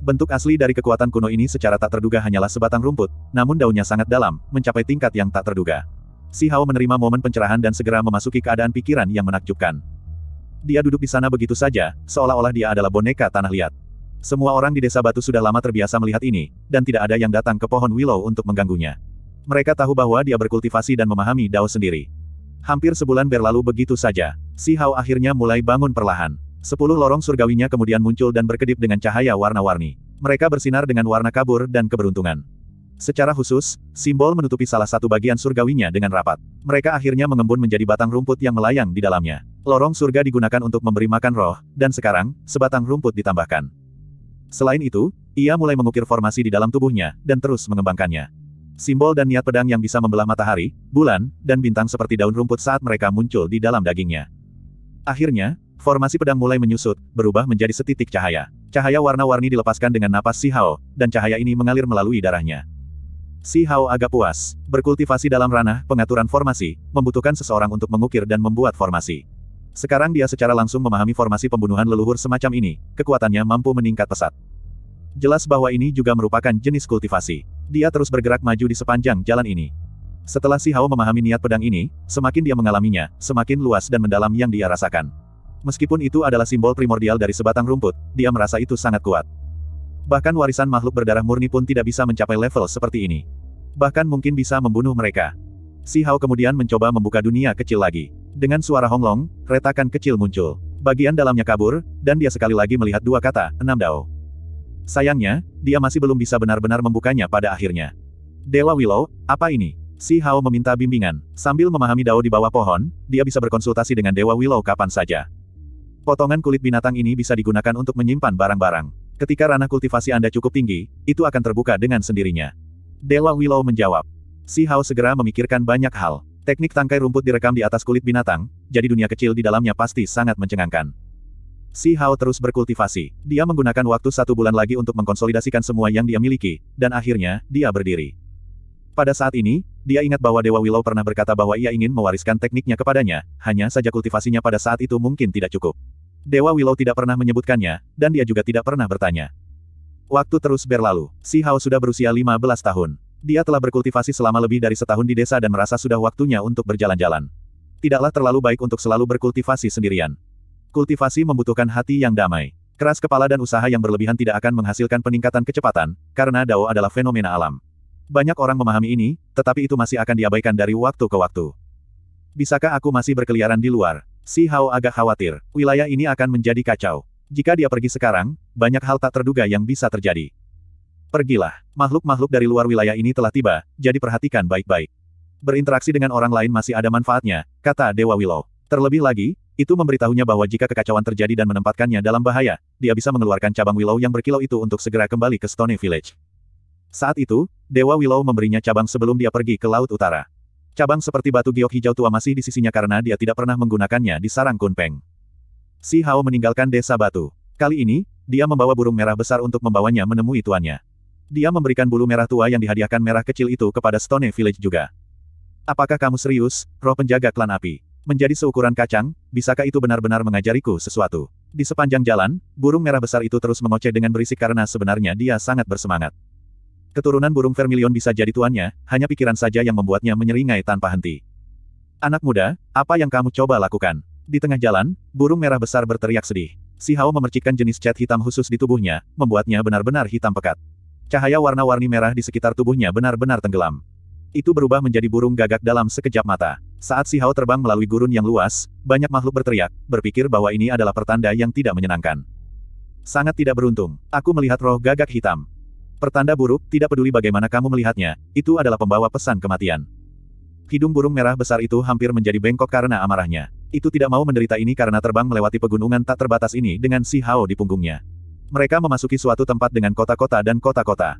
Bentuk asli dari kekuatan kuno ini secara tak terduga hanyalah sebatang rumput, namun daunnya sangat dalam, mencapai tingkat yang tak terduga. Si Hao menerima momen pencerahan dan segera memasuki keadaan pikiran yang menakjubkan. Dia duduk di sana begitu saja, seolah-olah dia adalah boneka tanah liat. Semua orang di desa batu sudah lama terbiasa melihat ini, dan tidak ada yang datang ke pohon willow untuk mengganggunya. Mereka tahu bahwa dia berkultivasi dan memahami Dao sendiri. Hampir sebulan berlalu begitu saja. Si Hao akhirnya mulai bangun perlahan. Sepuluh lorong surgawinya kemudian muncul dan berkedip dengan cahaya warna-warni. Mereka bersinar dengan warna kabur dan keberuntungan. Secara khusus, simbol menutupi salah satu bagian surgawinya dengan rapat. Mereka akhirnya mengembun menjadi batang rumput yang melayang di dalamnya. Lorong surga digunakan untuk memberi makan roh, dan sekarang, sebatang rumput ditambahkan. Selain itu, ia mulai mengukir formasi di dalam tubuhnya, dan terus mengembangkannya simbol dan niat pedang yang bisa membelah matahari, bulan, dan bintang seperti daun rumput saat mereka muncul di dalam dagingnya. Akhirnya, formasi pedang mulai menyusut, berubah menjadi setitik cahaya. Cahaya warna-warni dilepaskan dengan napas Si Hao, dan cahaya ini mengalir melalui darahnya. Si Hao agak puas. Berkultivasi dalam ranah pengaturan formasi, membutuhkan seseorang untuk mengukir dan membuat formasi. Sekarang dia secara langsung memahami formasi pembunuhan leluhur semacam ini, kekuatannya mampu meningkat pesat jelas bahwa ini juga merupakan jenis kultivasi. Dia terus bergerak maju di sepanjang jalan ini. Setelah si Hao memahami niat pedang ini, semakin dia mengalaminya, semakin luas dan mendalam yang dia rasakan. Meskipun itu adalah simbol primordial dari sebatang rumput, dia merasa itu sangat kuat. Bahkan warisan makhluk berdarah murni pun tidak bisa mencapai level seperti ini. Bahkan mungkin bisa membunuh mereka. Si Hao kemudian mencoba membuka dunia kecil lagi. Dengan suara honglong, retakan kecil muncul. Bagian dalamnya kabur, dan dia sekali lagi melihat dua kata, enam dao. Sayangnya, dia masih belum bisa benar-benar membukanya pada akhirnya. Dewa Willow, apa ini? Si Hao meminta bimbingan. Sambil memahami dao di bawah pohon, dia bisa berkonsultasi dengan Dewa Willow kapan saja. Potongan kulit binatang ini bisa digunakan untuk menyimpan barang-barang. Ketika ranah kultivasi Anda cukup tinggi, itu akan terbuka dengan sendirinya. Dewa Willow menjawab. Si Hao segera memikirkan banyak hal. Teknik tangkai rumput direkam di atas kulit binatang, jadi dunia kecil di dalamnya pasti sangat mencengangkan. Si Hao terus berkultivasi. Dia menggunakan waktu satu bulan lagi untuk mengkonsolidasikan semua yang dia miliki, dan akhirnya, dia berdiri. Pada saat ini, dia ingat bahwa Dewa Willow pernah berkata bahwa ia ingin mewariskan tekniknya kepadanya, hanya saja kultivasinya pada saat itu mungkin tidak cukup. Dewa Willow tidak pernah menyebutkannya, dan dia juga tidak pernah bertanya. Waktu terus berlalu, Si Hao sudah berusia 15 tahun. Dia telah berkultivasi selama lebih dari setahun di desa dan merasa sudah waktunya untuk berjalan-jalan. Tidaklah terlalu baik untuk selalu berkultivasi sendirian. Kultivasi membutuhkan hati yang damai. Keras kepala dan usaha yang berlebihan tidak akan menghasilkan peningkatan kecepatan, karena Dao adalah fenomena alam. Banyak orang memahami ini, tetapi itu masih akan diabaikan dari waktu ke waktu. Bisakah aku masih berkeliaran di luar? Si Hao agak khawatir, wilayah ini akan menjadi kacau. Jika dia pergi sekarang, banyak hal tak terduga yang bisa terjadi. Pergilah, makhluk-makhluk dari luar wilayah ini telah tiba, jadi perhatikan baik-baik. Berinteraksi dengan orang lain masih ada manfaatnya, kata Dewa Willow. Terlebih lagi, itu memberitahunya bahwa jika kekacauan terjadi dan menempatkannya dalam bahaya, dia bisa mengeluarkan cabang Willow yang berkilau itu untuk segera kembali ke Stone Village. Saat itu, Dewa Willow memberinya cabang sebelum dia pergi ke Laut Utara. Cabang seperti batu giok hijau tua masih di sisinya karena dia tidak pernah menggunakannya di sarang Kunpeng. Si Hao meninggalkan desa batu. Kali ini, dia membawa burung merah besar untuk membawanya menemui tuannya. Dia memberikan bulu merah tua yang dihadiahkan merah kecil itu kepada Stone Village juga. Apakah kamu serius, roh penjaga klan api? menjadi seukuran kacang, bisakah itu benar-benar mengajariku sesuatu? Di sepanjang jalan, burung merah besar itu terus mengoceh dengan berisik karena sebenarnya dia sangat bersemangat. Keturunan burung vermilion bisa jadi tuannya, hanya pikiran saja yang membuatnya menyeringai tanpa henti. Anak muda, apa yang kamu coba lakukan? Di tengah jalan, burung merah besar berteriak sedih. Si Hao memercikkan jenis cat hitam khusus di tubuhnya, membuatnya benar-benar hitam pekat. Cahaya warna-warni merah di sekitar tubuhnya benar-benar tenggelam itu berubah menjadi burung gagak dalam sekejap mata. Saat si Hao terbang melalui gurun yang luas, banyak makhluk berteriak, berpikir bahwa ini adalah pertanda yang tidak menyenangkan. Sangat tidak beruntung, aku melihat roh gagak hitam. Pertanda buruk, tidak peduli bagaimana kamu melihatnya, itu adalah pembawa pesan kematian. Hidung burung merah besar itu hampir menjadi bengkok karena amarahnya. Itu tidak mau menderita ini karena terbang melewati pegunungan tak terbatas ini dengan si Hao di punggungnya. Mereka memasuki suatu tempat dengan kota-kota dan kota-kota.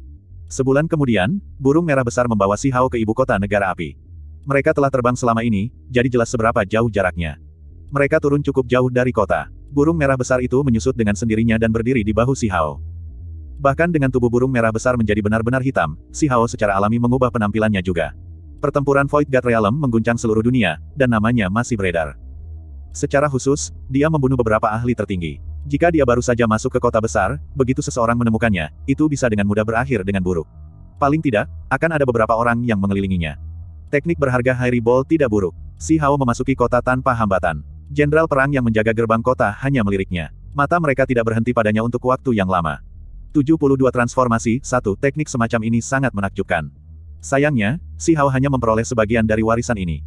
Sebulan kemudian, burung merah besar membawa Si Hao ke ibu kota negara api. Mereka telah terbang selama ini, jadi jelas seberapa jauh jaraknya. Mereka turun cukup jauh dari kota. Burung merah besar itu menyusut dengan sendirinya dan berdiri di bahu Si Hao. Bahkan dengan tubuh burung merah besar menjadi benar-benar hitam, Si Hao secara alami mengubah penampilannya juga. Pertempuran Void God Realm mengguncang seluruh dunia, dan namanya masih beredar. Secara khusus, dia membunuh beberapa ahli tertinggi. Jika dia baru saja masuk ke kota besar, begitu seseorang menemukannya, itu bisa dengan mudah berakhir dengan buruk. Paling tidak, akan ada beberapa orang yang mengelilinginya. Teknik berharga Harry Ball tidak buruk. Si Hao memasuki kota tanpa hambatan. Jenderal perang yang menjaga gerbang kota hanya meliriknya. Mata mereka tidak berhenti padanya untuk waktu yang lama. 72 transformasi, satu teknik semacam ini sangat menakjubkan. Sayangnya, si Hao hanya memperoleh sebagian dari warisan ini.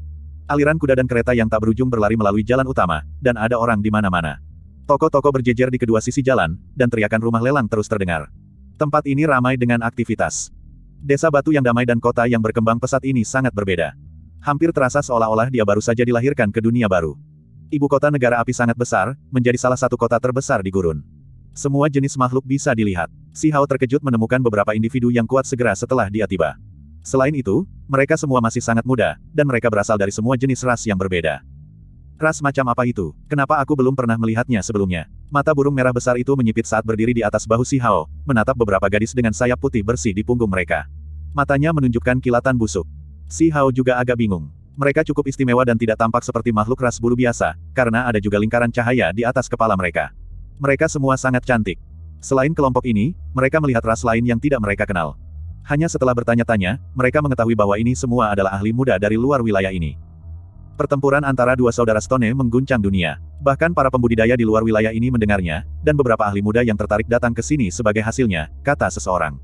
Aliran kuda dan kereta yang tak berujung berlari melalui jalan utama, dan ada orang di mana-mana. Toko-toko berjejer di kedua sisi jalan, dan teriakan rumah lelang terus terdengar. Tempat ini ramai dengan aktivitas. Desa batu yang damai dan kota yang berkembang pesat ini sangat berbeda. Hampir terasa seolah-olah dia baru saja dilahirkan ke dunia baru. Ibu kota negara api sangat besar, menjadi salah satu kota terbesar di gurun. Semua jenis makhluk bisa dilihat. Si Hao terkejut menemukan beberapa individu yang kuat segera setelah dia tiba. Selain itu, mereka semua masih sangat muda, dan mereka berasal dari semua jenis ras yang berbeda. Ras macam apa itu? Kenapa aku belum pernah melihatnya sebelumnya? Mata burung merah besar itu menyipit saat berdiri di atas bahu Si Hao, menatap beberapa gadis dengan sayap putih bersih di punggung mereka. Matanya menunjukkan kilatan busuk. Si Hao juga agak bingung. Mereka cukup istimewa dan tidak tampak seperti makhluk ras bulu biasa, karena ada juga lingkaran cahaya di atas kepala mereka. Mereka semua sangat cantik. Selain kelompok ini, mereka melihat ras lain yang tidak mereka kenal. Hanya setelah bertanya-tanya, mereka mengetahui bahwa ini semua adalah ahli muda dari luar wilayah ini. Pertempuran antara dua saudara Stone mengguncang dunia. Bahkan para pembudidaya di luar wilayah ini mendengarnya, dan beberapa ahli muda yang tertarik datang ke sini sebagai hasilnya, kata seseorang.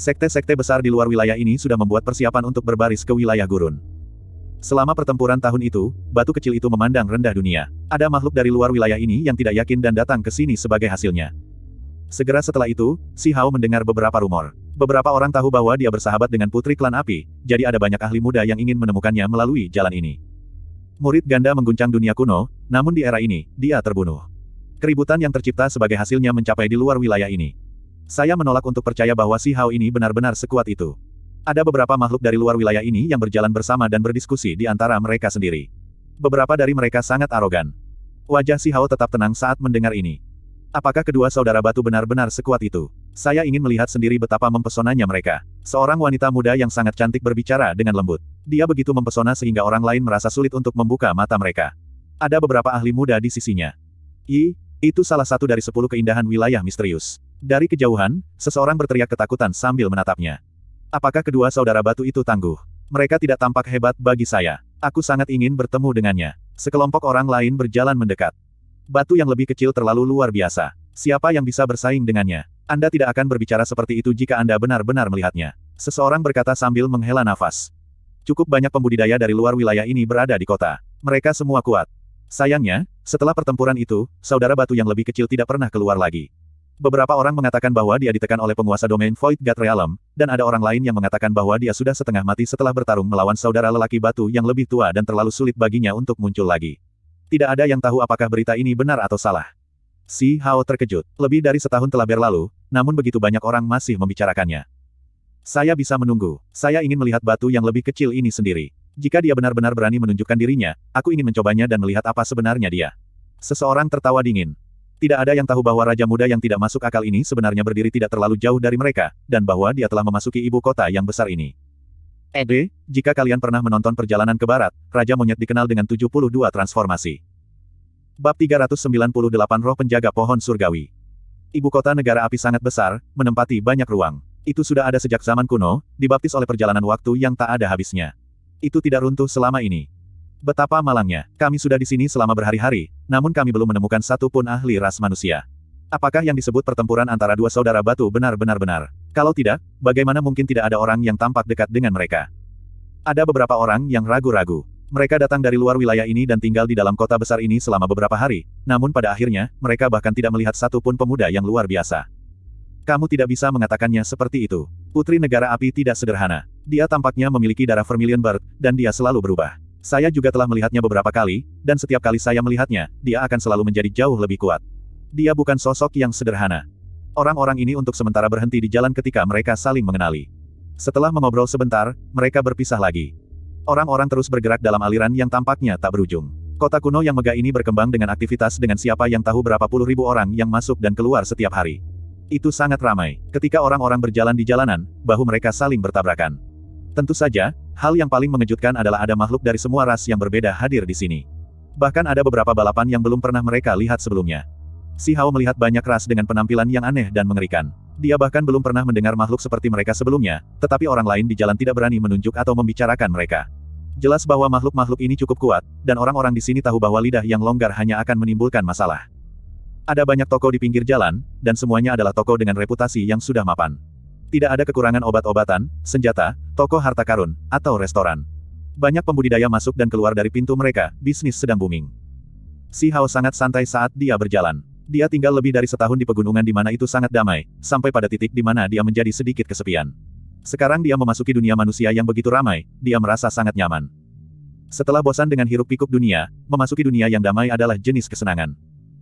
Sekte-sekte besar di luar wilayah ini sudah membuat persiapan untuk berbaris ke wilayah gurun. Selama pertempuran tahun itu, batu kecil itu memandang rendah dunia. Ada makhluk dari luar wilayah ini yang tidak yakin dan datang ke sini sebagai hasilnya. Segera setelah itu, Si Hao mendengar beberapa rumor. Beberapa orang tahu bahwa dia bersahabat dengan putri klan api, jadi ada banyak ahli muda yang ingin menemukannya melalui jalan ini. Murid ganda mengguncang dunia kuno, namun di era ini, dia terbunuh. Keributan yang tercipta sebagai hasilnya mencapai di luar wilayah ini. Saya menolak untuk percaya bahwa si Hao ini benar-benar sekuat itu. Ada beberapa makhluk dari luar wilayah ini yang berjalan bersama dan berdiskusi di antara mereka sendiri. Beberapa dari mereka sangat arogan. Wajah si Hao tetap tenang saat mendengar ini. Apakah kedua saudara batu benar-benar sekuat itu? Saya ingin melihat sendiri betapa mempesonanya mereka. Seorang wanita muda yang sangat cantik berbicara dengan lembut. Dia begitu mempesona sehingga orang lain merasa sulit untuk membuka mata mereka. Ada beberapa ahli muda di sisinya. I, itu salah satu dari sepuluh keindahan wilayah misterius. Dari kejauhan, seseorang berteriak ketakutan sambil menatapnya. Apakah kedua saudara batu itu tangguh? Mereka tidak tampak hebat bagi saya. Aku sangat ingin bertemu dengannya. Sekelompok orang lain berjalan mendekat. Batu yang lebih kecil terlalu luar biasa. Siapa yang bisa bersaing dengannya? Anda tidak akan berbicara seperti itu jika Anda benar-benar melihatnya. Seseorang berkata sambil menghela nafas. Cukup banyak pembudidaya dari luar wilayah ini berada di kota. Mereka semua kuat. Sayangnya, setelah pertempuran itu, saudara batu yang lebih kecil tidak pernah keluar lagi. Beberapa orang mengatakan bahwa dia ditekan oleh penguasa domain Void God Realm, dan ada orang lain yang mengatakan bahwa dia sudah setengah mati setelah bertarung melawan saudara lelaki batu yang lebih tua dan terlalu sulit baginya untuk muncul lagi. Tidak ada yang tahu apakah berita ini benar atau salah. Si Hao terkejut. Lebih dari setahun telah berlalu, namun begitu banyak orang masih membicarakannya. Saya bisa menunggu. Saya ingin melihat batu yang lebih kecil ini sendiri. Jika dia benar-benar berani menunjukkan dirinya, aku ingin mencobanya dan melihat apa sebenarnya dia. Seseorang tertawa dingin. Tidak ada yang tahu bahwa raja muda yang tidak masuk akal ini sebenarnya berdiri tidak terlalu jauh dari mereka, dan bahwa dia telah memasuki ibu kota yang besar ini. Ede, eh, jika kalian pernah menonton Perjalanan ke Barat, Raja Monyet dikenal dengan 72 transformasi. Bab 398 Roh Penjaga Pohon Surgawi Ibu kota negara api sangat besar, menempati banyak ruang. Itu sudah ada sejak zaman kuno, dibaptis oleh perjalanan waktu yang tak ada habisnya. Itu tidak runtuh selama ini. Betapa malangnya, kami sudah di sini selama berhari-hari, namun kami belum menemukan satu pun ahli ras manusia. Apakah yang disebut pertempuran antara dua saudara batu benar-benar benar? Kalau tidak, bagaimana mungkin tidak ada orang yang tampak dekat dengan mereka? Ada beberapa orang yang ragu-ragu. Mereka datang dari luar wilayah ini dan tinggal di dalam kota besar ini selama beberapa hari, namun pada akhirnya, mereka bahkan tidak melihat satu pun pemuda yang luar biasa. Kamu tidak bisa mengatakannya seperti itu. Putri Negara Api tidak sederhana. Dia tampaknya memiliki darah Vermilion Bird, dan dia selalu berubah. Saya juga telah melihatnya beberapa kali, dan setiap kali saya melihatnya, dia akan selalu menjadi jauh lebih kuat. Dia bukan sosok yang sederhana. Orang-orang ini untuk sementara berhenti di jalan ketika mereka saling mengenali. Setelah mengobrol sebentar, mereka berpisah lagi. Orang-orang terus bergerak dalam aliran yang tampaknya tak berujung. Kota kuno yang megah ini berkembang dengan aktivitas dengan siapa yang tahu berapa puluh ribu orang yang masuk dan keluar setiap hari. Itu sangat ramai. Ketika orang-orang berjalan di jalanan, bahu mereka saling bertabrakan. Tentu saja, hal yang paling mengejutkan adalah ada makhluk dari semua ras yang berbeda hadir di sini. Bahkan ada beberapa balapan yang belum pernah mereka lihat sebelumnya. Si Hao melihat banyak ras dengan penampilan yang aneh dan mengerikan. Dia bahkan belum pernah mendengar makhluk seperti mereka sebelumnya, tetapi orang lain di jalan tidak berani menunjuk atau membicarakan mereka. Jelas bahwa makhluk-makhluk ini cukup kuat, dan orang-orang di sini tahu bahwa lidah yang longgar hanya akan menimbulkan masalah. Ada banyak toko di pinggir jalan, dan semuanya adalah toko dengan reputasi yang sudah mapan. Tidak ada kekurangan obat-obatan, senjata, toko harta karun, atau restoran. Banyak pembudidaya masuk dan keluar dari pintu mereka, bisnis sedang booming. Si Hao sangat santai saat dia berjalan. Dia tinggal lebih dari setahun di pegunungan di mana itu sangat damai, sampai pada titik di mana dia menjadi sedikit kesepian. Sekarang dia memasuki dunia manusia yang begitu ramai, dia merasa sangat nyaman. Setelah bosan dengan hiruk-pikuk dunia, memasuki dunia yang damai adalah jenis kesenangan.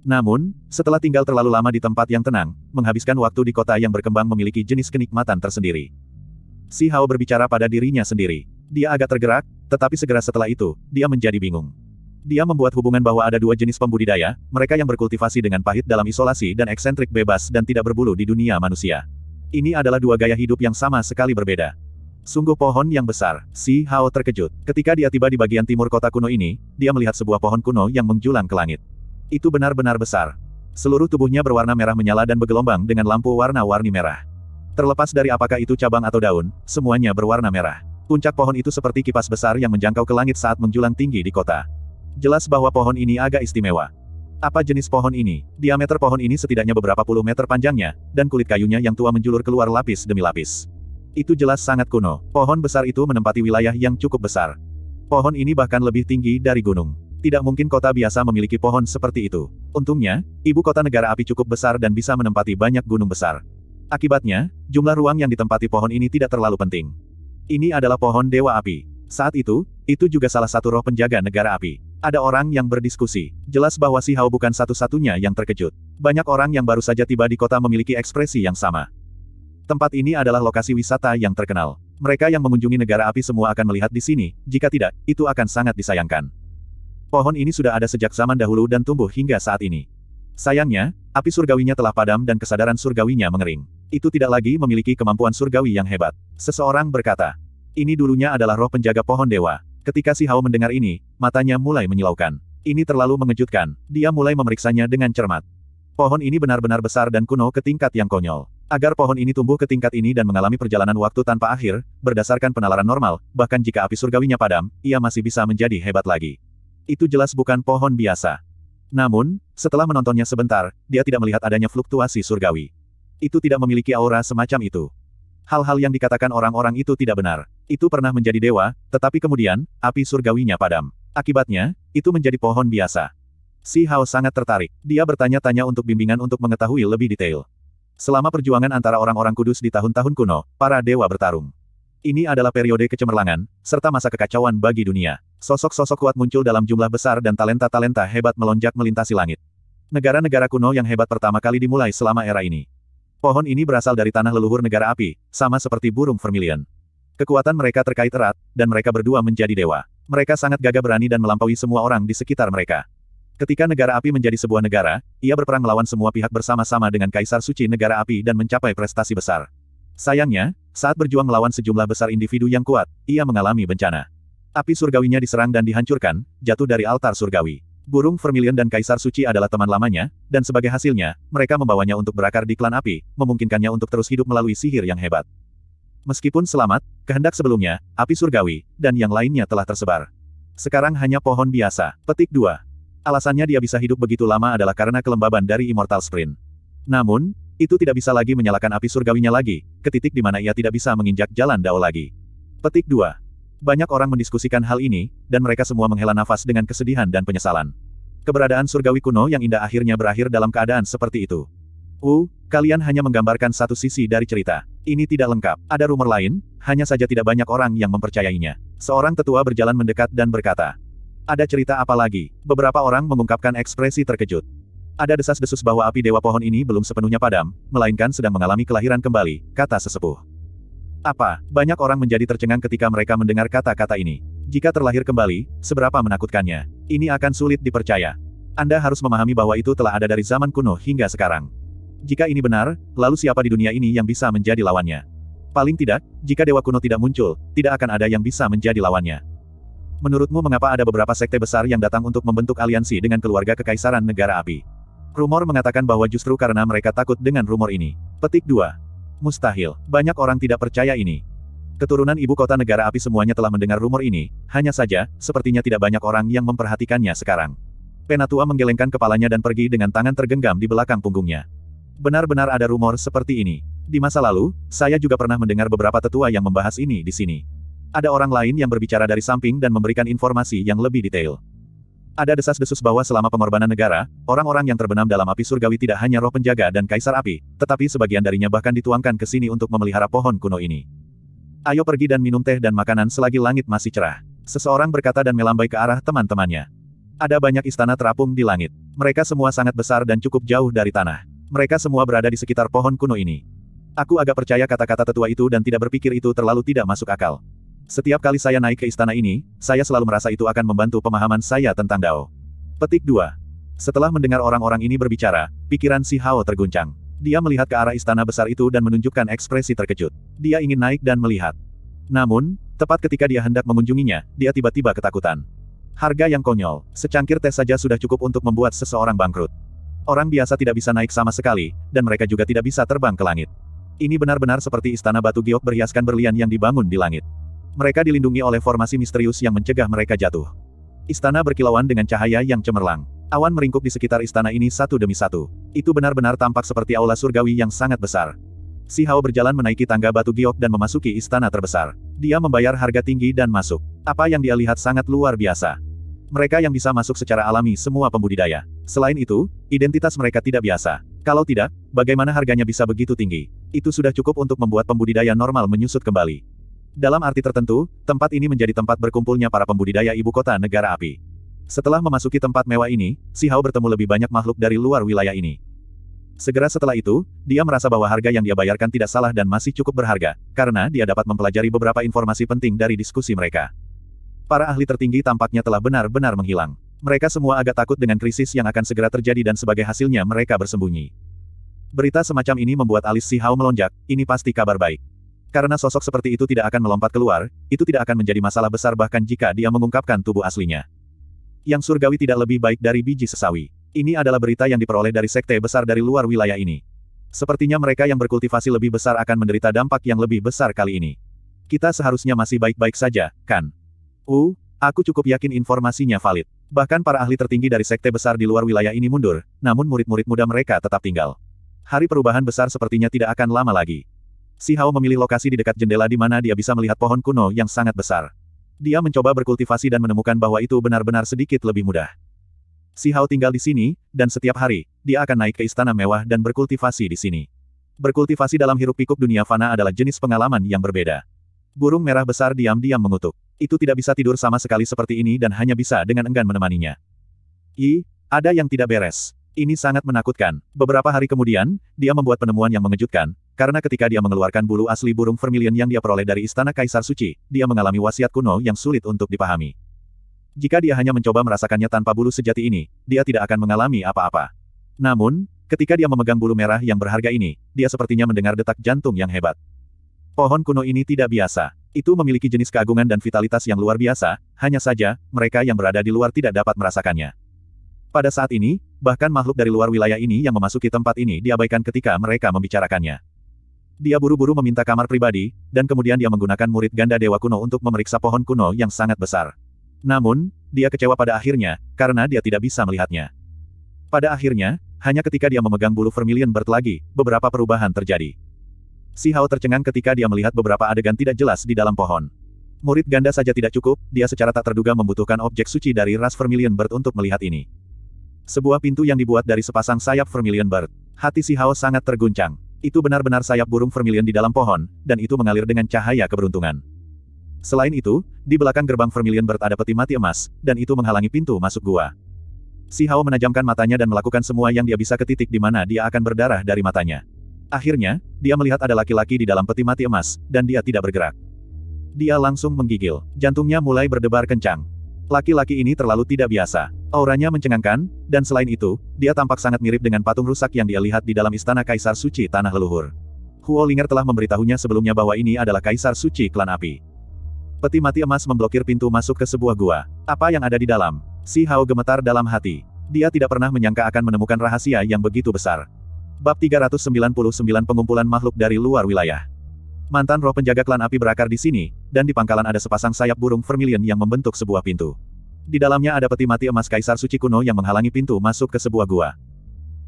Namun, setelah tinggal terlalu lama di tempat yang tenang, menghabiskan waktu di kota yang berkembang memiliki jenis kenikmatan tersendiri. Si Hao berbicara pada dirinya sendiri. Dia agak tergerak, tetapi segera setelah itu, dia menjadi bingung. Dia membuat hubungan bahwa ada dua jenis pembudidaya, mereka yang berkultivasi dengan pahit dalam isolasi dan eksentrik bebas dan tidak berbulu di dunia manusia. Ini adalah dua gaya hidup yang sama sekali berbeda. Sungguh pohon yang besar. Si Hao terkejut. Ketika dia tiba di bagian timur kota kuno ini, dia melihat sebuah pohon kuno yang menjulang ke langit. Itu benar-benar besar. Seluruh tubuhnya berwarna merah menyala dan bergelombang dengan lampu warna-warni merah. Terlepas dari apakah itu cabang atau daun, semuanya berwarna merah. Puncak pohon itu seperti kipas besar yang menjangkau ke langit saat menjulang tinggi di kota. Jelas bahwa pohon ini agak istimewa. Apa jenis pohon ini? Diameter pohon ini setidaknya beberapa puluh meter panjangnya, dan kulit kayunya yang tua menjulur keluar lapis demi lapis. Itu jelas sangat kuno. Pohon besar itu menempati wilayah yang cukup besar. Pohon ini bahkan lebih tinggi dari gunung. Tidak mungkin kota biasa memiliki pohon seperti itu. Untungnya, ibu kota negara api cukup besar dan bisa menempati banyak gunung besar. Akibatnya, jumlah ruang yang ditempati pohon ini tidak terlalu penting. Ini adalah pohon dewa api. Saat itu, itu juga salah satu roh penjaga negara api. Ada orang yang berdiskusi. Jelas bahwa si Hao bukan satu-satunya yang terkejut. Banyak orang yang baru saja tiba di kota memiliki ekspresi yang sama. Tempat ini adalah lokasi wisata yang terkenal. Mereka yang mengunjungi negara api semua akan melihat di sini, jika tidak, itu akan sangat disayangkan. Pohon ini sudah ada sejak zaman dahulu dan tumbuh hingga saat ini. Sayangnya, api surgawinya telah padam dan kesadaran surgawinya mengering. Itu tidak lagi memiliki kemampuan surgawi yang hebat. Seseorang berkata, ini dulunya adalah roh penjaga pohon dewa. Ketika si Hao mendengar ini, matanya mulai menyilaukan. Ini terlalu mengejutkan. Dia mulai memeriksanya dengan cermat. Pohon ini benar-benar besar dan kuno ke tingkat yang konyol. Agar pohon ini tumbuh ke tingkat ini dan mengalami perjalanan waktu tanpa akhir, berdasarkan penalaran normal, bahkan jika api surgawinya padam, ia masih bisa menjadi hebat lagi. Itu jelas bukan pohon biasa. Namun, setelah menontonnya sebentar, dia tidak melihat adanya fluktuasi surgawi. Itu tidak memiliki aura semacam itu. Hal-hal yang dikatakan orang-orang itu tidak benar. Itu pernah menjadi dewa, tetapi kemudian, api surgawinya padam. Akibatnya, itu menjadi pohon biasa. Si Hao sangat tertarik. Dia bertanya-tanya untuk bimbingan untuk mengetahui lebih detail. Selama perjuangan antara orang-orang kudus di tahun-tahun kuno, para dewa bertarung. Ini adalah periode kecemerlangan, serta masa kekacauan bagi dunia. Sosok-sosok kuat muncul dalam jumlah besar dan talenta-talenta hebat melonjak melintasi langit. Negara-negara kuno yang hebat pertama kali dimulai selama era ini. Pohon ini berasal dari tanah leluhur negara api, sama seperti burung vermilion. Kekuatan mereka terkait erat, dan mereka berdua menjadi dewa. Mereka sangat gagah berani dan melampaui semua orang di sekitar mereka. Ketika negara api menjadi sebuah negara, ia berperang melawan semua pihak bersama-sama dengan Kaisar Suci negara api dan mencapai prestasi besar. Sayangnya, saat berjuang melawan sejumlah besar individu yang kuat, ia mengalami bencana. Api surgawinya diserang dan dihancurkan, jatuh dari altar surgawi. Burung Vermilion dan Kaisar Suci adalah teman lamanya, dan sebagai hasilnya, mereka membawanya untuk berakar di klan api, memungkinkannya untuk terus hidup melalui sihir yang hebat. Meskipun selamat, kehendak sebelumnya, api surgawi, dan yang lainnya telah tersebar. Sekarang hanya pohon biasa. Petik dua. Alasannya dia bisa hidup begitu lama adalah karena kelembaban dari Immortal Sprint. Namun, itu tidak bisa lagi menyalakan api surgawinya lagi, ke titik di mana ia tidak bisa menginjak jalan dao lagi. Petik 2. Banyak orang mendiskusikan hal ini, dan mereka semua menghela nafas dengan kesedihan dan penyesalan. Keberadaan surgawi kuno yang indah akhirnya berakhir dalam keadaan seperti itu. Uh, kalian hanya menggambarkan satu sisi dari cerita. Ini tidak lengkap. Ada rumor lain, hanya saja tidak banyak orang yang mempercayainya. Seorang tetua berjalan mendekat dan berkata, ada cerita apa lagi? Beberapa orang mengungkapkan ekspresi terkejut. Ada desas-desus bahwa api dewa pohon ini belum sepenuhnya padam, melainkan sedang mengalami kelahiran kembali, kata sesepuh. Apa? Banyak orang menjadi tercengang ketika mereka mendengar kata-kata ini. Jika terlahir kembali, seberapa menakutkannya? Ini akan sulit dipercaya. Anda harus memahami bahwa itu telah ada dari zaman kuno hingga sekarang. Jika ini benar, lalu siapa di dunia ini yang bisa menjadi lawannya? Paling tidak, jika Dewa Kuno tidak muncul, tidak akan ada yang bisa menjadi lawannya. Menurutmu mengapa ada beberapa sekte besar yang datang untuk membentuk aliansi dengan keluarga kekaisaran negara api? Rumor mengatakan bahwa justru karena mereka takut dengan rumor ini. Petik 2. Mustahil. Banyak orang tidak percaya ini. Keturunan ibu kota negara api semuanya telah mendengar rumor ini, hanya saja, sepertinya tidak banyak orang yang memperhatikannya sekarang. Penatua menggelengkan kepalanya dan pergi dengan tangan tergenggam di belakang punggungnya. Benar-benar ada rumor seperti ini. Di masa lalu, saya juga pernah mendengar beberapa tetua yang membahas ini di sini. Ada orang lain yang berbicara dari samping dan memberikan informasi yang lebih detail. Ada desas-desus bahwa selama pengorbanan negara, orang-orang yang terbenam dalam api surgawi tidak hanya roh penjaga dan kaisar api, tetapi sebagian darinya bahkan dituangkan ke sini untuk memelihara pohon kuno ini. Ayo pergi dan minum teh dan makanan selagi langit masih cerah. Seseorang berkata dan melambai ke arah teman-temannya. Ada banyak istana terapung di langit. Mereka semua sangat besar dan cukup jauh dari tanah. Mereka semua berada di sekitar pohon kuno ini. Aku agak percaya kata-kata tetua itu dan tidak berpikir itu terlalu tidak masuk akal. Setiap kali saya naik ke istana ini, saya selalu merasa itu akan membantu pemahaman saya tentang Dao. Petik 2. Setelah mendengar orang-orang ini berbicara, pikiran si Hao terguncang. Dia melihat ke arah istana besar itu dan menunjukkan ekspresi terkejut. Dia ingin naik dan melihat. Namun, tepat ketika dia hendak mengunjunginya, dia tiba-tiba ketakutan. Harga yang konyol, secangkir teh saja sudah cukup untuk membuat seseorang bangkrut. Orang biasa tidak bisa naik sama sekali, dan mereka juga tidak bisa terbang ke langit. Ini benar-benar seperti istana batu giok berhiaskan berlian yang dibangun di langit. Mereka dilindungi oleh formasi misterius yang mencegah mereka jatuh. Istana berkilauan dengan cahaya yang cemerlang. Awan meringkuk di sekitar istana ini satu demi satu. Itu benar-benar tampak seperti aula surgawi yang sangat besar. Si Hao berjalan menaiki tangga batu giok dan memasuki istana terbesar. Dia membayar harga tinggi dan masuk. Apa yang dia lihat sangat luar biasa. Mereka yang bisa masuk secara alami semua pembudidaya. Selain itu, identitas mereka tidak biasa. Kalau tidak, bagaimana harganya bisa begitu tinggi? Itu sudah cukup untuk membuat pembudidaya normal menyusut kembali. Dalam arti tertentu, tempat ini menjadi tempat berkumpulnya para pembudidaya ibu kota negara api. Setelah memasuki tempat mewah ini, Si Hao bertemu lebih banyak makhluk dari luar wilayah ini. Segera setelah itu, dia merasa bahwa harga yang dia bayarkan tidak salah dan masih cukup berharga, karena dia dapat mempelajari beberapa informasi penting dari diskusi mereka. Para ahli tertinggi tampaknya telah benar-benar menghilang. Mereka semua agak takut dengan krisis yang akan segera terjadi dan sebagai hasilnya mereka bersembunyi. Berita semacam ini membuat alis Si Hao melonjak, ini pasti kabar baik. Karena sosok seperti itu tidak akan melompat keluar, itu tidak akan menjadi masalah besar bahkan jika dia mengungkapkan tubuh aslinya. Yang surgawi tidak lebih baik dari biji sesawi. Ini adalah berita yang diperoleh dari sekte besar dari luar wilayah ini. Sepertinya mereka yang berkultivasi lebih besar akan menderita dampak yang lebih besar kali ini. Kita seharusnya masih baik-baik saja, kan? Uh, aku cukup yakin informasinya valid. Bahkan para ahli tertinggi dari sekte besar di luar wilayah ini mundur, namun murid-murid muda mereka tetap tinggal. Hari perubahan besar sepertinya tidak akan lama lagi. Si Hao memilih lokasi di dekat jendela di mana dia bisa melihat pohon kuno yang sangat besar. Dia mencoba berkultivasi dan menemukan bahwa itu benar-benar sedikit lebih mudah. Si Hao tinggal di sini, dan setiap hari, dia akan naik ke istana mewah dan berkultivasi di sini. Berkultivasi dalam hirup pikuk dunia fana adalah jenis pengalaman yang berbeda. Burung merah besar diam-diam mengutuk itu tidak bisa tidur sama sekali seperti ini dan hanya bisa dengan enggan menemaninya. I, ada yang tidak beres. Ini sangat menakutkan. Beberapa hari kemudian, dia membuat penemuan yang mengejutkan, karena ketika dia mengeluarkan bulu asli burung vermilion yang dia peroleh dari Istana Kaisar Suci, dia mengalami wasiat kuno yang sulit untuk dipahami. Jika dia hanya mencoba merasakannya tanpa bulu sejati ini, dia tidak akan mengalami apa-apa. Namun, ketika dia memegang bulu merah yang berharga ini, dia sepertinya mendengar detak jantung yang hebat. Pohon kuno ini tidak biasa. Itu memiliki jenis keagungan dan vitalitas yang luar biasa, hanya saja, mereka yang berada di luar tidak dapat merasakannya. Pada saat ini, bahkan makhluk dari luar wilayah ini yang memasuki tempat ini diabaikan ketika mereka membicarakannya. Dia buru-buru meminta kamar pribadi, dan kemudian dia menggunakan murid ganda dewa kuno untuk memeriksa pohon kuno yang sangat besar. Namun, dia kecewa pada akhirnya, karena dia tidak bisa melihatnya. Pada akhirnya, hanya ketika dia memegang bulu vermilion bertelagi, beberapa perubahan terjadi. Si Hao tercengang ketika dia melihat beberapa adegan tidak jelas di dalam pohon. Murid ganda saja tidak cukup, dia secara tak terduga membutuhkan objek suci dari ras Vermilion Bird untuk melihat ini. Sebuah pintu yang dibuat dari sepasang sayap Vermilion Bird. Hati si Hao sangat terguncang. Itu benar-benar sayap burung Vermilion di dalam pohon, dan itu mengalir dengan cahaya keberuntungan. Selain itu, di belakang gerbang Vermilion Bird ada peti mati emas, dan itu menghalangi pintu masuk gua. Si Hao menajamkan matanya dan melakukan semua yang dia bisa ke titik di mana dia akan berdarah dari matanya. Akhirnya, dia melihat ada laki-laki di dalam peti mati emas, dan dia tidak bergerak. Dia langsung menggigil. Jantungnya mulai berdebar kencang. Laki-laki ini terlalu tidak biasa. Auranya mencengangkan, dan selain itu, dia tampak sangat mirip dengan patung rusak yang dia lihat di dalam istana Kaisar Suci Tanah Leluhur. Huo Ling'er telah memberitahunya sebelumnya bahwa ini adalah Kaisar Suci Klan Api. Peti mati emas memblokir pintu masuk ke sebuah gua. Apa yang ada di dalam? Si Hao gemetar dalam hati. Dia tidak pernah menyangka akan menemukan rahasia yang begitu besar. Bab 399 Pengumpulan Makhluk dari Luar Wilayah Mantan roh penjaga klan api berakar di sini, dan di pangkalan ada sepasang sayap burung vermilion yang membentuk sebuah pintu. Di dalamnya ada peti mati emas Kaisar Suci kuno yang menghalangi pintu masuk ke sebuah gua.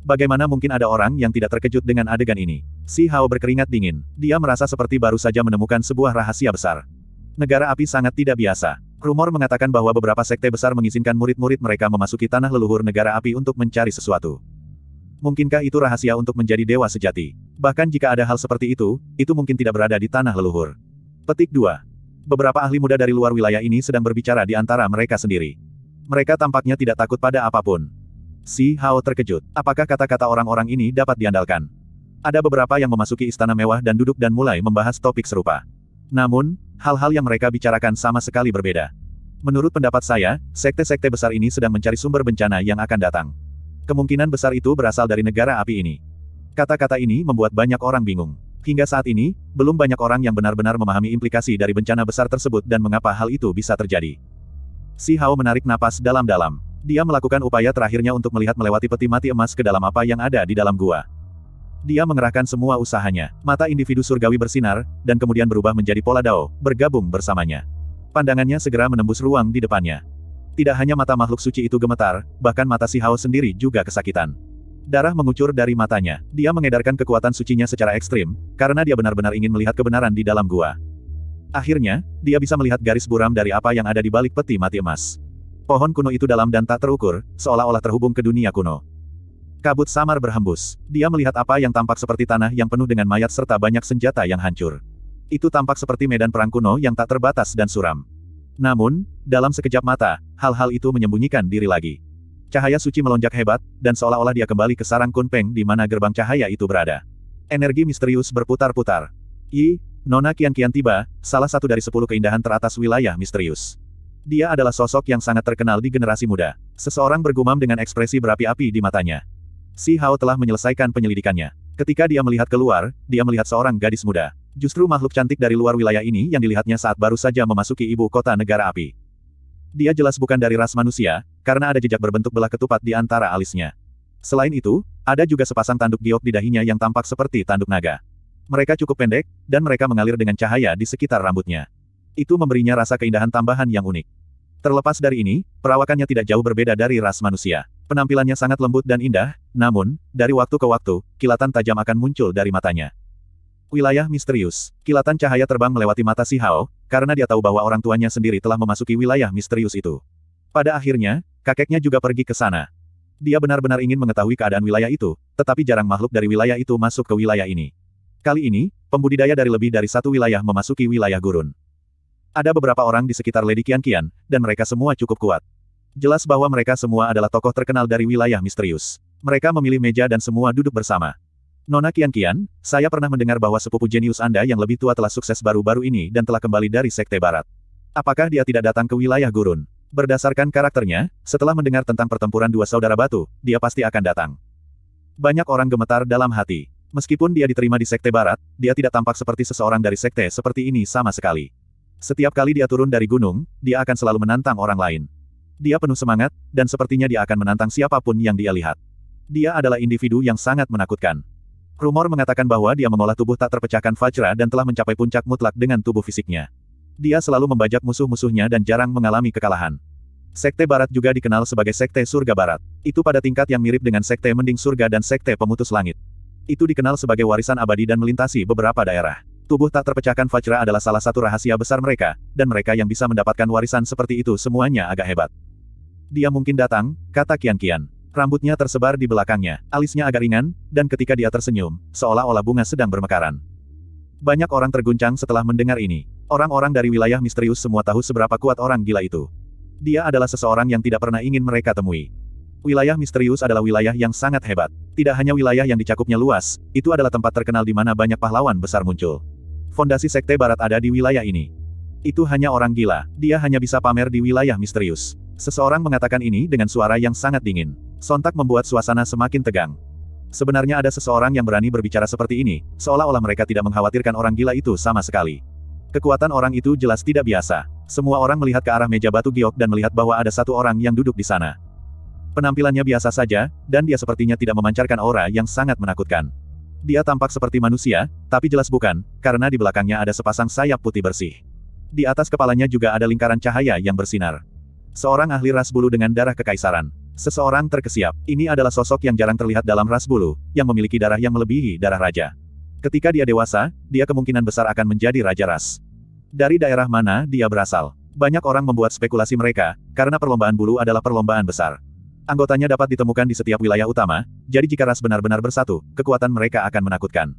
Bagaimana mungkin ada orang yang tidak terkejut dengan adegan ini? Si Hao berkeringat dingin. Dia merasa seperti baru saja menemukan sebuah rahasia besar. Negara api sangat tidak biasa. Rumor mengatakan bahwa beberapa sekte besar mengizinkan murid-murid mereka memasuki tanah leluhur negara api untuk mencari sesuatu. Mungkinkah itu rahasia untuk menjadi dewa sejati? Bahkan jika ada hal seperti itu, itu mungkin tidak berada di tanah leluhur. Petik 2. Beberapa ahli muda dari luar wilayah ini sedang berbicara di antara mereka sendiri. Mereka tampaknya tidak takut pada apapun. Si Hao terkejut. Apakah kata-kata orang-orang ini dapat diandalkan? Ada beberapa yang memasuki istana mewah dan duduk dan mulai membahas topik serupa. Namun, hal-hal yang mereka bicarakan sama sekali berbeda. Menurut pendapat saya, sekte-sekte besar ini sedang mencari sumber bencana yang akan datang. Kemungkinan besar itu berasal dari negara api ini. Kata-kata ini membuat banyak orang bingung. Hingga saat ini, belum banyak orang yang benar-benar memahami implikasi dari bencana besar tersebut dan mengapa hal itu bisa terjadi. Si Hao menarik napas dalam-dalam. Dia melakukan upaya terakhirnya untuk melihat melewati peti mati emas ke dalam apa yang ada di dalam gua. Dia mengerahkan semua usahanya. Mata individu surgawi bersinar, dan kemudian berubah menjadi pola dao, bergabung bersamanya. Pandangannya segera menembus ruang di depannya. Tidak hanya mata makhluk suci itu gemetar, bahkan mata si Hao sendiri juga kesakitan. Darah mengucur dari matanya. Dia mengedarkan kekuatan sucinya secara ekstrim, karena dia benar-benar ingin melihat kebenaran di dalam gua. Akhirnya, dia bisa melihat garis buram dari apa yang ada di balik peti mati emas. Pohon kuno itu dalam dan tak terukur, seolah-olah terhubung ke dunia kuno. Kabut samar berhembus. Dia melihat apa yang tampak seperti tanah yang penuh dengan mayat serta banyak senjata yang hancur. Itu tampak seperti medan perang kuno yang tak terbatas dan suram. Namun, dalam sekejap mata, hal-hal itu menyembunyikan diri lagi. Cahaya suci melonjak hebat, dan seolah-olah dia kembali ke sarang Kunpeng di mana gerbang cahaya itu berada. Energi misterius berputar-putar. Yi, Nona kian-kian tiba, salah satu dari sepuluh keindahan teratas wilayah misterius. Dia adalah sosok yang sangat terkenal di generasi muda. Seseorang bergumam dengan ekspresi berapi-api di matanya. Si Hao telah menyelesaikan penyelidikannya. Ketika dia melihat keluar, dia melihat seorang gadis muda justru makhluk cantik dari luar wilayah ini yang dilihatnya saat baru saja memasuki ibu kota negara api. Dia jelas bukan dari ras manusia, karena ada jejak berbentuk belah ketupat di antara alisnya. Selain itu, ada juga sepasang tanduk giok di dahinya yang tampak seperti tanduk naga. Mereka cukup pendek, dan mereka mengalir dengan cahaya di sekitar rambutnya. Itu memberinya rasa keindahan tambahan yang unik. Terlepas dari ini, perawakannya tidak jauh berbeda dari ras manusia. Penampilannya sangat lembut dan indah, namun, dari waktu ke waktu, kilatan tajam akan muncul dari matanya. Wilayah misterius. Kilatan cahaya terbang melewati mata Si Hao, karena dia tahu bahwa orang tuanya sendiri telah memasuki wilayah misterius itu. Pada akhirnya, kakeknya juga pergi ke sana. Dia benar-benar ingin mengetahui keadaan wilayah itu, tetapi jarang makhluk dari wilayah itu masuk ke wilayah ini. Kali ini, pembudidaya dari lebih dari satu wilayah memasuki wilayah gurun. Ada beberapa orang di sekitar Lady Kian Kian, dan mereka semua cukup kuat. Jelas bahwa mereka semua adalah tokoh terkenal dari wilayah misterius. Mereka memilih meja dan semua duduk bersama. Nona Kian Kian, saya pernah mendengar bahwa sepupu jenius Anda yang lebih tua telah sukses baru-baru ini dan telah kembali dari Sekte Barat. Apakah dia tidak datang ke wilayah gurun? Berdasarkan karakternya, setelah mendengar tentang pertempuran dua saudara batu, dia pasti akan datang. Banyak orang gemetar dalam hati. Meskipun dia diterima di Sekte Barat, dia tidak tampak seperti seseorang dari Sekte seperti ini sama sekali. Setiap kali dia turun dari gunung, dia akan selalu menantang orang lain. Dia penuh semangat, dan sepertinya dia akan menantang siapapun yang dia lihat. Dia adalah individu yang sangat menakutkan. Rumor mengatakan bahwa dia mengolah tubuh tak terpecahkan Fajra dan telah mencapai puncak mutlak dengan tubuh fisiknya. Dia selalu membajak musuh-musuhnya dan jarang mengalami kekalahan. Sekte Barat juga dikenal sebagai Sekte Surga Barat. Itu pada tingkat yang mirip dengan Sekte Mending Surga dan Sekte Pemutus Langit. Itu dikenal sebagai warisan abadi dan melintasi beberapa daerah. Tubuh tak terpecahkan Fajra adalah salah satu rahasia besar mereka, dan mereka yang bisa mendapatkan warisan seperti itu semuanya agak hebat. Dia mungkin datang, kata Kian Kian. Rambutnya tersebar di belakangnya, alisnya agak ringan, dan ketika dia tersenyum, seolah-olah bunga sedang bermekaran. Banyak orang terguncang setelah mendengar ini. Orang-orang dari wilayah misterius semua tahu seberapa kuat orang gila itu. Dia adalah seseorang yang tidak pernah ingin mereka temui. Wilayah misterius adalah wilayah yang sangat hebat. Tidak hanya wilayah yang dicakupnya luas, itu adalah tempat terkenal di mana banyak pahlawan besar muncul. Fondasi Sekte Barat ada di wilayah ini. Itu hanya orang gila, dia hanya bisa pamer di wilayah misterius. Seseorang mengatakan ini dengan suara yang sangat dingin. Sontak membuat suasana semakin tegang. Sebenarnya ada seseorang yang berani berbicara seperti ini, seolah-olah mereka tidak mengkhawatirkan orang gila itu sama sekali. Kekuatan orang itu jelas tidak biasa. Semua orang melihat ke arah meja batu giok dan melihat bahwa ada satu orang yang duduk di sana. Penampilannya biasa saja, dan dia sepertinya tidak memancarkan aura yang sangat menakutkan. Dia tampak seperti manusia, tapi jelas bukan, karena di belakangnya ada sepasang sayap putih bersih. Di atas kepalanya juga ada lingkaran cahaya yang bersinar. Seorang ahli ras bulu dengan darah kekaisaran. Seseorang terkesiap, ini adalah sosok yang jarang terlihat dalam ras bulu, yang memiliki darah yang melebihi darah raja. Ketika dia dewasa, dia kemungkinan besar akan menjadi raja ras. Dari daerah mana dia berasal? Banyak orang membuat spekulasi mereka, karena perlombaan bulu adalah perlombaan besar. Anggotanya dapat ditemukan di setiap wilayah utama, jadi jika ras benar-benar bersatu, kekuatan mereka akan menakutkan.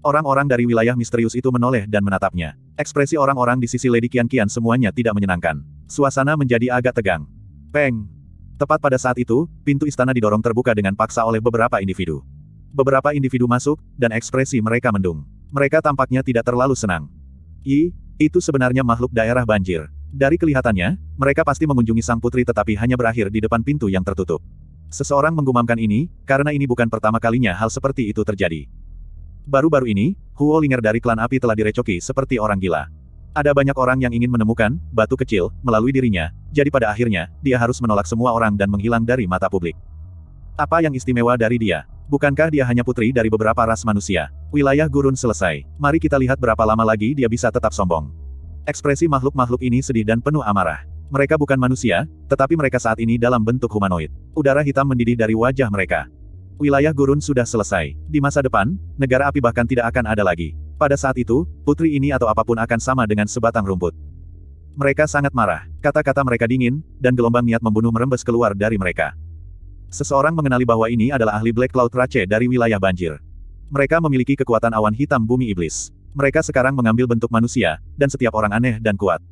Orang-orang dari wilayah misterius itu menoleh dan menatapnya. Ekspresi orang-orang di sisi Lady Kian Kian semuanya tidak menyenangkan. Suasana menjadi agak tegang. Peng! Tepat pada saat itu, pintu istana didorong terbuka dengan paksa oleh beberapa individu. Beberapa individu masuk, dan ekspresi mereka mendung. Mereka tampaknya tidak terlalu senang. I, itu sebenarnya makhluk daerah banjir. Dari kelihatannya, mereka pasti mengunjungi sang putri tetapi hanya berakhir di depan pintu yang tertutup. Seseorang menggumamkan ini, karena ini bukan pertama kalinya hal seperti itu terjadi. Baru-baru ini, Huo Linger dari klan api telah direcoki seperti orang gila. Ada banyak orang yang ingin menemukan batu kecil melalui dirinya, jadi pada akhirnya, dia harus menolak semua orang dan menghilang dari mata publik. Apa yang istimewa dari dia? Bukankah dia hanya putri dari beberapa ras manusia? Wilayah gurun selesai. Mari kita lihat berapa lama lagi dia bisa tetap sombong. Ekspresi makhluk-makhluk ini sedih dan penuh amarah. Mereka bukan manusia, tetapi mereka saat ini dalam bentuk humanoid. Udara hitam mendidih dari wajah mereka. Wilayah gurun sudah selesai. Di masa depan, negara api bahkan tidak akan ada lagi. Pada saat itu, putri ini atau apapun akan sama dengan sebatang rumput. Mereka sangat marah, kata-kata mereka dingin, dan gelombang niat membunuh merembes keluar dari mereka. Seseorang mengenali bahwa ini adalah ahli Black Cloud Rache dari wilayah banjir. Mereka memiliki kekuatan awan hitam bumi iblis. Mereka sekarang mengambil bentuk manusia, dan setiap orang aneh dan kuat.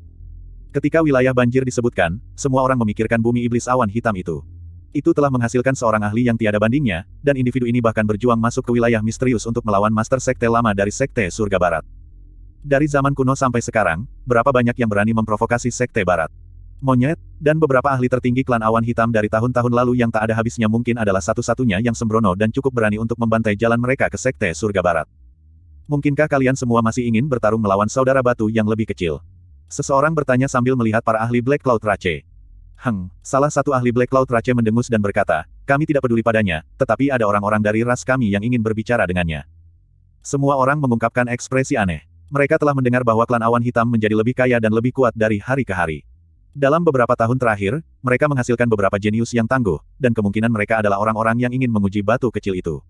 Ketika wilayah banjir disebutkan, semua orang memikirkan bumi iblis awan hitam itu. Itu telah menghasilkan seorang ahli yang tiada bandingnya, dan individu ini bahkan berjuang masuk ke wilayah misterius untuk melawan master sekte lama dari sekte surga barat. Dari zaman kuno sampai sekarang, berapa banyak yang berani memprovokasi sekte barat? Monyet, dan beberapa ahli tertinggi klan awan hitam dari tahun-tahun lalu yang tak ada habisnya mungkin adalah satu-satunya yang sembrono dan cukup berani untuk membantai jalan mereka ke sekte surga barat. Mungkinkah kalian semua masih ingin bertarung melawan saudara batu yang lebih kecil? Seseorang bertanya sambil melihat para ahli Black Cloud Rache. Heng, salah satu ahli Black Cloud race mendengus dan berkata, kami tidak peduli padanya, tetapi ada orang-orang dari ras kami yang ingin berbicara dengannya. Semua orang mengungkapkan ekspresi aneh. Mereka telah mendengar bahwa klan awan hitam menjadi lebih kaya dan lebih kuat dari hari ke hari. Dalam beberapa tahun terakhir, mereka menghasilkan beberapa jenius yang tangguh, dan kemungkinan mereka adalah orang-orang yang ingin menguji batu kecil itu.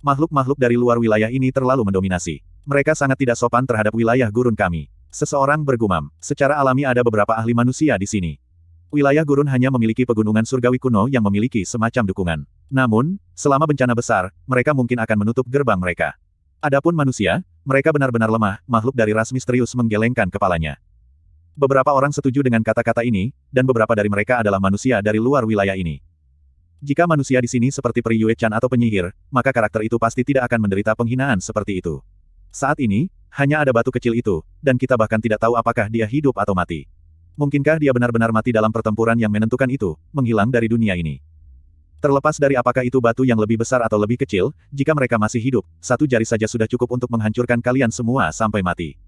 Makhluk-makhluk dari luar wilayah ini terlalu mendominasi. Mereka sangat tidak sopan terhadap wilayah gurun kami. Seseorang bergumam, secara alami ada beberapa ahli manusia di sini. Wilayah gurun hanya memiliki pegunungan surgawi kuno yang memiliki semacam dukungan. Namun, selama bencana besar, mereka mungkin akan menutup gerbang mereka. Adapun manusia, mereka benar-benar lemah, makhluk dari ras misterius menggelengkan kepalanya. Beberapa orang setuju dengan kata-kata ini, dan beberapa dari mereka adalah manusia dari luar wilayah ini. Jika manusia di sini seperti peri Yue Chan atau penyihir, maka karakter itu pasti tidak akan menderita penghinaan seperti itu. Saat ini, hanya ada batu kecil itu, dan kita bahkan tidak tahu apakah dia hidup atau mati. Mungkinkah dia benar-benar mati dalam pertempuran yang menentukan itu, menghilang dari dunia ini? Terlepas dari apakah itu batu yang lebih besar atau lebih kecil, jika mereka masih hidup, satu jari saja sudah cukup untuk menghancurkan kalian semua sampai mati.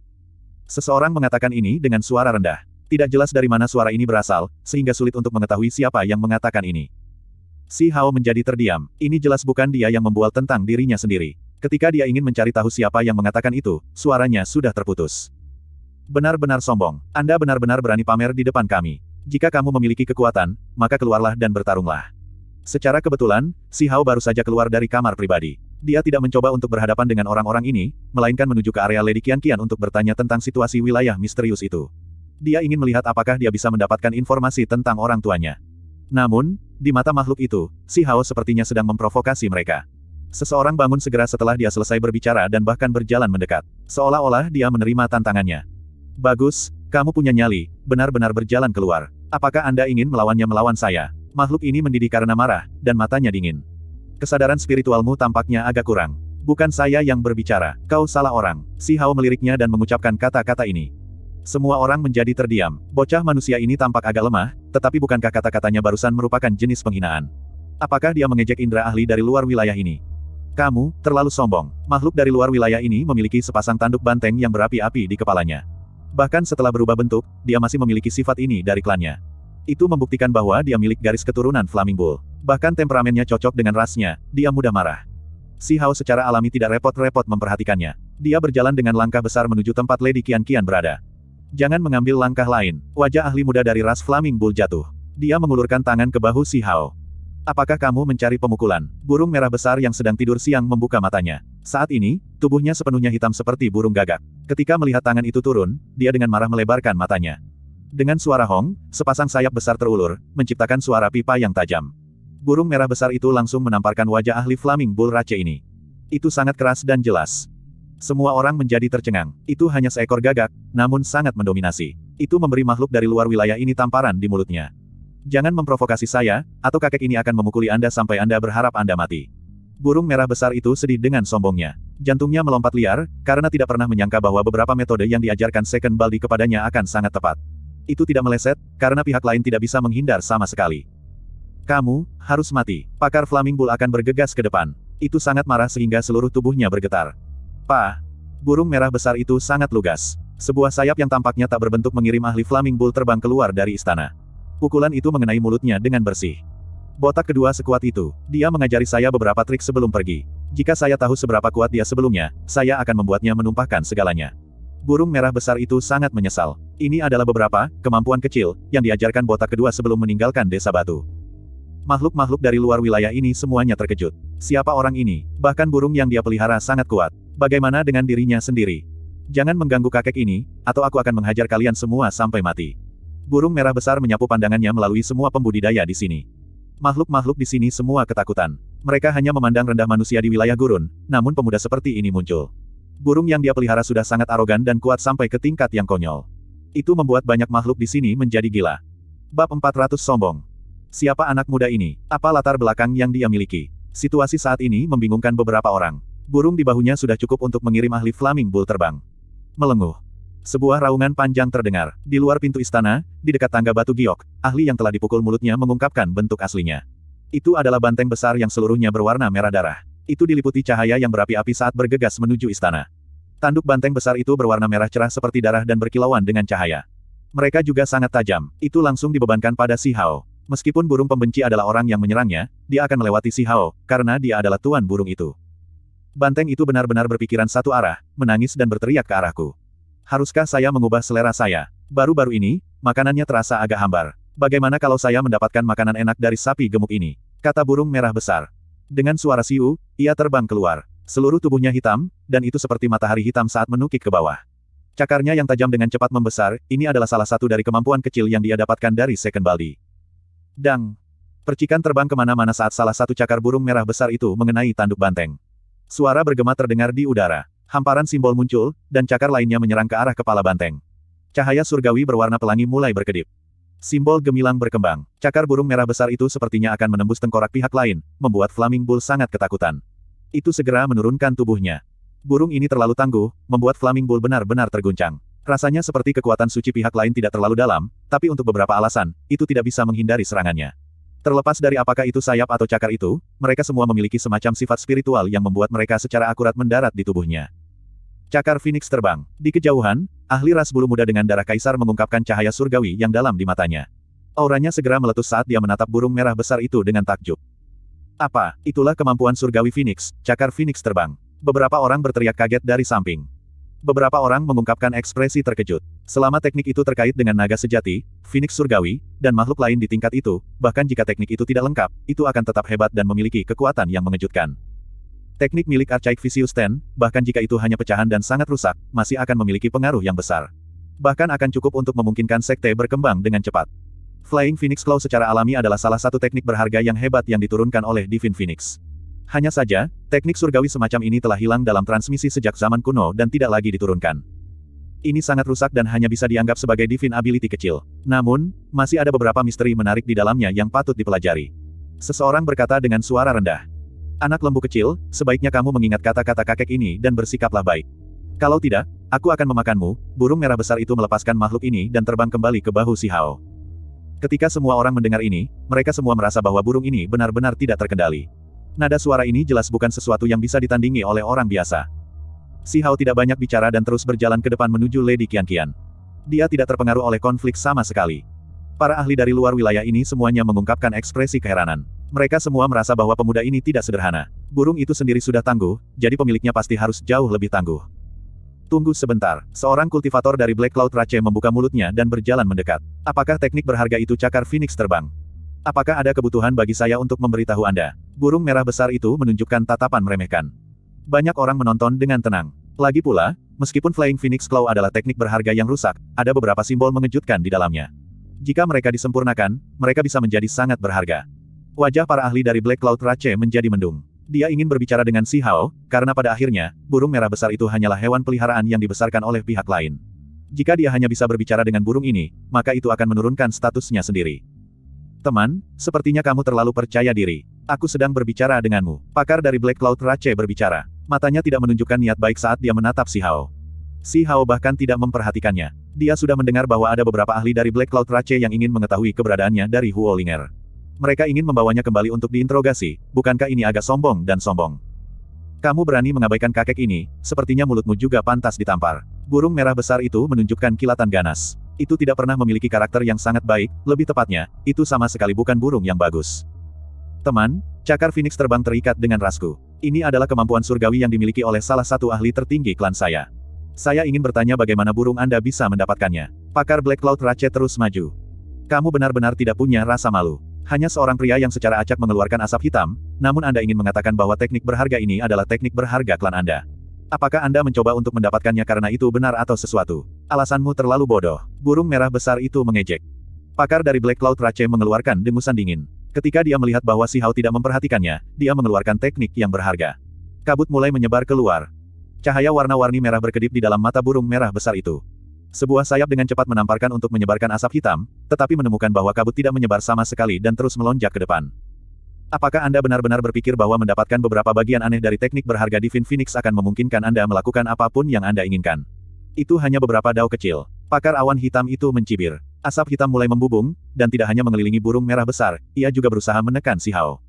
Seseorang mengatakan ini dengan suara rendah. Tidak jelas dari mana suara ini berasal, sehingga sulit untuk mengetahui siapa yang mengatakan ini. Si Hao menjadi terdiam. Ini jelas bukan dia yang membual tentang dirinya sendiri. Ketika dia ingin mencari tahu siapa yang mengatakan itu, suaranya sudah terputus. Benar-benar sombong. Anda benar-benar berani pamer di depan kami. Jika kamu memiliki kekuatan, maka keluarlah dan bertarunglah. Secara kebetulan, Si Hao baru saja keluar dari kamar pribadi. Dia tidak mencoba untuk berhadapan dengan orang-orang ini, melainkan menuju ke area Lady Qian Qian untuk bertanya tentang situasi wilayah misterius itu. Dia ingin melihat apakah dia bisa mendapatkan informasi tentang orang tuanya. Namun, di mata makhluk itu, Si Hao sepertinya sedang memprovokasi mereka. Seseorang bangun segera setelah dia selesai berbicara dan bahkan berjalan mendekat. Seolah-olah dia menerima tantangannya. Bagus, kamu punya nyali, benar-benar berjalan keluar. Apakah Anda ingin melawannya melawan saya? Makhluk ini mendidih karena marah, dan matanya dingin. Kesadaran spiritualmu tampaknya agak kurang. Bukan saya yang berbicara, kau salah orang. Si Hao meliriknya dan mengucapkan kata-kata ini. Semua orang menjadi terdiam. Bocah manusia ini tampak agak lemah, tetapi bukankah kata-katanya barusan merupakan jenis penghinaan? Apakah dia mengejek indera ahli dari luar wilayah ini? Kamu, terlalu sombong. Makhluk dari luar wilayah ini memiliki sepasang tanduk banteng yang berapi-api di kepalanya. Bahkan setelah berubah bentuk, dia masih memiliki sifat ini dari klannya. Itu membuktikan bahwa dia milik garis keturunan Flaming Bull. Bahkan temperamennya cocok dengan rasnya, dia mudah marah. Si Hao secara alami tidak repot-repot memperhatikannya. Dia berjalan dengan langkah besar menuju tempat Lady Kian Kian berada. Jangan mengambil langkah lain. Wajah ahli muda dari ras Flaming Bull jatuh. Dia mengulurkan tangan ke bahu Si Hao. Apakah kamu mencari pemukulan? Burung merah besar yang sedang tidur siang membuka matanya. Saat ini, tubuhnya sepenuhnya hitam seperti burung gagak. Ketika melihat tangan itu turun, dia dengan marah melebarkan matanya. Dengan suara hong, sepasang sayap besar terulur, menciptakan suara pipa yang tajam. Burung merah besar itu langsung menamparkan wajah ahli Flaming Bull rache ini. Itu sangat keras dan jelas. Semua orang menjadi tercengang. Itu hanya seekor gagak, namun sangat mendominasi. Itu memberi makhluk dari luar wilayah ini tamparan di mulutnya. Jangan memprovokasi saya, atau kakek ini akan memukuli Anda sampai Anda berharap Anda mati. Burung merah besar itu sedih dengan sombongnya. Jantungnya melompat liar, karena tidak pernah menyangka bahwa beberapa metode yang diajarkan Second Baldi kepadanya akan sangat tepat. Itu tidak meleset, karena pihak lain tidak bisa menghindar sama sekali. Kamu, harus mati. Pakar Flaming Bull akan bergegas ke depan. Itu sangat marah sehingga seluruh tubuhnya bergetar. Pa. Burung merah besar itu sangat lugas. Sebuah sayap yang tampaknya tak berbentuk mengirim ahli Flaming Bull terbang keluar dari istana. Pukulan itu mengenai mulutnya dengan bersih. Botak kedua sekuat itu, dia mengajari saya beberapa trik sebelum pergi. Jika saya tahu seberapa kuat dia sebelumnya, saya akan membuatnya menumpahkan segalanya. Burung merah besar itu sangat menyesal. Ini adalah beberapa kemampuan kecil yang diajarkan botak kedua sebelum meninggalkan desa batu. Makhluk-makhluk dari luar wilayah ini semuanya terkejut. Siapa orang ini? Bahkan burung yang dia pelihara sangat kuat. Bagaimana dengan dirinya sendiri? Jangan mengganggu kakek ini, atau aku akan menghajar kalian semua sampai mati. Burung merah besar menyapu pandangannya melalui semua pembudidaya di sini. Makhluk-makhluk di sini semua ketakutan. Mereka hanya memandang rendah manusia di wilayah gurun, namun pemuda seperti ini muncul. Burung yang dia pelihara sudah sangat arogan dan kuat sampai ke tingkat yang konyol. Itu membuat banyak makhluk di sini menjadi gila. Bab 400 Sombong Siapa anak muda ini? Apa latar belakang yang dia miliki? Situasi saat ini membingungkan beberapa orang. Burung di bahunya sudah cukup untuk mengirim ahli Flaming Bull terbang. Melenguh. Sebuah raungan panjang terdengar. Di luar pintu istana, di dekat tangga batu giok, ahli yang telah dipukul mulutnya mengungkapkan bentuk aslinya. Itu adalah banteng besar yang seluruhnya berwarna merah darah. Itu diliputi cahaya yang berapi-api saat bergegas menuju istana. Tanduk banteng besar itu berwarna merah cerah seperti darah dan berkilauan dengan cahaya. Mereka juga sangat tajam. Itu langsung dibebankan pada Si Hao. Meskipun burung pembenci adalah orang yang menyerangnya, dia akan melewati Si Hao, karena dia adalah tuan burung itu. Banteng itu benar-benar berpikiran satu arah, menangis dan berteriak ke arahku. Haruskah saya mengubah selera saya? Baru-baru ini, makanannya terasa agak hambar. Bagaimana kalau saya mendapatkan makanan enak dari sapi gemuk ini? Kata burung merah besar. Dengan suara siu, ia terbang keluar. Seluruh tubuhnya hitam, dan itu seperti matahari hitam saat menukik ke bawah. Cakarnya yang tajam dengan cepat membesar, ini adalah salah satu dari kemampuan kecil yang dia dapatkan dari second baldi. Dang! Percikan terbang kemana-mana saat salah satu cakar burung merah besar itu mengenai tanduk banteng. Suara bergema terdengar di udara. Hamparan simbol muncul, dan cakar lainnya menyerang ke arah kepala banteng. Cahaya surgawi berwarna pelangi mulai berkedip. Simbol gemilang berkembang. Cakar burung merah besar itu sepertinya akan menembus tengkorak pihak lain, membuat Flaming Bull sangat ketakutan. Itu segera menurunkan tubuhnya. Burung ini terlalu tangguh, membuat Flaming Bull benar-benar terguncang. Rasanya seperti kekuatan suci pihak lain tidak terlalu dalam, tapi untuk beberapa alasan, itu tidak bisa menghindari serangannya. Terlepas dari apakah itu sayap atau cakar itu, mereka semua memiliki semacam sifat spiritual yang membuat mereka secara akurat mendarat di tubuhnya. Cakar Phoenix terbang. Di kejauhan, ahli ras bulu muda dengan darah kaisar mengungkapkan cahaya surgawi yang dalam di matanya. Auranya segera meletus saat dia menatap burung merah besar itu dengan takjub. Apa, itulah kemampuan surgawi Phoenix, cakar Phoenix terbang. Beberapa orang berteriak kaget dari samping. Beberapa orang mengungkapkan ekspresi terkejut. Selama teknik itu terkait dengan naga sejati, Phoenix surgawi, dan makhluk lain di tingkat itu, bahkan jika teknik itu tidak lengkap, itu akan tetap hebat dan memiliki kekuatan yang mengejutkan. Teknik milik Archaic Visius Ten, bahkan jika itu hanya pecahan dan sangat rusak, masih akan memiliki pengaruh yang besar. Bahkan akan cukup untuk memungkinkan sekte berkembang dengan cepat. Flying Phoenix Claw secara alami adalah salah satu teknik berharga yang hebat yang diturunkan oleh Divine Phoenix. Hanya saja, teknik surgawi semacam ini telah hilang dalam transmisi sejak zaman kuno dan tidak lagi diturunkan. Ini sangat rusak dan hanya bisa dianggap sebagai divine ability kecil. Namun, masih ada beberapa misteri menarik di dalamnya yang patut dipelajari. Seseorang berkata dengan suara rendah. Anak lembu kecil, sebaiknya kamu mengingat kata-kata kakek ini dan bersikaplah baik. Kalau tidak, aku akan memakanmu, burung merah besar itu melepaskan makhluk ini dan terbang kembali ke bahu si Hao. Ketika semua orang mendengar ini, mereka semua merasa bahwa burung ini benar-benar tidak terkendali. Nada suara ini jelas bukan sesuatu yang bisa ditandingi oleh orang biasa. Si Hao tidak banyak bicara dan terus berjalan ke depan menuju Lady Qian Qian. Dia tidak terpengaruh oleh konflik sama sekali. Para ahli dari luar wilayah ini semuanya mengungkapkan ekspresi keheranan. Mereka semua merasa bahwa pemuda ini tidak sederhana. Burung itu sendiri sudah tangguh, jadi pemiliknya pasti harus jauh lebih tangguh. Tunggu sebentar, seorang kultivator dari Black Cloud Rache membuka mulutnya dan berjalan mendekat. Apakah teknik berharga itu cakar Phoenix terbang? Apakah ada kebutuhan bagi saya untuk memberitahu Anda? Burung merah besar itu menunjukkan tatapan meremehkan. Banyak orang menonton dengan tenang. Lagi pula, meskipun Flying Phoenix Claw adalah teknik berharga yang rusak, ada beberapa simbol mengejutkan di dalamnya. Jika mereka disempurnakan, mereka bisa menjadi sangat berharga. Wajah para ahli dari Black Cloud Rache menjadi mendung. Dia ingin berbicara dengan Si Hao, karena pada akhirnya, burung merah besar itu hanyalah hewan peliharaan yang dibesarkan oleh pihak lain. Jika dia hanya bisa berbicara dengan burung ini, maka itu akan menurunkan statusnya sendiri. Teman, sepertinya kamu terlalu percaya diri. Aku sedang berbicara denganmu. Pakar dari Black Cloud Rache berbicara. Matanya tidak menunjukkan niat baik saat dia menatap Si Hao. Si Hao bahkan tidak memperhatikannya. Dia sudah mendengar bahwa ada beberapa ahli dari Black Cloud Rache yang ingin mengetahui keberadaannya dari Huolinger. Mereka ingin membawanya kembali untuk diinterogasi, bukankah ini agak sombong dan sombong? Kamu berani mengabaikan kakek ini, sepertinya mulutmu juga pantas ditampar. Burung merah besar itu menunjukkan kilatan ganas. Itu tidak pernah memiliki karakter yang sangat baik, lebih tepatnya, itu sama sekali bukan burung yang bagus. Teman, cakar Phoenix terbang terikat dengan rasku. Ini adalah kemampuan surgawi yang dimiliki oleh salah satu ahli tertinggi klan saya. Saya ingin bertanya bagaimana burung Anda bisa mendapatkannya. Pakar Black Cloud Ratchet terus maju. Kamu benar-benar tidak punya rasa malu. Hanya seorang pria yang secara acak mengeluarkan asap hitam, namun Anda ingin mengatakan bahwa teknik berharga ini adalah teknik berharga klan Anda. Apakah Anda mencoba untuk mendapatkannya karena itu benar atau sesuatu? Alasanmu terlalu bodoh. Burung merah besar itu mengejek. Pakar dari Black Cloud Rache mengeluarkan dengusan dingin. Ketika dia melihat bahwa Si Hao tidak memperhatikannya, dia mengeluarkan teknik yang berharga. Kabut mulai menyebar keluar. Cahaya warna-warni merah berkedip di dalam mata burung merah besar itu. Sebuah sayap dengan cepat menamparkan untuk menyebarkan asap hitam, tetapi menemukan bahwa kabut tidak menyebar sama sekali dan terus melonjak ke depan. Apakah Anda benar-benar berpikir bahwa mendapatkan beberapa bagian aneh dari teknik berharga Divine Phoenix akan memungkinkan Anda melakukan apapun yang Anda inginkan? Itu hanya beberapa dao kecil. Pakar awan hitam itu mencibir. Asap hitam mulai membubung, dan tidak hanya mengelilingi burung merah besar, ia juga berusaha menekan si Hao.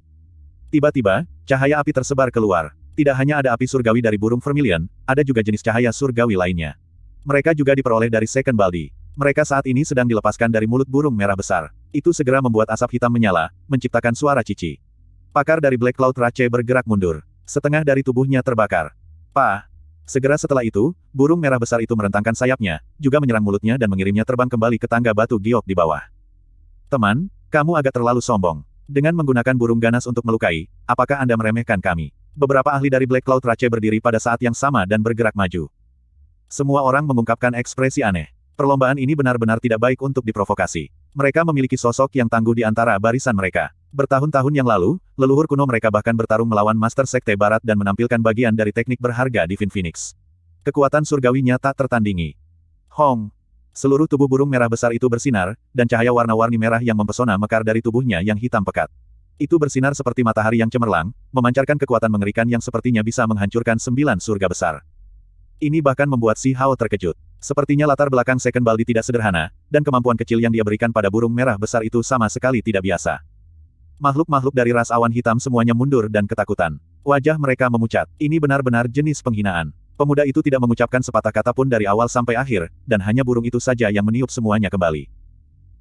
Tiba-tiba, cahaya api tersebar keluar. Tidak hanya ada api surgawi dari burung vermilion, ada juga jenis cahaya surgawi lainnya. Mereka juga diperoleh dari second baldi. Mereka saat ini sedang dilepaskan dari mulut burung merah besar. Itu segera membuat asap hitam menyala, menciptakan suara cici. Pakar dari Black Cloud Rache bergerak mundur. Setengah dari tubuhnya terbakar. Pah! Segera setelah itu, burung merah besar itu merentangkan sayapnya, juga menyerang mulutnya dan mengirimnya terbang kembali ke tangga batu giok di bawah. Teman, kamu agak terlalu sombong. Dengan menggunakan burung ganas untuk melukai, apakah Anda meremehkan kami? Beberapa ahli dari Black Cloud Rache berdiri pada saat yang sama dan bergerak maju. Semua orang mengungkapkan ekspresi aneh. Perlombaan ini benar-benar tidak baik untuk diprovokasi. Mereka memiliki sosok yang tangguh di antara barisan mereka. Bertahun-tahun yang lalu, leluhur kuno mereka bahkan bertarung melawan Master Sekte Barat dan menampilkan bagian dari teknik berharga di Phoenix. Kekuatan surgawinya tak tertandingi. Hong! Seluruh tubuh burung merah besar itu bersinar, dan cahaya warna-warni merah yang mempesona mekar dari tubuhnya yang hitam pekat. Itu bersinar seperti matahari yang cemerlang, memancarkan kekuatan mengerikan yang sepertinya bisa menghancurkan sembilan surga besar. Ini bahkan membuat Si Hao terkejut. Sepertinya latar belakang Second Baldi tidak sederhana, dan kemampuan kecil yang dia berikan pada burung merah besar itu sama sekali tidak biasa. Makhluk-makhluk dari ras awan hitam semuanya mundur dan ketakutan. Wajah mereka memucat. Ini benar-benar jenis penghinaan. Pemuda itu tidak mengucapkan sepatah kata pun dari awal sampai akhir, dan hanya burung itu saja yang meniup semuanya kembali.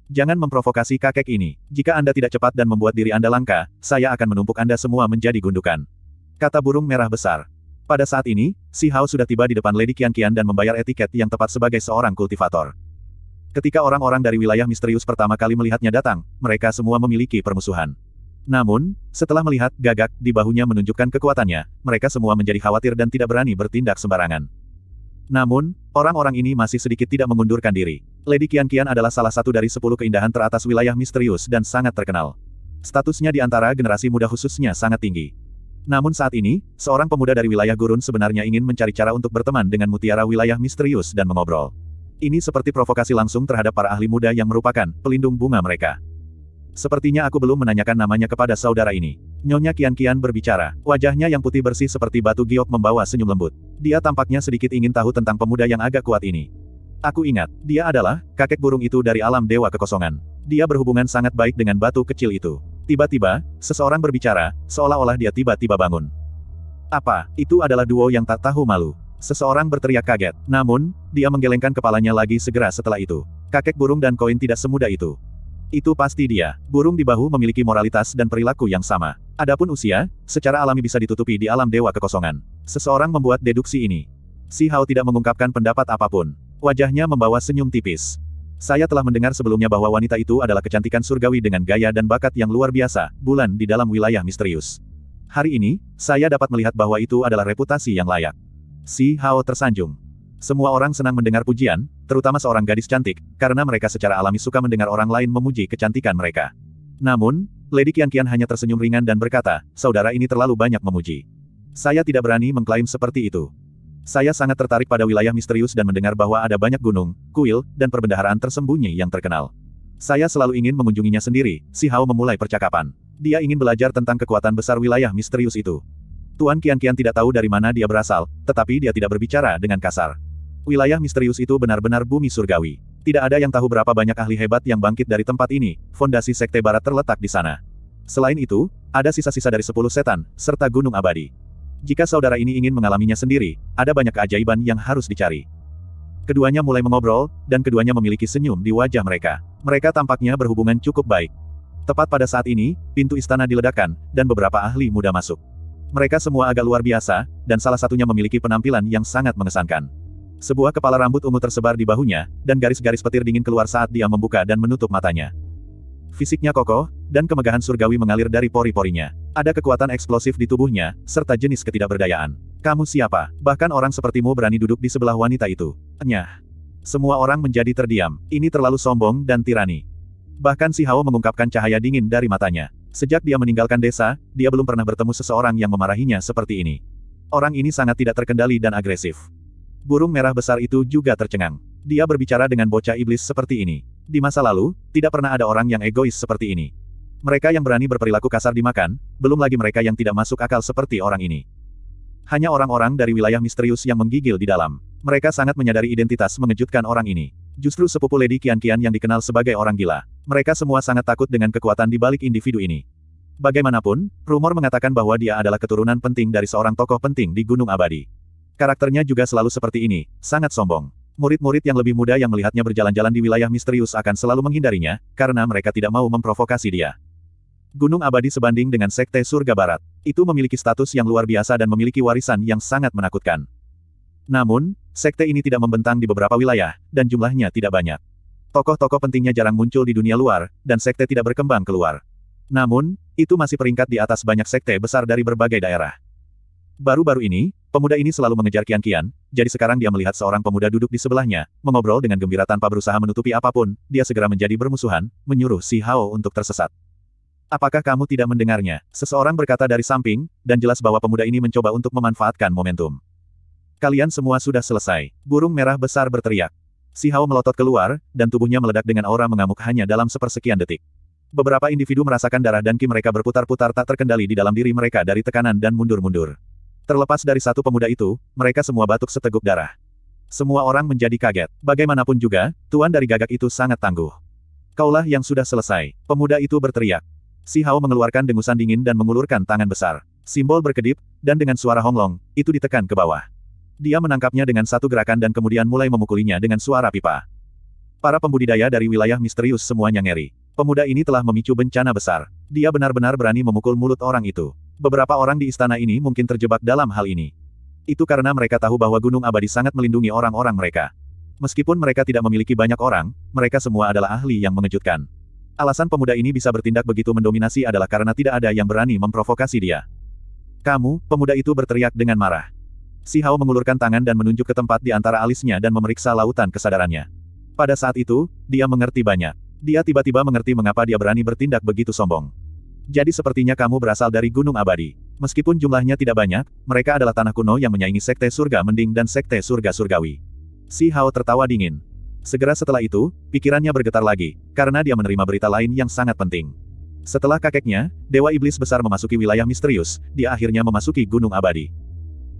Jangan memprovokasi kakek ini. Jika Anda tidak cepat dan membuat diri Anda langka, saya akan menumpuk Anda semua menjadi gundukan. Kata burung merah besar. Pada saat ini, Si Hao sudah tiba di depan Lady Qian Qian dan membayar etiket yang tepat sebagai seorang kultivator. Ketika orang-orang dari wilayah misterius pertama kali melihatnya datang, mereka semua memiliki permusuhan. Namun, setelah melihat gagak di bahunya menunjukkan kekuatannya, mereka semua menjadi khawatir dan tidak berani bertindak sembarangan. Namun, orang-orang ini masih sedikit tidak mengundurkan diri. Lady Kian Kian adalah salah satu dari sepuluh keindahan teratas wilayah misterius dan sangat terkenal. Statusnya di antara generasi muda khususnya sangat tinggi. Namun saat ini, seorang pemuda dari wilayah gurun sebenarnya ingin mencari cara untuk berteman dengan mutiara wilayah misterius dan mengobrol. Ini seperti provokasi langsung terhadap para ahli muda yang merupakan pelindung bunga mereka. Sepertinya aku belum menanyakan namanya kepada saudara ini. Nyonya kian-kian berbicara, wajahnya yang putih bersih seperti batu giok membawa senyum lembut. Dia tampaknya sedikit ingin tahu tentang pemuda yang agak kuat ini. Aku ingat, dia adalah kakek burung itu dari alam dewa kekosongan. Dia berhubungan sangat baik dengan batu kecil itu. Tiba-tiba, seseorang berbicara, seolah-olah dia tiba-tiba bangun. Apa, itu adalah duo yang tak tahu malu. Seseorang berteriak kaget, namun, dia menggelengkan kepalanya lagi segera setelah itu. Kakek burung dan koin tidak semudah itu. Itu pasti dia. Burung di bahu memiliki moralitas dan perilaku yang sama. Adapun usia, secara alami bisa ditutupi di alam dewa kekosongan. Seseorang membuat deduksi ini. Si Hao tidak mengungkapkan pendapat apapun. Wajahnya membawa senyum tipis. Saya telah mendengar sebelumnya bahwa wanita itu adalah kecantikan surgawi dengan gaya dan bakat yang luar biasa, bulan di dalam wilayah misterius. Hari ini, saya dapat melihat bahwa itu adalah reputasi yang layak. Si Hao tersanjung. Semua orang senang mendengar pujian, terutama seorang gadis cantik, karena mereka secara alami suka mendengar orang lain memuji kecantikan mereka. Namun, Lady Kian-Kian hanya tersenyum ringan dan berkata, saudara ini terlalu banyak memuji. Saya tidak berani mengklaim seperti itu. Saya sangat tertarik pada wilayah misterius dan mendengar bahwa ada banyak gunung, kuil, dan perbendaharaan tersembunyi yang terkenal. Saya selalu ingin mengunjunginya sendiri, si Hao memulai percakapan. Dia ingin belajar tentang kekuatan besar wilayah misterius itu. Tuan Kian Kian tidak tahu dari mana dia berasal, tetapi dia tidak berbicara dengan kasar. Wilayah misterius itu benar-benar bumi surgawi. Tidak ada yang tahu berapa banyak ahli hebat yang bangkit dari tempat ini, fondasi Sekte Barat terletak di sana. Selain itu, ada sisa-sisa dari sepuluh setan, serta gunung abadi. Jika saudara ini ingin mengalaminya sendiri, ada banyak keajaiban yang harus dicari. Keduanya mulai mengobrol, dan keduanya memiliki senyum di wajah mereka. Mereka tampaknya berhubungan cukup baik. Tepat pada saat ini, pintu istana diledakkan, dan beberapa ahli muda masuk. Mereka semua agak luar biasa, dan salah satunya memiliki penampilan yang sangat mengesankan. Sebuah kepala rambut ungu tersebar di bahunya, dan garis-garis petir dingin keluar saat dia membuka dan menutup matanya. Fisiknya kokoh, dan kemegahan surgawi mengalir dari pori-porinya. Ada kekuatan eksplosif di tubuhnya, serta jenis ketidakberdayaan. Kamu siapa? Bahkan orang sepertimu berani duduk di sebelah wanita itu. Enyah. Semua orang menjadi terdiam. Ini terlalu sombong dan tirani. Bahkan si Hao mengungkapkan cahaya dingin dari matanya. Sejak dia meninggalkan desa, dia belum pernah bertemu seseorang yang memarahinya seperti ini. Orang ini sangat tidak terkendali dan agresif. Burung merah besar itu juga tercengang. Dia berbicara dengan bocah iblis seperti ini. Di masa lalu, tidak pernah ada orang yang egois seperti ini. Mereka yang berani berperilaku kasar dimakan, belum lagi mereka yang tidak masuk akal seperti orang ini. Hanya orang-orang dari wilayah misterius yang menggigil di dalam. Mereka sangat menyadari identitas mengejutkan orang ini. Justru sepupu Lady Kian Kian yang dikenal sebagai orang gila mereka semua sangat takut dengan kekuatan di balik individu ini. Bagaimanapun, rumor mengatakan bahwa dia adalah keturunan penting dari seorang tokoh penting di Gunung Abadi. Karakternya juga selalu seperti ini, sangat sombong. Murid-murid yang lebih muda yang melihatnya berjalan-jalan di wilayah misterius akan selalu menghindarinya, karena mereka tidak mau memprovokasi dia. Gunung Abadi sebanding dengan Sekte Surga Barat. Itu memiliki status yang luar biasa dan memiliki warisan yang sangat menakutkan. Namun, sekte ini tidak membentang di beberapa wilayah, dan jumlahnya tidak banyak tokoh-tokoh pentingnya jarang muncul di dunia luar, dan sekte tidak berkembang keluar. Namun, itu masih peringkat di atas banyak sekte besar dari berbagai daerah. Baru-baru ini, pemuda ini selalu mengejar kian-kian, jadi sekarang dia melihat seorang pemuda duduk di sebelahnya, mengobrol dengan gembira tanpa berusaha menutupi apapun, dia segera menjadi bermusuhan, menyuruh si Hao untuk tersesat. Apakah kamu tidak mendengarnya? Seseorang berkata dari samping, dan jelas bahwa pemuda ini mencoba untuk memanfaatkan momentum. Kalian semua sudah selesai. Burung merah besar berteriak. Si Hao melotot keluar, dan tubuhnya meledak dengan aura mengamuk hanya dalam sepersekian detik. Beberapa individu merasakan darah dan ki mereka berputar-putar tak terkendali di dalam diri mereka dari tekanan dan mundur-mundur. Terlepas dari satu pemuda itu, mereka semua batuk seteguk darah. Semua orang menjadi kaget. Bagaimanapun juga, tuan dari gagak itu sangat tangguh. Kaulah yang sudah selesai. Pemuda itu berteriak. Si Hao mengeluarkan dengusan dingin dan mengulurkan tangan besar. Simbol berkedip, dan dengan suara honglong, itu ditekan ke bawah. Dia menangkapnya dengan satu gerakan dan kemudian mulai memukulinya dengan suara pipa. Para pembudidaya dari wilayah misterius semuanya ngeri. Pemuda ini telah memicu bencana besar. Dia benar-benar berani memukul mulut orang itu. Beberapa orang di istana ini mungkin terjebak dalam hal ini. Itu karena mereka tahu bahwa Gunung Abadi sangat melindungi orang-orang mereka. Meskipun mereka tidak memiliki banyak orang, mereka semua adalah ahli yang mengejutkan. Alasan pemuda ini bisa bertindak begitu mendominasi adalah karena tidak ada yang berani memprovokasi dia. Kamu, pemuda itu berteriak dengan marah. Si Hao mengulurkan tangan dan menunjuk ke tempat di antara alisnya dan memeriksa lautan kesadarannya. Pada saat itu, dia mengerti banyak. Dia tiba-tiba mengerti mengapa dia berani bertindak begitu sombong. Jadi sepertinya kamu berasal dari Gunung Abadi. Meskipun jumlahnya tidak banyak, mereka adalah tanah kuno yang menyaingi Sekte Surga Mending dan Sekte Surga Surgawi. Si Hao tertawa dingin. Segera setelah itu, pikirannya bergetar lagi, karena dia menerima berita lain yang sangat penting. Setelah kakeknya, Dewa Iblis Besar memasuki wilayah misterius, dia akhirnya memasuki Gunung Abadi.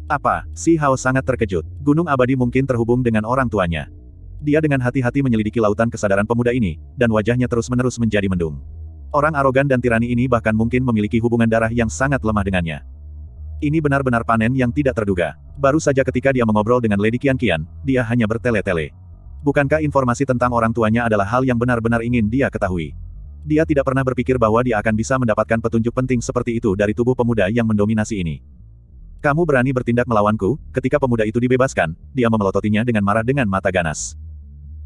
Apa? Si Hao sangat terkejut. Gunung abadi mungkin terhubung dengan orang tuanya. Dia dengan hati-hati menyelidiki lautan kesadaran pemuda ini, dan wajahnya terus-menerus menjadi mendung. Orang arogan dan tirani ini bahkan mungkin memiliki hubungan darah yang sangat lemah dengannya. Ini benar-benar panen yang tidak terduga. Baru saja ketika dia mengobrol dengan Lady Kian Kian, dia hanya bertele-tele. Bukankah informasi tentang orang tuanya adalah hal yang benar-benar ingin dia ketahui? Dia tidak pernah berpikir bahwa dia akan bisa mendapatkan petunjuk penting seperti itu dari tubuh pemuda yang mendominasi ini. Kamu berani bertindak melawanku, ketika pemuda itu dibebaskan, dia memelototinya dengan marah dengan mata ganas.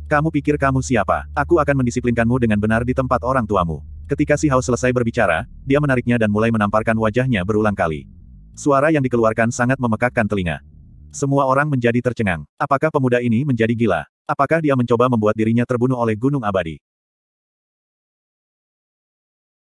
Kamu pikir kamu siapa? Aku akan mendisiplinkanmu dengan benar di tempat orang tuamu. Ketika si Hao selesai berbicara, dia menariknya dan mulai menamparkan wajahnya berulang kali. Suara yang dikeluarkan sangat memekakkan telinga. Semua orang menjadi tercengang. Apakah pemuda ini menjadi gila? Apakah dia mencoba membuat dirinya terbunuh oleh gunung abadi?